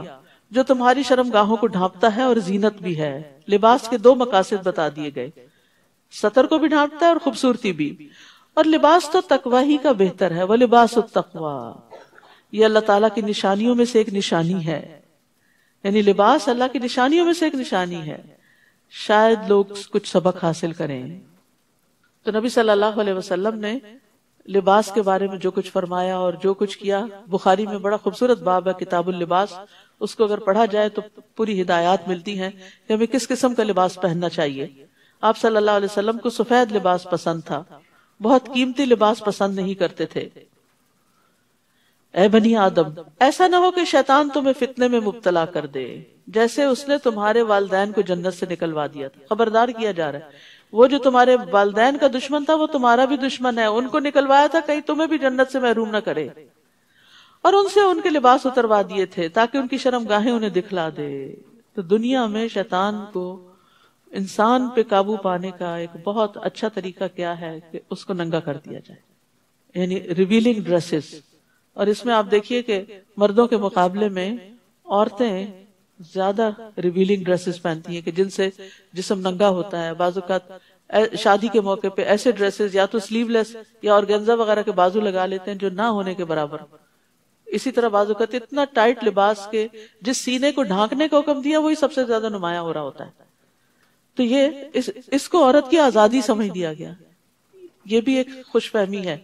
जो तुम्हारी शर्मगाहों को ढांपता है और जीनत भी है लिबास के दो मकासद बता दिए गए सतर को भी ढांटता है और खूबसूरती भी और लिबास तो तकवा ही का बेहतर है वह लिबास तकवा ये अल्लाह ताला की निशानियों में से एक निशानी है यानी लिबास अल्लाह की निशानियों में से एक निशानी है शायद लोग कुछ सबक हासिल करें तो नबी सल्लल्लाहु अलैहि वसल्लम ने लिबास के बारे में जो कुछ फरमाया और जो कुछ किया बुखारी में बड़ा खूबसूरत बाब है किताबुल लिबास उसको अगर पढ़ा जाए तो पूरी हिदायत मिलती है कि हमें किस किस्म का लिबास पहनना चाहिए आप सल्लल्लाहु अलैहि वसल्लम को सफेद लिबास पसंद था बहुत कीमती लिबास पसंद नहीं करते थे ए बनी आदम ऐसा ना हो कि शैतान तुम्हें फितने में मुबतला कर दे जैसे उसने तुम्हारे वालदेन को जन्नत से निकलवा दिया था खबरदार किया जा रहा है वो जो तुम्हारे वालदेन का दुश्मन था वो तुम्हारा भी दुश्मन है उनको निकलवाया था कहीं तुम्हें भी जन्नत से महरूम ना करे और उनसे उनके लिबास उतरवा दिए थे ताकि उनकी शर्मगाहें उन्हें दिखला दे तो दुनिया में शैतान को इंसान पे काबू पाने का एक बहुत अच्छा तरीका क्या है कि उसको नंगा कर दिया जाए यानी रिवीलिंग ड्रेसेस और इसमें आप देखिए कि मर्दों के मुकाबले में औरतें ज्यादा रिवीलिंग ड्रेसेस पहनती हैं कि जिनसे जिसम नंगा होता है बाजूकात शादी के मौके पे ऐसे ड्रेसेस या तो स्लीवलेस या ऑर्गेन्जा वगैरह के बाजू लगा लेते हैं जो ना होने के बराबर इसी तरह बाजूकात इतना टाइट लिबास के जिस सीने को ढांकने का हुक्म दिया वही सबसे ज्यादा नुमाया हो रहा होता है तो ये इस, इसको औरत की आजादी समझ दिया गया ये भी एक खुशफहमी है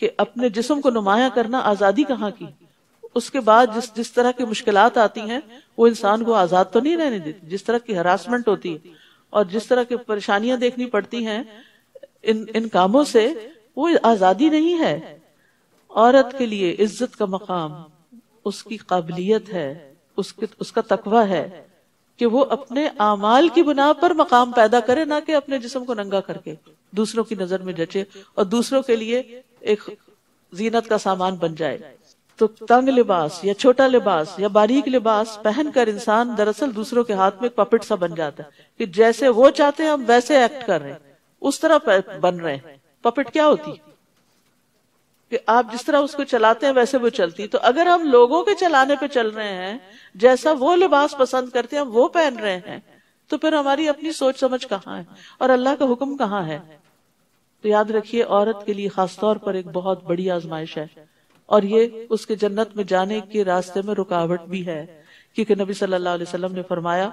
कि अपने जिस्म को नुमाया करना आजादी कहाँ की उसके बाद जिस जिस तरह की मुश्किल आती हैं वो इंसान को आजाद तो नहीं रहने देती जिस तरह की हरासमेंट होती है और जिस तरह की परेशानियां देखनी पड़ती हैं इन इन कामों से वो आजादी नहीं है औरत के लिए इज्जत का मकाम उसकी काबिलियत है उसके उसका तकवा है कि वो अपने आमाल की बुना पर मकाम पैदा करे ना कि अपने जिसम को नंगा करके दूसरों की नजर में जचे और दूसरों के लिए एक जीनत का सामान बन जाए तो तंग लिबास या छोटा लिबास या बारीक लिबास पहनकर इंसान दरअसल दूसरों के हाथ में पपिट सा बन जाता है कि जैसे वो चाहते हैं हम वैसे एक्ट कर रहे हैं उस तरह बन रहे हैं पपेट क्या होती है कि आप जिस तरह उसको चलाते हैं वैसे वो चलती तो अगर हम लोगों के चलाने पे चल रहे हैं जैसा वो लिबास पसंद करते हैं वो पहन रहे हैं तो फिर हमारी अपनी सोच समझ कहाँ है और अल्लाह का हुक्म कहाँ है तो याद रखिए औरत के लिए खासतौर पर एक बहुत बड़ी आजमाइश है और ये उसके जन्नत में जाने के रास्ते में रुकावट भी है क्योंकि नबी सल्लल्लाहु अलैहि वसल्लम ने फरमाया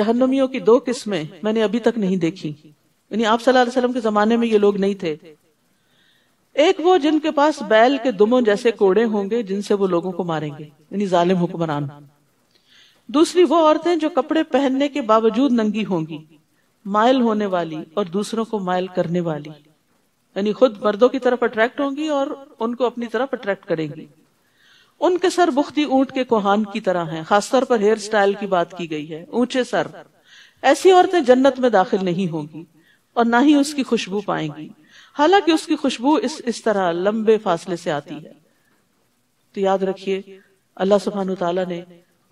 जहन्नमियों की दो किस्में मैंने अभी तक नहीं देखी यानी आप सल्लल्लाहु अलैहि वसल्लम के जमाने में ये लोग नहीं थे एक वो जिनके पास बैल के दुमों जैसे कोड़े होंगे जिनसे वो लोगों को मारेंगे यानी जालिम हुक्मरान दूसरी वो औरतें जो कपड़े पहनने के बावजूद नंगी होंगी मायल होने वाली और दूसरों को मायल करने वाली यानी खुद मर्दों की तरफ अट्रैक्ट होंगी और उनको अपनी तरफ अट्रैक्ट करेंगी उनके सर बुख्ती ऊंट के कोहान की तरह हैं खासतौर पर हेयर स्टाइल की बात की गई है ऊंचे सर ऐसी औरतें जन्नत में दाखिल नहीं होंगी और ना ही उसकी खुशबू पाएंगी हालांकि उसकी खुशबू इस इस तरह लंबे फासले से आती है तो याद रखिए अल्लाह सुबहान तला ने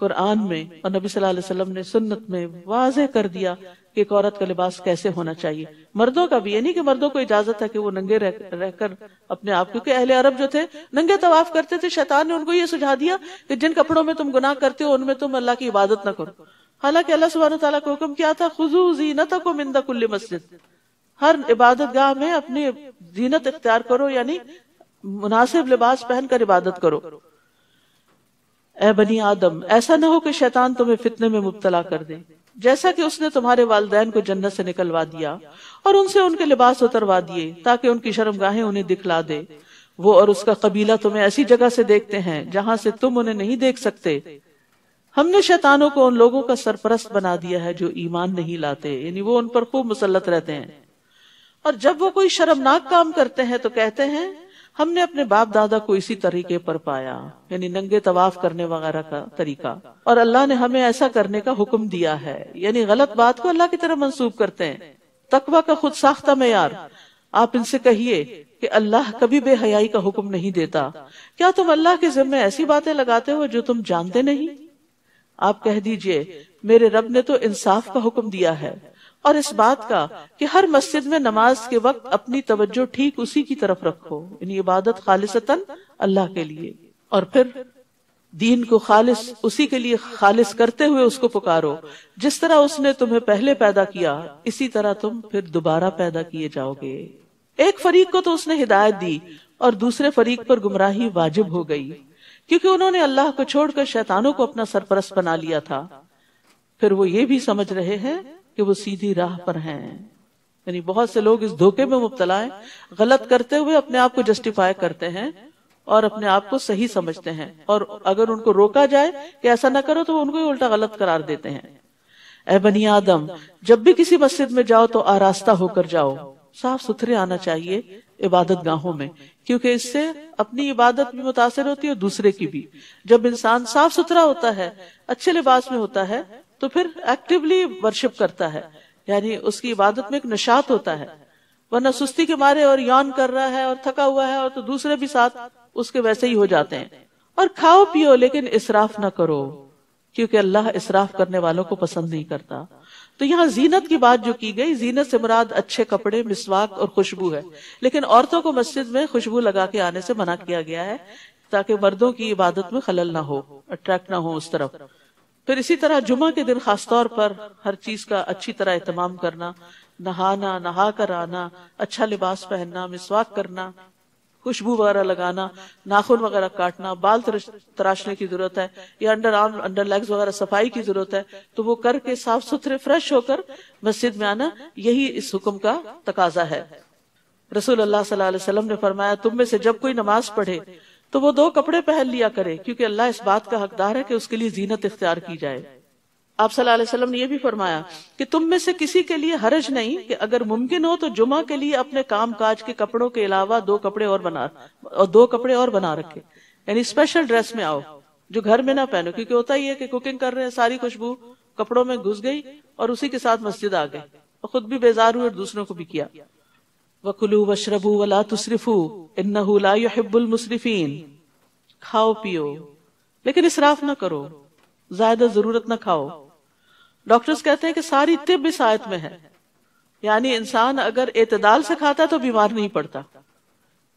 कुरान में और नबी सल्लल्लाहु अलैहि वसल्लम ने सुन्नत में वाज कर दिया कि एक औरत का लिबास कैसे होना चाहिए मर्दों का भी यानी नहीं कि मर्दों को इजाजत है कि वो नंगे रह, रहकर अपने आप क्योंकि अहले अरब जो थे नंगे तवाफ करते थे शैतान ने उनको ये सुझा दिया कि जिन कपड़ों में तुम गुनाह करते हो उनमें तुम अल्लाह की इबादत न करो हालांकि अल्लाह सुबहान तला का हुक्म क्या था खुजू जी न तको मिंदा कुल्ली मस्जिद हर इबादत गाह में अपनी जीनत इख्तियार करो यानी मुनासिब लिबास पहनकर इबादत करो ए बनी आदम ऐसा ना हो कि शैतान तुम्हें फितने में मुबतला कर दे जैसा कि उसने तुम्हारे वालदेन को जन्नत से निकलवा दिया और उनसे उनके लिबास उतरवा दिए ताकि उनकी शर्मगाहें उन्हें दिखला दे वो और उसका कबीला तुम्हें ऐसी जगह से देखते हैं जहां से तुम उन्हें नहीं देख सकते हमने शैतानों को उन लोगों का सरपरस्त बना दिया है जो ईमान नहीं लाते यानी वो उन पर खूब मुसलत रहते हैं और जब वो कोई शर्मनाक काम करते हैं तो कहते हैं हमने अपने बाप दादा को इसी तरीके पर पाया यानी नंगे तवाफ करने वगैरह का तरीका और अल्लाह ने हमें ऐसा करने का हुक्म दिया है यानी गलत बात को अल्लाह की तरह मंसूब करते हैं तकवा का खुद साख्ता मैार आप इनसे कहिए कि अल्लाह कभी बेहयाई का हुक्म नहीं देता क्या तुम अल्लाह के जिम्मे ऐसी बातें लगाते हो जो तुम जानते नहीं आप कह दीजिए मेरे रब ने तो इंसाफ का हुक्म दिया है और इस बात का कि हर मस्जिद में नमाज के वक्त अपनी तवज्जो ठीक उसी की तरफ रखो इन इबादत खालिसतन अल्लाह के लिए और फिर दीन को खालिस उसी के लिए खालिस करते हुए उसको पुकारो जिस तरह उसने तुम्हें पहले पैदा किया इसी तरह तुम फिर दोबारा पैदा किए जाओगे एक फरीक को तो उसने हिदायत दी और दूसरे फरीक पर गुमराही वाजिब हो गई क्योंकि उन्होंने अल्लाह को छोड़कर शैतानों को अपना सरपरस्त बना लिया था फिर वो ये भी समझ रहे हैं कि वो सीधी राह पर हैं यानी बहुत से लोग इस धोखे में मुबतला है गलत करते हुए अपने आप को जस्टिफाई करते हैं और अपने आप को सही समझते हैं और अगर उनको रोका जाए कि ऐसा ना करो तो वो उनको ही उल्टा गलत करार देते हैं ए बनी आदम जब भी किसी मस्जिद में जाओ तो आरास्ता होकर जाओ साफ सुथरे आना चाहिए इबादत गाहों में क्योंकि इससे अपनी इबादत भी मुतासर होती है और दूसरे की भी जब इंसान साफ सुथरा होता है अच्छे लिबास में होता है तो फिर एक्टिवली वर्शिप करता है यानी उसकी इबादत में एक निशात होता है वरना सुस्ती के मारे और यौन कर रहा है और थका हुआ है और तो दूसरे भी साथ उसके वैसे ही हो जाते हैं और खाओ पियो लेकिन इसराफ ना करो क्योंकि अल्लाह इसराफ करने वालों को पसंद नहीं करता तो यहाँ जीनत की बात जो की गई जीनत से मुराद अच्छे कपड़े मिसवाक और खुशबू है लेकिन औरतों को मस्जिद में खुशबू लगा के आने से मना किया गया है ताकि मर्दों की इबादत में खलल ना हो अट्रैक्ट ना हो उस तरफ फिर इसी तरह जुमा के दिन खास तौर पर हर चीज का अच्छी तरह एहतमाम करना नहाना नहा कर आना अच्छा लिबास पहनना मिसवाक करना खुशबू वगैरह लगाना नाखून वगैरह काटना बाल तराशने की जरूरत है या अंडर आर्म अंडर लेग्स वगैरह सफाई की जरूरत है तो वो करके साफ सुथरे फ्रेश होकर मस्जिद में आना यही इस हुक्म का तकाजा है रसूल अल्लाह सल्लल्लाहु अलैहि वसल्लम ने फरमाया तुम में से जब कोई नमाज पढ़े तो वो दो कपड़े पहन लिया करे क्योंकि अल्लाह इस बात का हकदार है कि उसके लिए जीनत इख्तियार की जाए आप सल्लल्लाहु अलैहि वसल्लम ने यह भी फरमाया कि तुम में से किसी के लिए हरज नहीं कि अगर मुमकिन हो तो जुमा के लिए अपने काम काज के कपड़ों के अलावा दो कपड़े और बना और दो कपड़े और बना रखे यानी स्पेशल ड्रेस में आओ जो घर में ना पहनो क्योंकि होता ही है कि कुकिंग कर रहे हैं सारी खुशबू कपड़ों में घुस गई और उसी के साथ मस्जिद आ गई और खुद भी बेजार हुए और दूसरों को भी किया वकुलू वशरबू वला तुसरफू इन्नहुल मुसरफीन खाओ पियो लेकिन इसराफ ना करो ज्यादा जरूरत ना खाओ डॉक्टर्स कहते हैं कि सारी तिब इस आयत में है यानी इंसान अगर एतदाल से खाता तो बीमार नहीं पड़ता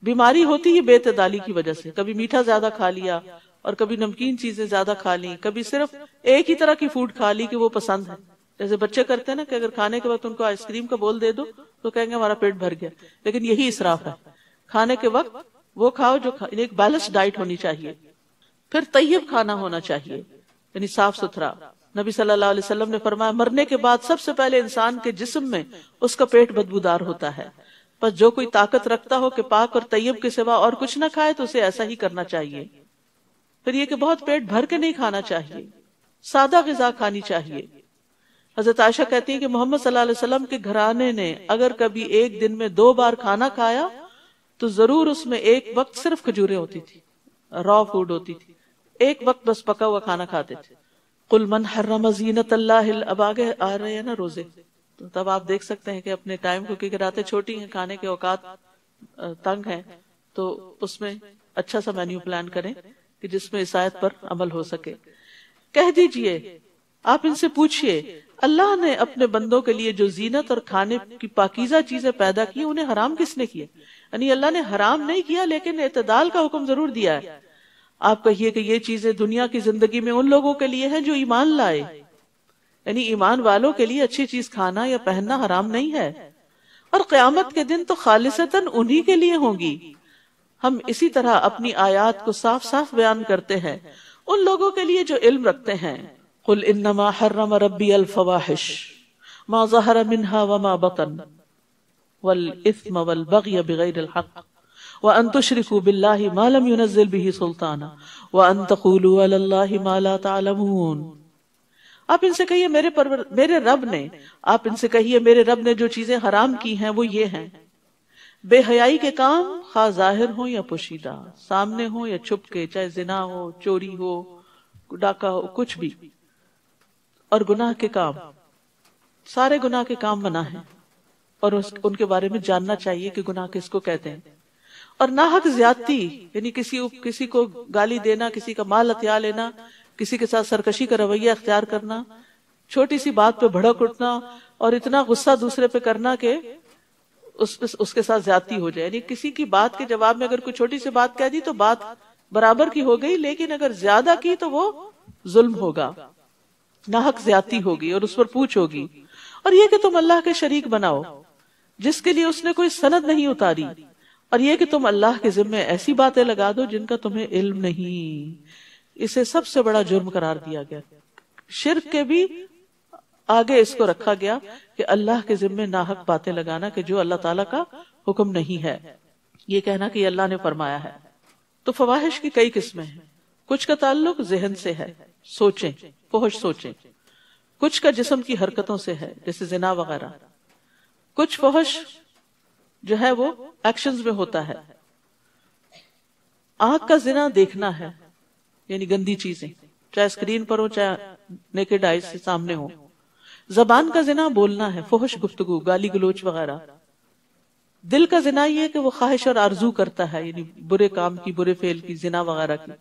बीमारी होती है बेतदाली की वजह से कभी मीठा ज्यादा खा लिया और कभी नमकीन चीजें ज्यादा खा ली कभी सिर्फ एक ही तरह की फूड खा ली कि वो पसंद है जैसे बच्चे करते हैं ना कि अगर खाने के बाद उनको आइसक्रीम का बोल दे दो तो कहेंगे हमारा पेट भर गया लेकिन यही इसराफ है खाने के वक्त वो खाओ जो खा, एक बैलेंस डाइट होनी चाहिए फिर तयब खाना होना चाहिए यानी साफ सुथरा नबी सल्लल्लाहु अलैहि वसल्लम ने फरमाया मरने के बाद सबसे पहले इंसान के जिस्म में उसका पेट बदबूदार होता है पर जो कोई ताकत रखता हो कि पाक और तय्यब के सिवा और कुछ ना खाए तो उसे ऐसा ही करना चाहिए फिर ये कि बहुत पेट भर के नहीं खाना चाहिए सादा गजा खानी चाहिए हजरत आयशा कहती है कि मोहम्मद सल्लल्लाहु अलैहि वसल्लम के घराने ने अगर कभी एक दिन में दो बार खाना खाया तो जरूर उसमें एक वक्त सिर्फ खजूरें होती थी रॉ फूड होती थी एक वक्त बस पका हुआ खाना खाते थे कुलमन हर्रम जीनत अल्लाह अब आगे आ रहे हैं ना रोजे तो तब आप देख सकते हैं कि अपने टाइम को क्योंकि रातें छोटी हैं खाने के औकात तंग हैं तो उसमें अच्छा सा मेन्यू प्लान करें कि जिसमें इस आयत पर अमल हो सके कह दीजिए आप इनसे पूछिए अल्लाह ने अपने बंदों के लिए जो जीनत और खाने की पाकिजा चीजें पैदा की उन्हें हराम किसने किया यानी अल्लाह ने हराम नहीं किया लेकिन एतदाल का हुक्म जरूर दिया है आप कहिए कि ये चीजें दुनिया की जिंदगी में उन लोगों के लिए है जो ईमान लाए यानी ईमान वालों के लिए अच्छी चीज खाना या पहनना हराम नहीं है और क्यामत के दिन तो खालिशतन उन्ही के लिए होगी हम इसी तरह अपनी आयात को साफ साफ बयान करते हैं उन लोगों के लिए जो इल्म रखते हैं قل انما حرم ربي الفواحش ما ظهر منها وما بطن والاثم والبغي بغير الحق وان تشركوا بالله ما لم ينزل به سلطانا وان تقولوا على الله ما لا تعلمون आप इनसे कहिए मेरे परवर मेरे रब ने आप इनसे कहिए मेरे रब ने जो चीजें हराम की हैं वो ये हैं बेहयाई के काम खा जाहिर हो या पोशीदा सामने हो या छुप के चाहे जिना हो चोरी हो डाका हो कुछ भी और गुनाह के काम सारे गुनाह के काम मना है और उस, उनके बारे में जानना चाहिए कि गुनाह किसको कहते हैं और नाहक ज्यादती यानी किसी उप, किसी को गाली देना किसी का माल हथियार लेना किसी के साथ सरकशी का रवैया अख्तियार करना छोटी सी बात पे भड़क उठना और इतना गुस्सा दूसरे पे करना के उस उसके साथ ज्यादती हो जाए यानी किसी की बात के जवाब में अगर कोई छोटी सी बात कह दी तो बात बराबर की हो गई लेकिन अगर ज्यादा की तो वो जुल्म होगा नाहक ज्यादा होगी और उस पर पूछ होगी और यह कि तुम अल्लाह के शरीक बनाओ जिसके लिए उसने कोई सनद नहीं उतारी और यह कि तुम अल्लाह के जिम्मे ऐसी बातें लगा दो जिनका तुम्हें इल्म नहीं इसे सबसे बड़ा जुर्म करार दिया गया शिरक के भी आगे इसको रखा गया कि अल्लाह के जिम्मे नाहक बातें लगाना कि जो अल्लाह ताला का हुक्म नहीं है ये कहना कि अल्लाह ने फरमाया है तो फवाहिश की कई किस्में हैं कुछ का ताल्लुक जहन से है सोचें फोहश सोचें कुछ का जिसम की हरकतों से है जैसे जिना वगैरह कुछ फोहश जो है वो एक्शंस में होता है आंख का जिना देखना है यानी गंदी चीजें चाहे स्क्रीन पर हो चाहे नेकेड आइज से सामने हो जबान का जिना बोलना है फोहश गुफ्तगु गाली गलोच वगैरह दिल का जिना ये कि वो ख्वाहिश और आरजू करता है यानी बुरे काम की बुरे फेल की जिना वगैरह की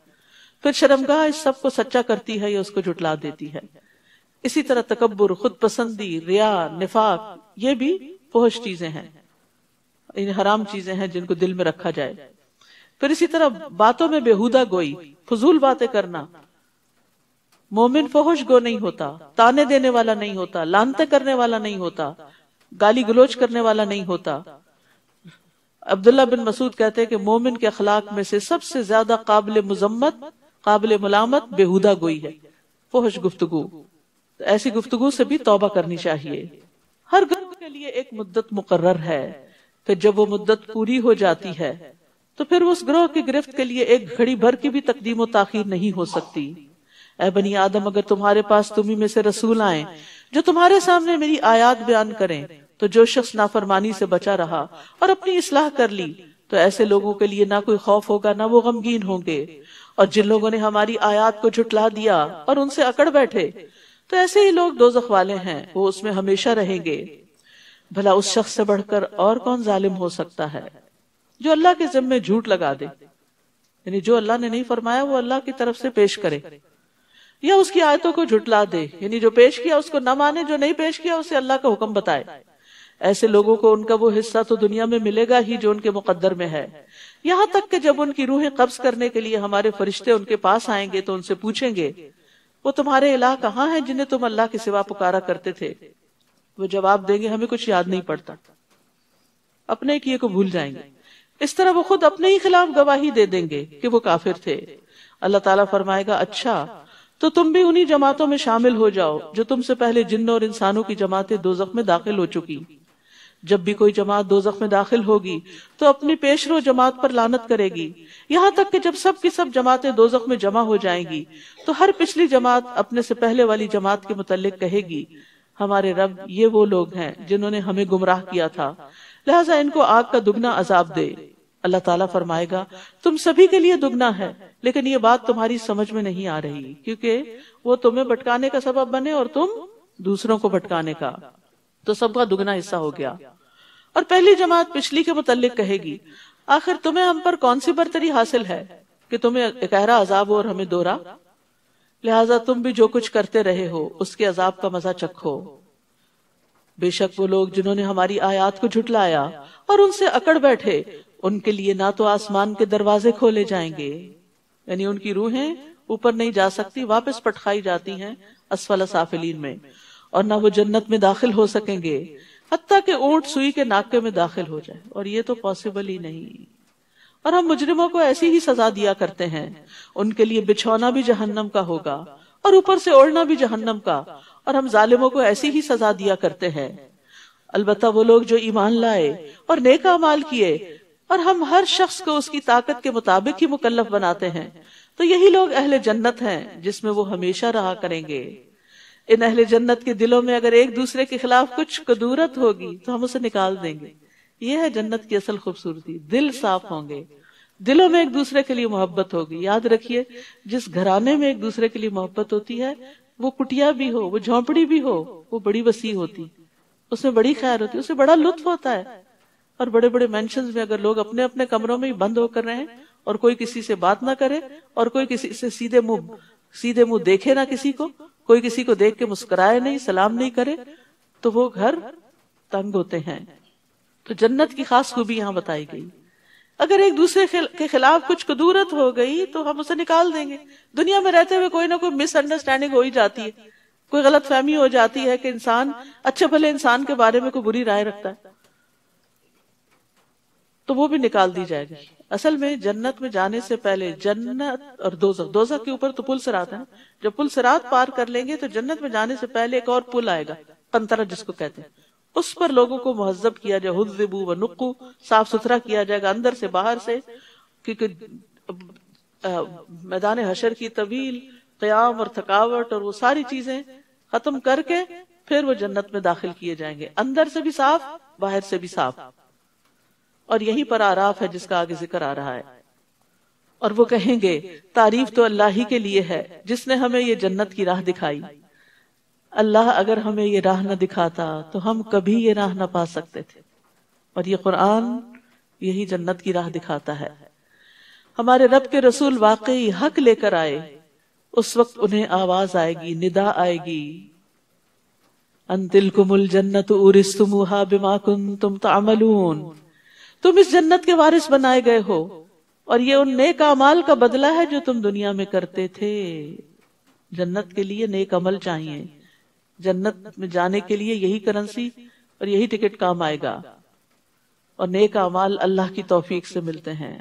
फिर शर्मगाह इस सब को सच्चा करती है या उसको जुटला देती है इसी तरह तकबर खुद पसंदी रिया निफाक ये भी पोहश चीजें हैं इन हराम चीजें हैं जिनको दिल में रखा जाए फिर इसी तरह बातों में बेहुदा गोई फजूल बातें करना मोमिन फहोश गो नहीं होता ताने देने वाला नहीं होता लानते करने वाला नहीं होता गाली गलोच करने वाला नहीं होता अब्दुल्ला बिन मसूद कहते हैं कि मोमिन के अखलाक में से सबसे ज्यादा काबिल मजम्मत काबिल मलामत बेहुदा गोई है फोहश गुफ्तगु तो ऐसी गुफ्तगु से भी तोबा करनी चाहिए हर गर्व के लिए एक मुद्दत मुकर्र है फिर जब वो मुद्दत पूरी हो जाती है तो फिर उस ग्रोह की गिरफ्त के लिए एक घड़ी भर की भी तकदीम ताखिर नहीं हो सकती ए बनी आदम अगर तुम्हारे पास तुम्हें में से रसूल आए जो तुम्हारे सामने मेरी आयात बयान करें तो जो शख्स नाफरमानी से बचा रहा और अपनी इसलाह कर ली तो ऐसे लोगों के लिए ना कोई खौफ होगा ना वो गमगीन होंगे और जिन लोगों ने हमारी आयात को झुटला दिया और उनसे अकड़ बैठे तो ऐसे ही लोग दो वाले हैं वो उसमें हमेशा रहेंगे भला उस शख्स से बढ़कर और कौन जालिम हो सकता है जो अल्लाह के जिम्मे झूठ लगा दे यानी जो अल्लाह ने नहीं फरमाया वो अल्लाह की तरफ से पेश करे या उसकी आयतों को झुटला दे यानी जो पेश किया उसको न माने जो नहीं पेश किया उसे अल्लाह का हुक्म बताए ऐसे लोगों को उनका वो हिस्सा तो दुनिया में मिलेगा ही जो उनके मुकद्दर में है यहाँ तक कि जब उनकी रूहें कब्ज करने के लिए हमारे फरिश्ते उनके पास आएंगे तो उनसे पूछेंगे वो तुम्हारे इलाह कहाँ है जिन्हें तुम अल्लाह के सिवा पुकारा करते थे वो जवाब देंगे हमें कुछ याद नहीं पड़ता अपने किए को भूल जाएंगे इस तरह वो खुद अपने ही खिलाफ गवाही दे देंगे कि वो काफिर थे अल्लाह ताला फरमाएगा अच्छा तो तुम भी उन्हीं जमातों में शामिल हो जाओ जो तुमसे पहले जिन्नों और इंसानों की जमातें दोजख में दाखिल हो चुकी जब भी कोई जमात दो में दाखिल होगी तो अपनी पेशरो जमात पर लानत करेगी यहाँ तक कि जब सब की सब जमातें दो में जमा हो जाएंगी तो हर पिछली जमात अपने से पहले वाली जमात के मुतालिक कहेगी हमारे रब ये वो लोग हैं जिन्होंने हमें गुमराह किया था लिहाजा इनको आग का दुगना अजाब दे अल्लाह ताला फरमाएगा तुम सभी के लिए दुगना है लेकिन ये बात तुम्हारी समझ में नहीं आ रही क्योंकि वो तुम्हें भटकाने का सबब बने और तुम दूसरों को भटकाने का तो सबका दुगना हिस्सा हो गया और पहली जमात पिछली के मुतालिक कहेगी आखिर तुम्हें हम पर कौन सी बरतरी हासिल है कि तुम्हें गहरा अजाब हो और हमें दोरा लिहाजा तुम भी जो कुछ करते रहे हो उसके अजाब का मजा चखो बेशक वो लोग जिन्होंने हमारी आयात को झुटलाया और उनसे अकड़ बैठे उनके लिए ना तो आसमान के दरवाजे खोले जाएंगे यानी उनकी रूहें ऊपर नहीं जा सकती वापस पटखाई जाती हैं असफल साफिलीन में और ना वो जन्नत में दाखिल हो सकेंगे हत्या के ओट सुई के नाके में दाखिल हो जाए और ये तो पॉसिबल ही नहीं और हम मुजरिमों को ऐसी ही सजा दिया करते हैं उनके लिए बिछौना भी जहन्नम का होगा और ऊपर से ओढ़ना भी जहन्नम का और हम जालिमों को ऐसी ही सजा दिया करते हैं अलबत् वो लोग जो ईमान लाए और नेका माल किए और हम हर शख्स को उसकी ताकत के मुताबिक ही मुकल्लफ बनाते हैं तो यही लोग अहले जन्नत हैं जिसमें वो हमेशा रहा करेंगे इन अहल जन्नत के दिलों में अगर एक दूसरे के खिलाफ कुछ कदूरत होगी तो हम उसे निकाल देंगे ये है जन्नत की असल खूबसूरती दिल साफ होंगे दिलों में एक दूसरे के लिए मोहब्बत होगी याद रखिए जिस घराने में एक दूसरे के लिए मोहब्बत होती है वो कुटिया भी हो वो झोंपड़ी भी हो वो बड़ी वसी होती उसमें बड़ी खैर होती उसे उसमें बड़ा लुत्फ होता है और बड़े बड़े मैंशन में अगर लोग अपने अपने कमरों में ही बंद होकर रहे और कोई किसी से बात ना करे और कोई किसी से सीधे मुंह सीधे मुंह देखे ना किसी को कोई किसी को देख के मुस्कुराए नहीं सलाम नहीं करे तो वो घर तंग होते हैं तो जन्नत की खास खूबी यहाँ बताई गई अगर एक दूसरे के खिलाफ कुछ कदूरत हो गई तो हम उसे निकाल देंगे दुनिया में रहते हुए कोई ना कोई मिसअंडरस्टैंडिंग हो ही जाती है कोई गलत फहमी हो जाती है कि इंसान अच्छे भले इंसान के बारे में कोई बुरी राय रखता है तो वो भी निकाल दी जाएगी असल में जन्नत में जाने से पहले जन्नत और दोजा दोजा के ऊपर तो पुल सरात है जब पुल सरात पार कर लेंगे तो जन्नत में जाने से पहले एक और पुल आएगा कंतरा जिसको कहते हैं उस पर लोगों को महजब किया जाए हजबू व नुक्कू साफ सुथरा किया जाएगा अंदर से बाहर से क्योंकि मैदान हशर की तवील क्याम और थकावट और वो सारी चीजें खत्म करके फिर वो जन्नत में दाखिल किए जाएंगे अंदर से भी साफ बाहर से भी साफ और यही पर आराफ है जिसका आगे जिक्र आ रहा है और वो कहेंगे तारीफ तो अल्लाह ही के लिए है जिसने हमें ये जन्नत की राह दिखाई अल्लाह अगर हमें ये राह ना दिखाता तो हम कभी ये राह ना पा सकते थे और ये कुरान यही जन्नत की राह दिखाता है हमारे रब के रसूल वाकई हक लेकर आए उस वक्त उन्हें आवाज आएगी निदा आएगी अंतिल कुमुल जन्नत उरिस्तुमुहा बिमा कुन तुम तामलून तुम इस जन्नत के वारिस बनाए गए हो और ये उन नेक अमाल का बदला है जो तुम दुनिया में करते थे जन्नत के लिए नेक अमल चाहिए जन्नत में जाने के लिए यही करेंसी और यही टिकट काम आएगा और नेक अमाल अल्लाह की तोफीक से मिलते हैं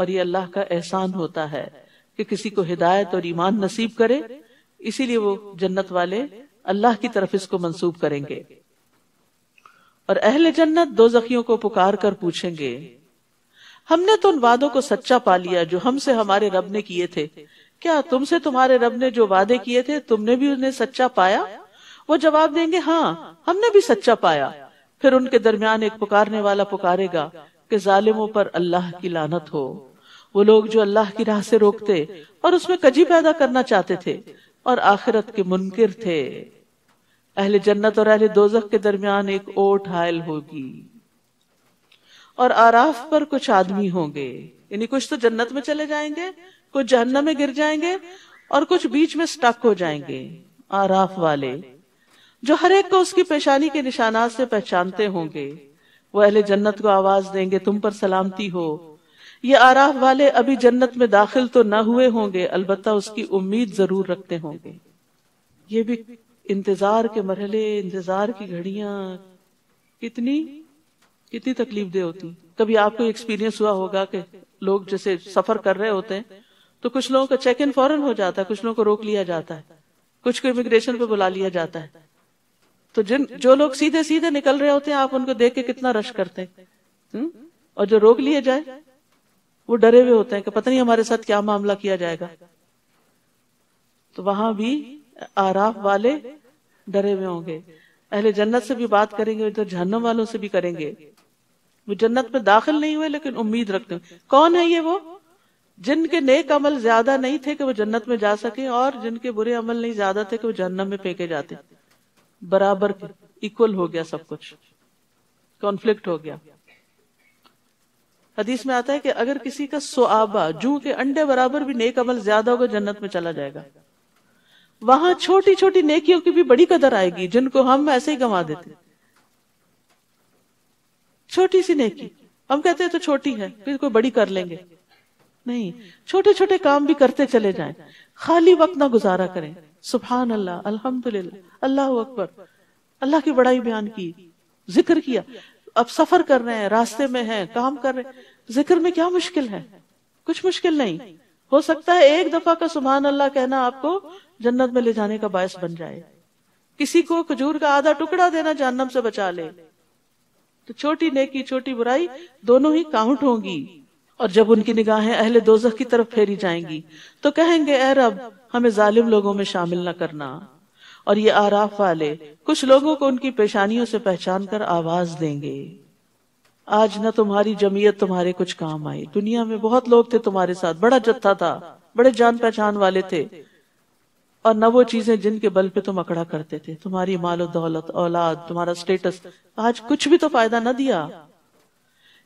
और ये अल्लाह का एहसान होता है कि किसी को हिदायत और ईमान नसीब करे इसीलिए वो जन्नत वाले अल्लाह की तरफ इसको मंसूब करेंगे और अहले जन्नत दो जखियों को पुकार कर पूछेंगे हमने तो उन वादों को सच्चा पा लिया जो हमसे हमारे रब ने किए थे क्या तुमसे तुम्हारे रब ने जो वादे किए थे तुमने भी उन्हें सच्चा पाया वो जवाब देंगे हाँ हमने भी सच्चा पाया फिर उनके दरमियान एक पुकारने वाला पुकारेगा कि जालिमों पर अल्लाह की लानत हो वो लोग जो अल्लाह की राह से रोकते और उसमें कजी पैदा करना चाहते थे और आखिरत के मुनकर थे अहले जन्नत और अहले दोजख के दरमियान एक ओट हायल होगी और आराफ पर कुछ आदमी होंगे यानी कुछ तो जन्नत में चले जाएंगे कुछ जहन्नम में गिर जाएंगे और कुछ बीच में स्टक हो जाएंगे आराफ वाले जो हर एक को उसकी पेशानी के निशाना से पहचानते होंगे वो अहले जन्नत को आवाज देंगे तुम पर सलामती हो ये आराफ वाले अभी जन्नत में दाखिल तो ना हुए होंगे अलबत्ता उसकी उम्मीद जरूर रखते होंगे ये भी इंतजार के मरहले इंतजार की घड़िया कितनी कितनी तकलीफ दे होती कभी आपको एक्सपीरियंस हुआ होगा कि लोग जैसे सफर कर रहे होते हैं तो कुछ लोगों का चेक इन फॉरन हो जाता है कुछ लोगों को रोक लिया जाता है कुछ को इमिग्रेशन पे बुला लिया जाता है तो जिन जो लोग सीधे सीधे निकल रहे होते हैं आप उनको देख के कितना रश करते हैं हुँ? हम्म? और जो रोक लिए जाए वो डरे हुए होते हैं कि पता नहीं हमारे साथ क्या मामला किया जाएगा तो वहां भी आराफ वाले डरे हुए होंगे अहले जन्नत से भी बात करेंगे इधर जहन्नम वालों से भी करेंगे वो जन्नत में दाखिल नहीं हुए लेकिन उम्मीद रखते हैं कौन है ये वो जिनके नेक अमल ज्यादा नहीं थे कि वो जन्नत में जा सके और जिनके बुरे अमल नहीं ज्यादा थे कि वो जहन्नम में फेंके जाते बराबर इक्वल हो गया सब कुछ कॉन्फ्लिक्ट हो गया हदीस में आता है कि अगर किसी का सोआबा जू के अंडे बराबर भी नेक अमल ज्यादा होगा जन्नत में चला जाएगा वहां छोटी छोटी नेकियों की भी बड़ी कदर आएगी जिनको हम ऐसे ही गंवा देते छोटी सी नेकी हम कहते हैं तो छोटी है फिर कोई बड़ी कर लेंगे नहीं छोटे छोटे काम भी करते चले जाएं खाली वक्त ना गुजारा करें सुबहान अल्लाह अल्हम्दुलिल्लाह अल्लाह अकबर अल्लाह की बड़ाई बयान की जिक्र किया अब सफर कर रहे हैं रास्ते में हैं काम कर रहे हैं जिक्र में क्या मुश्किल है कुछ मुश्किल नहीं हो सकता है एक दफा का सुबहान अल्लाह कहना आपको जन्नत में ले जाने का बायस बन जाए किसी को खजूर का आधा टुकड़ा देना जहन्नम से बचा ले तो छोटी नेकी छोटी बुराई दोनों ही काउंट होंगी और जब उनकी निगाहें अहले दोजख की तरफ फेरी जाएंगी तो कहेंगे ए रब हमें जालिम लोगों में शामिल न करना और ये आराफ वाले कुछ लोगों को उनकी पेशानियों से पहचान कर आवाज देंगे आज न तुम्हारी जमीयत तुम्हारे कुछ काम आई दुनिया में बहुत लोग थे तुम्हारे साथ बड़ा जत्था था बड़े जान पहचान वाले थे और न वो चीजें जिनके बल पे तुम अकड़ा करते थे तुम्हारी मालो दौलत औलाद तुम्हारा स्टेटस आज कुछ भी तो फायदा न दिया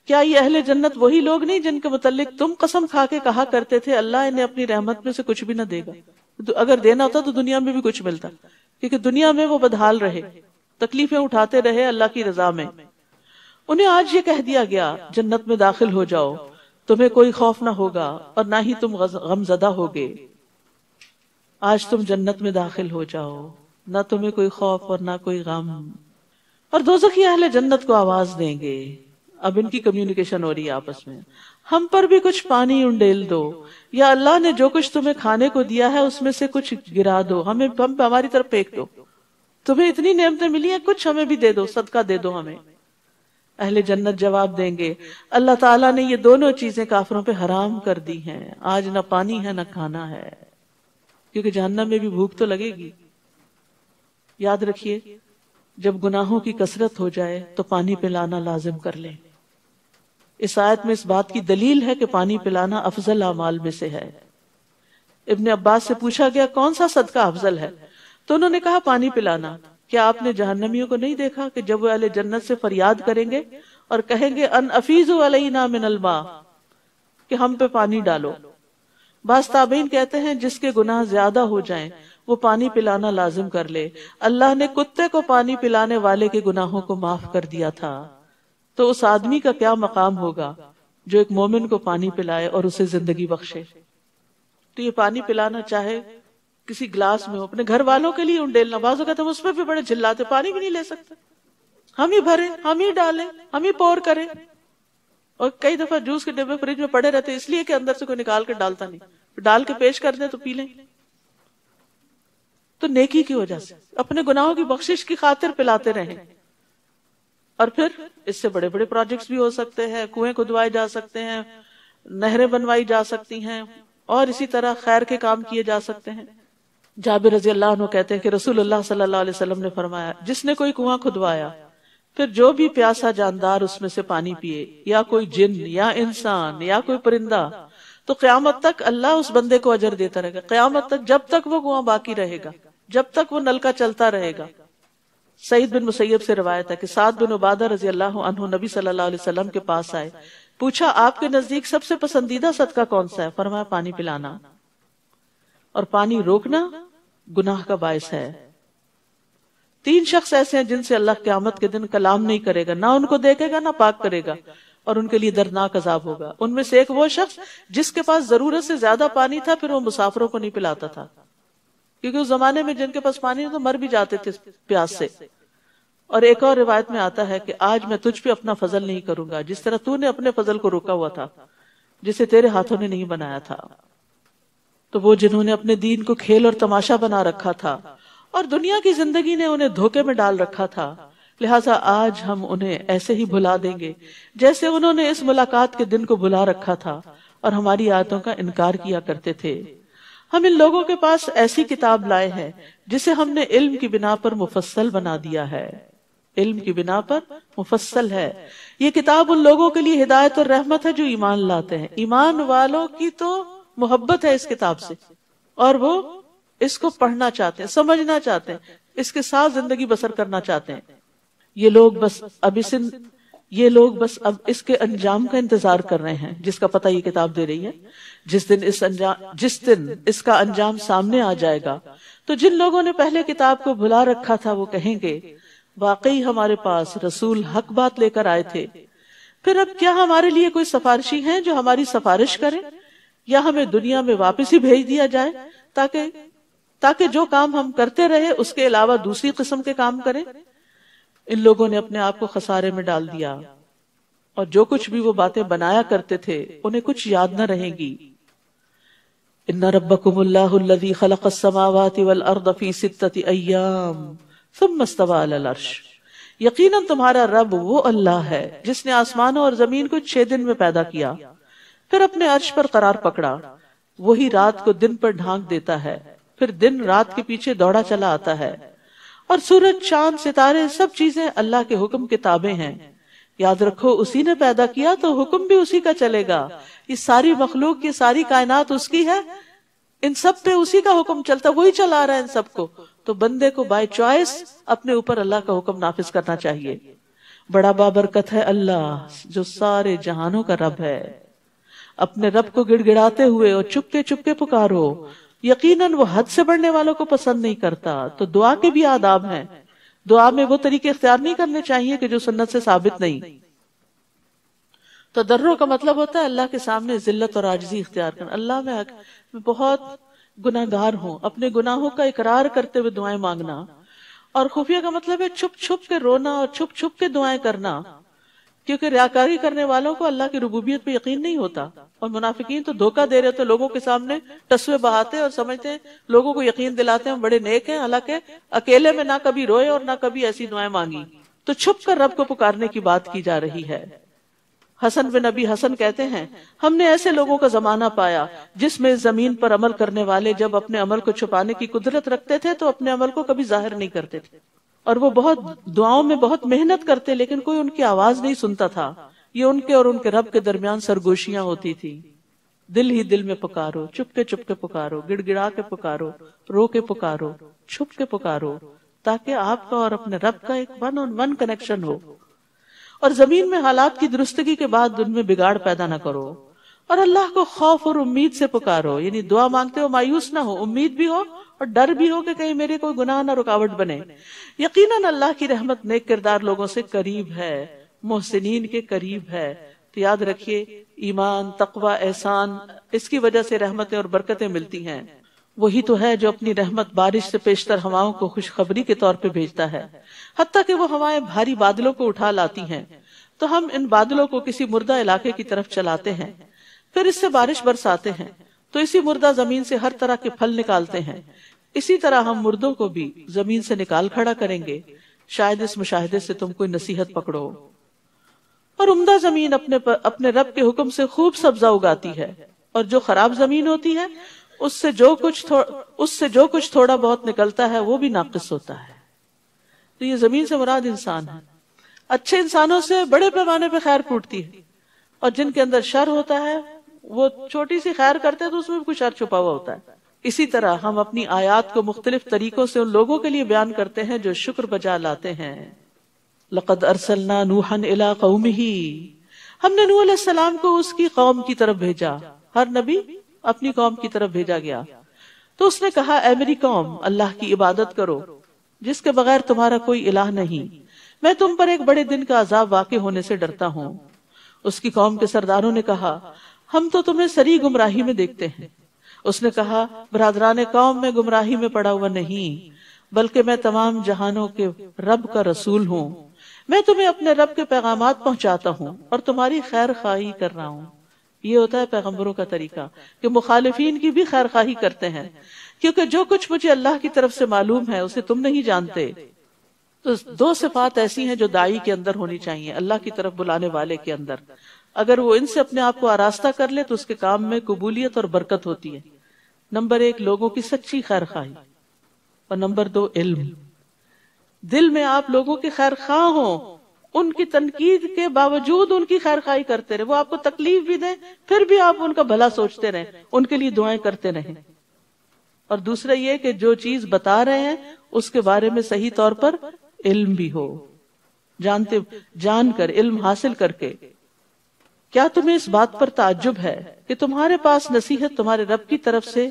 क्या ये अहले जन्नत वही लोग नहीं जिनके मुतलिक तुम कसम खा के कहा करते थे अल्लाह इन्हें अपनी रहमत में से कुछ भी ना देगा तो अगर देना होता तो दुनिया में भी कुछ मिलता क्योंकि दुनिया में वो बदहाल रहे तकलीफें उठाते रहे अल्लाह की रजा में उन्हें आज ये कह दिया गया जन्नत में दाखिल हो जाओ तुम्हें कोई खौफ ना होगा और ना ही तुम गमजदा होगे आज तुम जन्नत में दाखिल हो जाओ ना तुम्हें कोई खौफ और ना कोई गम और दो अहले जन्नत को आवाज देंगे अब इनकी कम्युनिकेशन हो रही है आपस में हम पर भी कुछ पानी उंडेल दो या अल्लाह ने जो कुछ तुम्हें खाने को दिया है उसमें से कुछ गिरा दो हमें हम हमारी तरफ फेंक दो तुम्हें इतनी नियमतें मिली है कुछ हमें भी दे दो सदका दे दो हमें अहले जन्नत जवाब देंगे अल्लाह ताला ने ये दोनों चीजें काफरों पे हराम कर दी हैं आज ना पानी है ना खाना है क्योंकि जहन्नम में भी भूख तो लगेगी याद रखिए जब गुनाहों की कसरत हो जाए तो पानी पिलाना लाजिम कर लें इस आयत में इस बात की दलील है कि पानी पिलाना अफजल अमाल में से है इब्ने अब्बास से पूछा गया कौन सा सदका अफजल है तो उन्होंने कहा पानी पिलाना क्या आपने जहनमियों को नहीं देखा कि जब वो अले जन्नत से फरियाद करेंगे और कहेंगे अन अफीज अलना कि हम पे पानी डालो बाबीन कहते हैं जिसके गुनाह ज्यादा हो जाएं वो पानी पिलाना लाजिम कर ले अल्लाह ने कुत्ते को पानी पिलाने वाले के गुनाहों को माफ कर दिया था तो उस आदमी का क्या मकाम होगा जो एक मोमिन को पानी पिलाए और उसे जिंदगी बख्शे तो ये पानी पिलाना चाहे किसी ग्लास में हो अपने घर वालों के लिए उंडेलना बाजू कहते तो हम उसमें भी बड़े झिल्लाते पानी भी नहीं ले सकते हम ही भरे हम ही डाले हम ही पोर करें और कई दफा जूस के डिब्बे फ्रिज में पड़े रहते इसलिए कि अंदर से कोई निकाल कर डालता नहीं तो डाल के पेश कर दे तो पी लें तो नेकी की वजह से अपने गुनाहों की बख्शिश की खातिर पिलाते रहे और फिर इससे बड़े बड़े प्रोजेक्ट्स भी हो सकते हैं कुएं खुदवाए जा सकते हैं नहरें बनवाई जा सकती हैं और इसी तरह खैर के काम किए जा सकते हैं जाबिर रजी अल्लाह कहते हैं कि रसूल सल्लल्लाहु अलैहि वसल्लम ने फरमाया जिसने कोई कुआं खुदवाया फिर जो भी प्यासा जानदार उसमें से पानी पिए या कोई जिन या इंसान या कोई परिंदा तो क्यामत तक अल्लाह उस बंदे को अजर देता रहेगा क्यामत तक जब तक वो कुआं बाकी रहेगा जब तक वो नलका चलता रहेगा सईद बिन मुसैब से रवायत है कि सात बिन उबादा रजी अल्लाह नबी सल्लल्लाहु अलैहि वसल्लम के पास आए पूछा आपके नजदीक सबसे पसंदीदा सदका कौन सा है फरमाया पानी पिलाना और पानी रोकना गुनाह का बायस है तीन शख्स ऐसे हैं जिनसे अल्लाह आमद के दिन कलाम नहीं करेगा ना उनको देखेगा ना पाक करेगा और उनके लिए दर्दनाक अजाब होगा उनमें से एक वो शख्स जिसके पास जरूरत से ज्यादा पानी था फिर वो मुसाफरों को नहीं पिलाता था क्योंकि उस जमाने में जिनके पास पानी तो मर भी जाते थे प्यास से और एक और रिवायत में आता है कि आज मैं तुझ पे अपना फजल नहीं करूंगा जिस तरह तूने अपने फजल को रोका हुआ था जिसे तेरे हाथों ने नहीं बनाया था तो वो जिन्होंने अपने दीन को खेल और तमाशा बना रखा था और दुनिया की जिंदगी ने उन्हें धोखे में डाल रखा था लिहाजा आज हम उन्हें ऐसे ही भुला देंगे जैसे उन्होंने इस मुलाकात के दिन को भुला रखा था और हमारी यादों का इनकार किया करते थे हम इन लोगों के पास ऐसी किताब लाए हैं जिसे हमने इल्म की बिना पर मुफस्सल बना दिया है इल्म की बिना पर मुफस्सल है ये किताब उन लोगों के लिए हिदायत और रहमत है जो ईमान लाते हैं ईमान वालों की तो मोहब्बत है इस किताब से और वो इसको पढ़ना चाहते हैं समझना चाहते हैं इसके साथ जिंदगी बसर करना चाहते हैं ये लोग बस अब इस ये लोग बस अब इसके अंजाम का इंतजार कर रहे हैं जिसका पता ये किताब दे रही है जिस दिन इस अंजाम जिस दिन इसका अंजाम सामने आ जाएगा तो जिन लोगों ने पहले किताब को भुला रखा था वो कहेंगे वाकई हमारे पास रसूल हक बात लेकर आए थे फिर अब क्या हमारे लिए कोई सफारशी है जो हमारी सिफारिश करें या हमें दुनिया में वापस ही भेज दिया जाए ताकि ताकि जो काम हम करते रहे उसके अलावा दूसरी किस्म के काम करें इन लोगों ने अपने आप को खसारे में डाल दिया और जो कुछ भी वो बातें बनाया करते थे उन्हें कुछ याद न रहेगी इन्ना रब्बकुमुल्लाहुल्लज़ी खलक़स समावाति वल अर्द फी सित्तति अय्याम थुम्मा इस्तवा अलल अर्श यकीनन तुम्हारा रब वो अल्लाह है जिसने आसमानों और जमीन को छह दिन में पैदा किया फिर अपने अर्श पर करार पकड़ा वही रात को दिन पर ढांक देता है फिर दिन रात के पीछे दौड़ा चला आता है और सूरज चांद सितारे सब चीजें अल्लाह के हुक्म किताबें हैं याद रखो उसी ने पैदा किया तो हुक्म भी उसी का चलेगा ये सारी मखलूक ये सारी कायनात उसकी है इन सब पे उसी का हुक्म चलता वही चला रहा है इन सबको तो बंदे को बाय चॉइस अपने ऊपर अल्लाह का हुक्म नाफिज करना चाहिए बड़ा बाबरकत है अल्लाह जो सारे जहानों का रब है अपने रब को गिड़गिड़ाते हुए और चुपके चुपके पुकारो यकीनन वो हद से बढ़ने वालों को पसंद नहीं करता तो दुआ के भी आदाब हैं दुआ में वो तरीके इख्तियार नहीं करने चाहिए कि जो सुन्नत से साबित नहीं तो दर्रो का मतलब होता है अल्लाह के सामने जिल्लत और आजजी इख्तियार करना अल्लाह में बहुत गुनागार हूँ अपने गुनाहों का इकरार करते हुए दुआएं मांगना और खुफिया का मतलब है छुप छुप के रोना और छुप छुप के दुआएं करना क्योंकि रियाकारी करने वालों को अल्लाह की रुबूबियत पे यकीन नहीं होता और मुनाफिकीन तो धोखा दे रहे होते तो लोगों के सामने टसवे बहाते और समझते हैं लोगों को यकीन दिलाते हैं बड़े नेक हैं हालांकि अकेले में ना कभी रोए और ना कभी ऐसी दुआएं मांगी तो छुप कर रब को पुकारने की बात की जा रही है हसन बिन नबी हसन कहते हैं हमने ऐसे लोगों का जमाना पाया जिसमें जमीन पर अमल करने वाले जब अपने अमल को छुपाने की कुदरत रखते थे तो अपने अमल को कभी जाहिर नहीं करते थे और वो बहुत दुआओं में बहुत मेहनत करते लेकिन कोई उनकी आवाज नहीं सुनता था ये उनके और उनके रब के दरमियान सरगोशियां होती थी दिल ही दिल में पुकारो चुपके चुपके पुकारो गिड़गिड़ा के पुकारो रो के पुकारो छुप के पुकारो ताकि आपका और अपने रब का एक वन ऑन वन कनेक्शन हो और जमीन में हालात की दुरुस्तगी के बाद उनमें बिगाड़ पैदा ना करो और अल्लाह को खौफ और उम्मीद से पुकारो यानी दुआ मांगते हो मायूस ना हो उम्मीद भी हो और डर भी हो कि कहीं मेरे कोई गुनाह ना रुकावट बने यकीनन अल्लाह की रहमत नेक किरदार लोगों से करीब है मोहसिन के करीब है तो याद रखिए ईमान तकवा एहसान इसकी वजह से रहमतें और बरकतें मिलती हैं वही तो है जो अपनी रहमत बारिश से पेशतर हवाओं को खुशखबरी के तौर पर भेजता है हती कि वो हवाएं भारी बादलों को उठा लाती हैं तो हम इन बादलों को किसी मुर्दा इलाके की तरफ चलाते हैं फिर इससे बारिश बरसाते हैं तो इसी मुर्दा जमीन से हर तरह के फल निकालते हैं इसी तरह हम मुर्दों को भी जमीन से निकाल खड़ा करेंगे शायद इस मुशाहिदे से तुम कोई नसीहत पकड़ो और उम्दा जमीन अपने पर, अपने रब के हुक्म से खूब सब्जा उगाती है और जो खराब जमीन होती है उससे जो कुछ उससे जो कुछ थोड़ा बहुत निकलता है वो भी नाकस होता है तो ये जमीन से मुराद इंसान है अच्छे इंसानों से बड़े पैमाने पर खैर फूटती है और जिनके अंदर शर होता है वो छोटी सी खैर करते हैं तो उसमें भी कुछ शर छुपा हुआ होता है इसी तरह हम अपनी आयात को मुख्तलिफ तरीकों से उन लोगों के लिए बयान करते हैं जो शुक्र बजा लाते हैं लकद अरसलना नूहन इला कौम ही हमने नूह सलाम को उसकी कौम की तरफ भेजा हर नबी अपनी कौम की तरफ भेजा गया तो उसने कहा ए मेरी कौम अल्लाह की इबादत करो जिसके बगैर तुम्हारा कोई इलाह नहीं मैं तुम पर एक बड़े दिन का अजाब वाकई होने से डरता हूँ उसकी कौम के सरदारों ने कहा हम तो तुम्हें सरी गुमराही में देखते हैं उसने कहा बरादरान कौम में गुमराही में पड़ा हुआ नहीं बल्कि मैं तमाम जहानों के रब का रसूल हूँ मैं तुम्हें अपने रब के पैगाम पहुंचाता हूँ और तुम्हारी खैर खाही कर रहा हूँ ये होता है पैगम्बरों का तरीका कि मुखालिफिन की भी खैर खाही करते हैं क्योंकि जो कुछ मुझे अल्लाह की तरफ से मालूम है उसे तुम नहीं जानते तो दो सिफात ऐसी हैं जो दाई के अंदर होनी चाहिए अल्लाह की तरफ बुलाने वाले के अंदर अगर वो इनसे अपने आप को आरास्ता कर ले तो उसके काम में कबूलियत और बरकत होती है नंबर एक लोगों की सच्ची खैर खाही और नंबर दो इल्म दिल में आप लोगों के खैर खां हो उनकी तनकीद के बावजूद उनकी खैर खाई करते रहे वो आपको तकलीफ भी दें फिर भी आप उनका भला सोचते रहे उनके लिए दुआएं करते रहे और दूसरा ये कि जो चीज बता रहे हैं उसके बारे में सही तौर पर इल्म भी हो जानते जानकर इल्म हासिल करके क्या तुम्हें इस बात पर ताज्जुब है कि तुम्हारे पास नसीहत तुम्हारे रब की तरफ से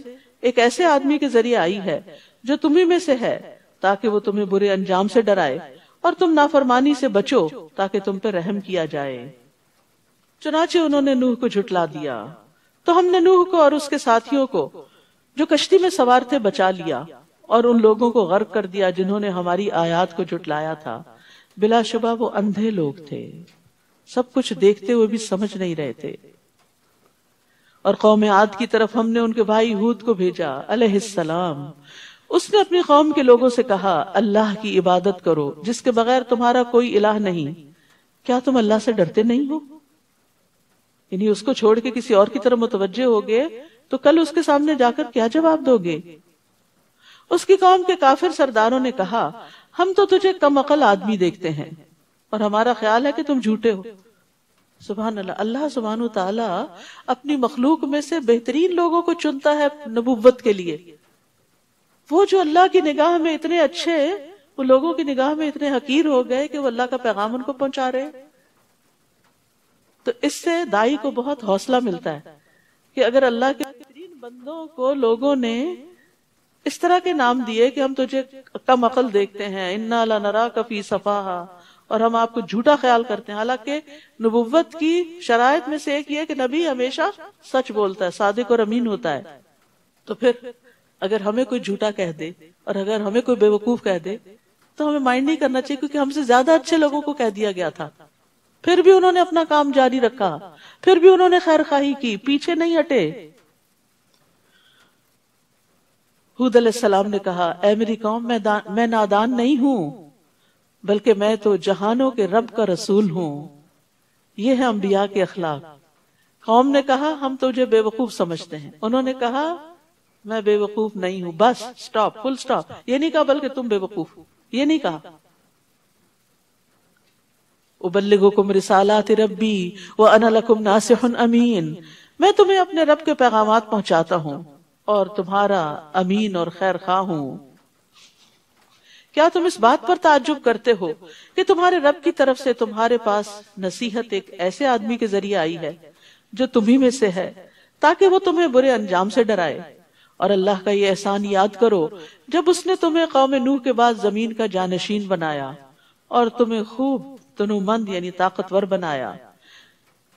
एक ऐसे आदमी के जरिए आई है जो तुम्ही में से है ताकि वो तुम्हें बुरे अंजाम से डराए और तुम नाफरमानी से बचो ताकि तुम पर रहम किया जाए चुनाचे उन्होंने नूह को झुटला दिया तो हमने नूह को और उसके साथियों को जो कश्ती में सवार थे बचा लिया और उन लोगों को गर्व कर दिया जिन्होंने हमारी आयात को जुटलाया था बिलाशुबा वो अंधे लोग थे सब कुछ देखते हुए भी समझ नहीं रहे थे और कौम आद की तरफ हमने उनके भाई हूद को भेजा अलहलाम उसने अपनी कौम के लोगों से कहा अल्लाह की इबादत करो जिसके बगैर तुम्हारा कोई इलाह नहीं क्या तुम अल्लाह से डरते नहीं हो यानी उसको छोड़ के किसी और की तरफ मुतवजे हो गए तो कल उसके सामने जाकर क्या जवाब दोगे उसकी कौम के काफिर सरदारों ने कहा हम तो तुझे कम अकल आदमी देखते हैं और हमारा ख्याल है कि तुम झूठे हो सुबह अल्लाह अल्लाह सुबहान तला अपनी मखलूक में से बेहतरीन लोगों को चुनता है नबुवत के लिए वो जो अल्लाह की निगाह में इतने अच्छे वो लोगों की निगाह में इतने हकीर हो गए कि वो अल्लाह का पैगाम उनको पहुंचा रहे तो इससे दाई को बहुत हौसला मिलता है कि अगर अल्लाह के बेहतरीन बंदों को लोगों ने इस तरह के नाम दिए कि हम तुझे कम अकल देखते हैं इन्ना नरा कफी सफाहा और हम आपको झूठा ख्याल करते हैं हालांकि नबुवत की शरात में से एक ये कि नबी हमेशा सच बोलता है सादिक और अमीन होता है तो फिर अगर हमें कोई झूठा कह दे और अगर हमें कोई बेवकूफ कह दे तो हमें माइंड नहीं करना चाहिए क्योंकि हमसे ज्यादा अच्छे लोगों को कह दिया गया था फिर भी उन्होंने अपना काम जारी रखा फिर भी उन्होंने खैर खाही की पीछे नहीं हटे हूद सलाम ने कहा ए मेरी कौम मैं, मैं नादान नहीं हूं बल्कि मैं तो जहानों के रब का रसूल हूँ ये है अम्बिया के अखलाक कौम ने कहा हम तुझे तो बेवकूफ समझते हैं उन्होंने कहा मैं बेवकूफ नहीं हूं बस स्टॉप फुल स्टॉप ये नहीं कहा बल्कि तुम बेवकूफ ये नहीं कहा उबल्लिगुकुम रिसालात रब्बी व अना लकुम नासिहुन अमीन मैं तुम्हें अपने रब के पैगाम पहुंचाता हूँ और तुम्हारा अमीन और खैर खा हूँ क्या तुम इस बात पर ताजुब करते हो कि तुम्हारे रब की तरफ से तुम्हारे पास नसीहत एक ऐसे आदमी के जरिए आई है जो तुम्ही में से है ताकि वो तुम्हें बुरे अंजाम से डराए और अल्लाह का ये एहसान याद करो जब उसने तुम्हें कौम नूह के बाद जमीन का जानशीन बनाया और तुम्हें खूब तनुमंद यानी ताकतवर बनाया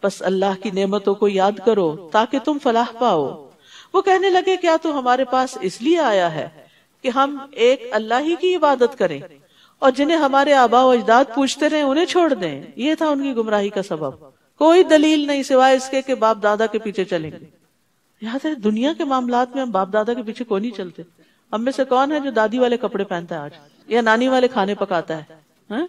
बस अल्लाह की नेमतों को याद करो ताकि तुम फलाह पाओ वो कहने लगे क्या तू हमारे पास इसलिए आया है कि हम एक अल्लाह ही की इबादत करें और जिन्हें हमारे आबा अजदाद पूछते रहे उन्हें छोड़ दें ये था उनकी गुमराही का सबब कोई दलील नहीं सिवाय इसके कि बाप दादा के पीछे चलेंगे याद है दुनिया के मामला में हम बाप दादा के पीछे कोई नहीं चलते हम में से कौन है जो दादी वाले कपड़े पहनता है आज या नानी वाले खाने पकाता है, है? हाँ?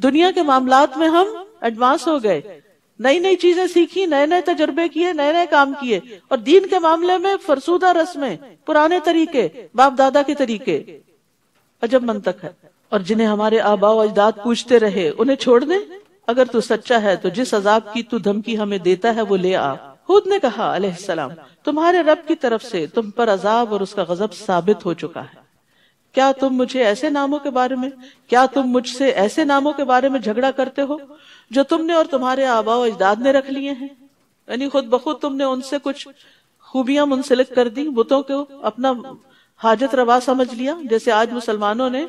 दुनिया के मामला में हम एडवांस हो गए नई नई चीजें सीखी नए नए तजर्बे किए नए नए काम किए और दीन के मामले में फरसूदा रस्में पुराने तरीके बाप दादा के तरीके अजब मन तक है और जिन्हें हमारे आबाओ अजदाद पूछते रहे उन्हें छोड़ दे अगर तू सच्चा है तो जिस अजाब की तू धमकी हमें देता है वो ले आ खुद ने कहा अलैहिस्सलाम तुम्हारे रब की तरफ से तुम पर अजाब और उसका गजब साबित हो चुका है क्या तुम मुझे ऐसे नामों के बारे में क्या तुम मुझसे ऐसे नामों के बारे में झगड़ा करते हो जो तुमने और तुम्हारे आबाओ अजदाद ने रख लिए हैं यानी खुद बखुद तुमने उनसे कुछ खूबियां मुंसलिक कर दी बुतों को अपना हाजत रवा समझ लिया जैसे आज मुसलमानों ने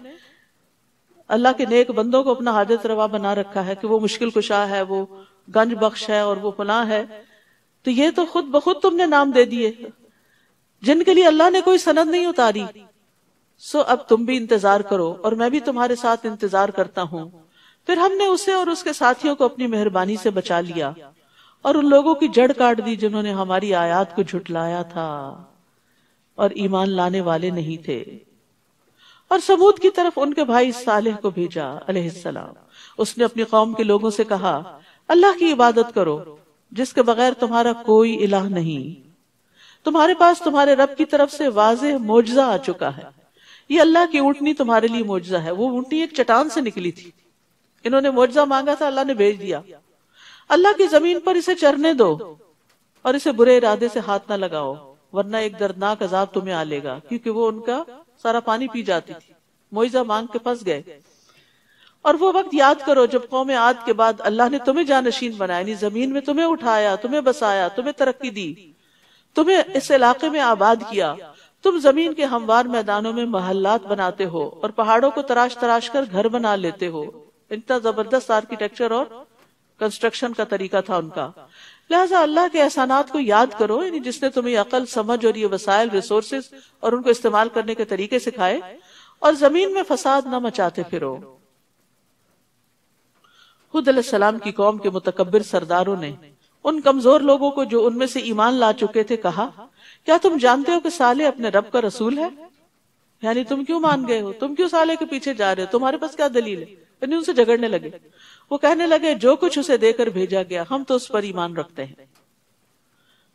अल्लाह के नेक बंदों को अपना हाजत रवा बना रखा है कि वो मुश्किल कुशा है वो गंज बख्श है और वो फला है तो ये तो खुद बखुद तुमने नाम दे दिए जिनके लिए अल्लाह ने कोई सनद नहीं उतारी सो अब तुम भी इंतजार करो और मैं भी तुम्हारे साथ इंतजार करता हूँ फिर हमने उसे और उसके साथियों को अपनी मेहरबानी से बचा लिया और उन लोगों की जड़ काट दी जिन्होंने हमारी आयात को झुटलाया था और ईमान लाने वाले नहीं थे और सबूत की तरफ उनके भाई सालेह को भेजा अलैहिस्सलाम उसने अपनी कौम के लोगों से कहा अल्लाह की इबादत करो जिसके बगैर तुम्हारा कोई इलाह नहीं तुम्हारे पास तुम्हारे रब की तरफ से वाज मोजा आ चुका है ये अल्लाह की ऊँटनी तुम्हारे लिए मुआवजा है वो ऊँटनी एक चट्टान से निकली थी इन्होंने मुआवजा मांगा था अल्लाह ने भेज दिया अल्लाह की जमीन पर इसे चरने दो और इसे बुरे इरादे से हाथ ना लगाओ वरना एक दर्दनाक अजाब तुम्हें आ लेगा क्योंकि वो उनका सारा पानी पी जाती थी मुआवजा मांग के फंस गए और वो वक्त याद करो जब कौम आद के बाद अल्लाह ने तुम्हें जानशीन बनाया नहीं जमीन में तुम्हें उठाया तुम्हें बसाया तुम्हें तरक्की दी तुम्हें इस इलाके में आबाद किया तुम जमीन के हमवार मैदानों में महल्लात बनाते हो और पहाड़ों को तराश तराश कर घर बना लेते हो इतना जबरदस्त आर्किटेक्चर और कंस्ट्रक्शन का तरीका था उनका लिहाजा अल्लाह के एहसानात को याद करो यानी जिसने तुम्हें अकल समझ और ये वसायल रिसोर्सेज और उनको इस्तेमाल करने के तरीके सिखाए और जमीन में फसाद न मचाते फिरो हुद सलाम की कौम के मुतकबर सरदारों ने उन कमजोर लोगों को जो उनमें से ईमान ला चुके थे कहा क्या तुम जानते हो कि साले अपने रब का रसूल है यानी तुम क्यों मान गए हो तुम क्यों साले के पीछे जा रहे हो तुम्हारे पास क्या दलील है यानी उनसे झगड़ने लगे वो कहने लगे जो कुछ उसे देकर भेजा गया हम तो उस पर ईमान रखते हैं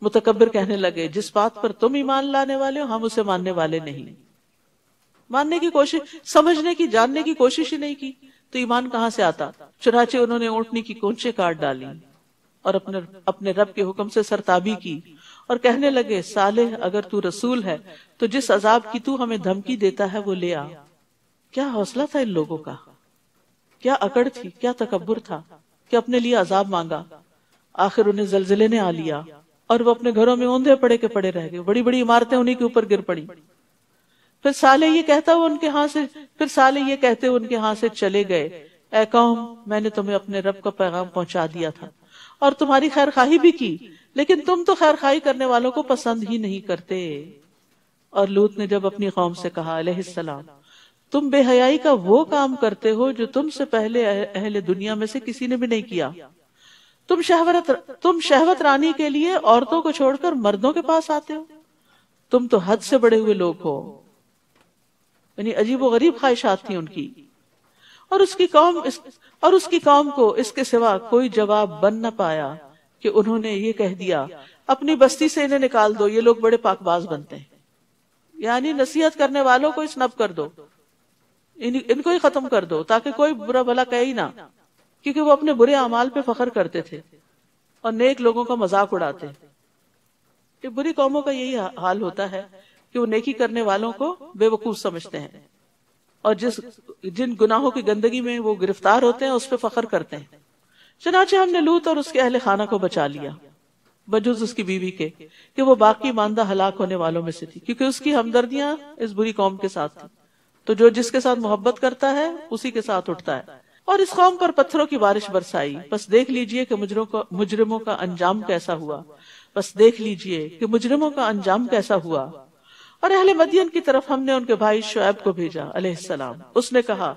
मुतकबर कहने लगे जिस बात पर तुम ईमान लाने वाले हो हम उसे मानने वाले नहीं मानने की कोशिश समझने की जानने की कोशिश ही नहीं की तो ईमान कहाँ से आता चुनाचे उन्होंने ओटनी की कोंचे काट डाली और अपने अपने रब के हुक्म से सरताबी की और कहने लगे साले अगर तू रसूल है तो जिस अजाब की तू हमें धमकी देता है वो ले आ क्या हौसला था इन लोगों का क्या अकड़ थी क्या तकबर था कि अपने लिए अजाब मांगा आखिर उन्हें जलजिले ने आ लिया और वो अपने घरों में ओंधे पड़े के पड़े रह गए बड़ी बड़ी इमारतें उन्हीं के ऊपर गिर पड़ी फिर साले ये कहता हुआ उनके हाथ से फिर साले ये कहते हुए उनके हाथ से चले गए ए कौम मैंने तुम्हें अपने रब का पैगाम पहुंचा दिया था और तुम्हारी खैर खाही भी की लेकिन तुम तो खैर खाई करने वालों को पसंद ही नहीं करते और लूत ने जब अपनी कौम से कहा अलैहिस्सलाम तुम बेहयाई का वो काम करते हो जो तुमसे पहले अहले दुनिया में से किसी ने भी नहीं किया तुम शहवत तुम शहवत रानी के लिए औरतों को छोड़कर मर्दों के पास आते हो तुम तो हद से बड़े हुए लोग हो यानी अजीब व गरीब ख्वाहिशात थी उनकी और उसकी कौम इस, और उसकी कौम को इसके सिवा कोई जवाब बन न पाया कि उन्होंने ये कह दिया अपनी बस्ती से इन्हें निकाल दो ये लोग बड़े पाकबाज बनते हैं यानी नसीहत करने वालों को स्नब कर दो इन, इनको ही खत्म कर दो ताकि कोई बुरा भला कहे ही ना क्योंकि वो अपने बुरे अमाल पे फखर करते थे और नेक लोगों का मजाक उड़ाते बुरी कौमों का यही हाल होता है कि वो नेकी करने वालों को बेवकूफ समझते हैं और जिस जिन गुनाहों की गंदगी में वो गिरफ्तार होते हैं उस पर फख्र करते हैं चनाचे हमने लूत और उसके अहल खाना को बचा लिया बजूज उसकी बीवी के कि वो बाकी मानदा हलाक होने वालों में से थी क्योंकि उसकी हमदर्दियां इस बुरी कौम के साथ थी तो जो जिसके साथ मोहब्बत करता है उसी के साथ उठता है और इस कौम पर पत्थरों की बारिश बरसाई बस देख लीजिए कि मुजरों का मुजरिमों का अंजाम कैसा हुआ बस देख लीजिए कि मुजरिमों का अंजाम कैसा हुआ और अहल मदियन की तरफ हमने उनके भाई शुएब को भेजा अलैहिस्सलाम उसने कहा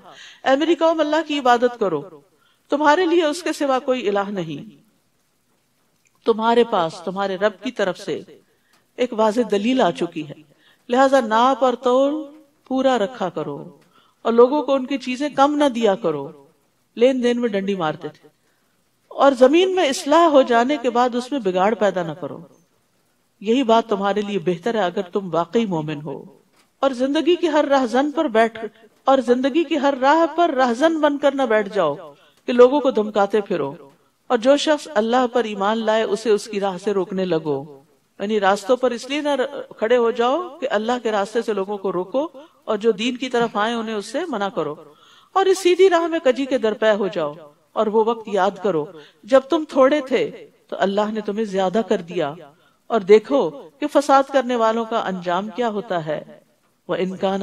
ए मेरी कौम अल्लाह की इबादत करो तुम्हारे लिए उसके सिवा कोई इलाह नहीं तुम्हारे पास तुम्हारे रब की तरफ से एक वाज दलील आ चुकी है लिहाजा नाप और तौल पूरा रखा करो और लोगों को उनकी चीजें कम ना दिया करो लेन देन में डंडी मारते थे और जमीन में इसलाह हो जाने के बाद उसमें बिगाड़ पैदा ना करो यही बात तुम्हारे लिए बेहतर है अगर तुम वाकई मोमिन हो और जिंदगी की हर राहजन पर बैठ और जिंदगी की हर राह पर राहजन बनकर न बैठ जाओ कि लोगों को धमकाते फिरो और जो शख्स अल्लाह पर ईमान लाए उसे उसकी राह से रोकने लगो यानी रास्तों पर इसलिए ना खड़े हो जाओ कि अल्लाह के रास्ते से लोगों को रोको और जो दीन की तरफ आए उन्हें उससे मना करो और इस सीधी राह में कजी के दरपय हो जाओ और वो वक्त याद करो जब तुम थोड़े थे तो अल्लाह ने तुम्हें ज्यादा कर दिया और देखो कि फसाद करने वालों का अंजाम क्या होता है वह इनकान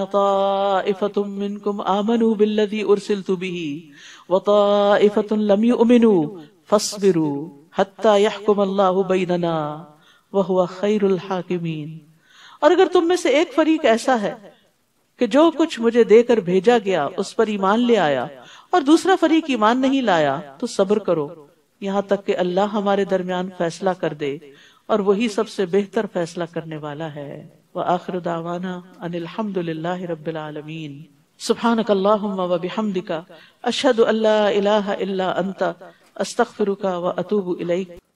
और अगर तुम में से एक फरीक ऐसा है कि जो कुछ मुझे देकर भेजा गया उस पर ईमान ले आया और दूसरा फरीक ईमान नहीं लाया तो सब्र करो यहाँ तक कि अल्लाह हमारे दरमियान फैसला कर दे और वही सबसे बेहतर फैसला करने वाला है व आखिर दावाना अनिलहमदुल्ला रबालमीन सुबहानक व बिहमदिका अशहद अल्ला इलाहा इल्ला अंता अस्तगफिरुका व अतूबु इलैक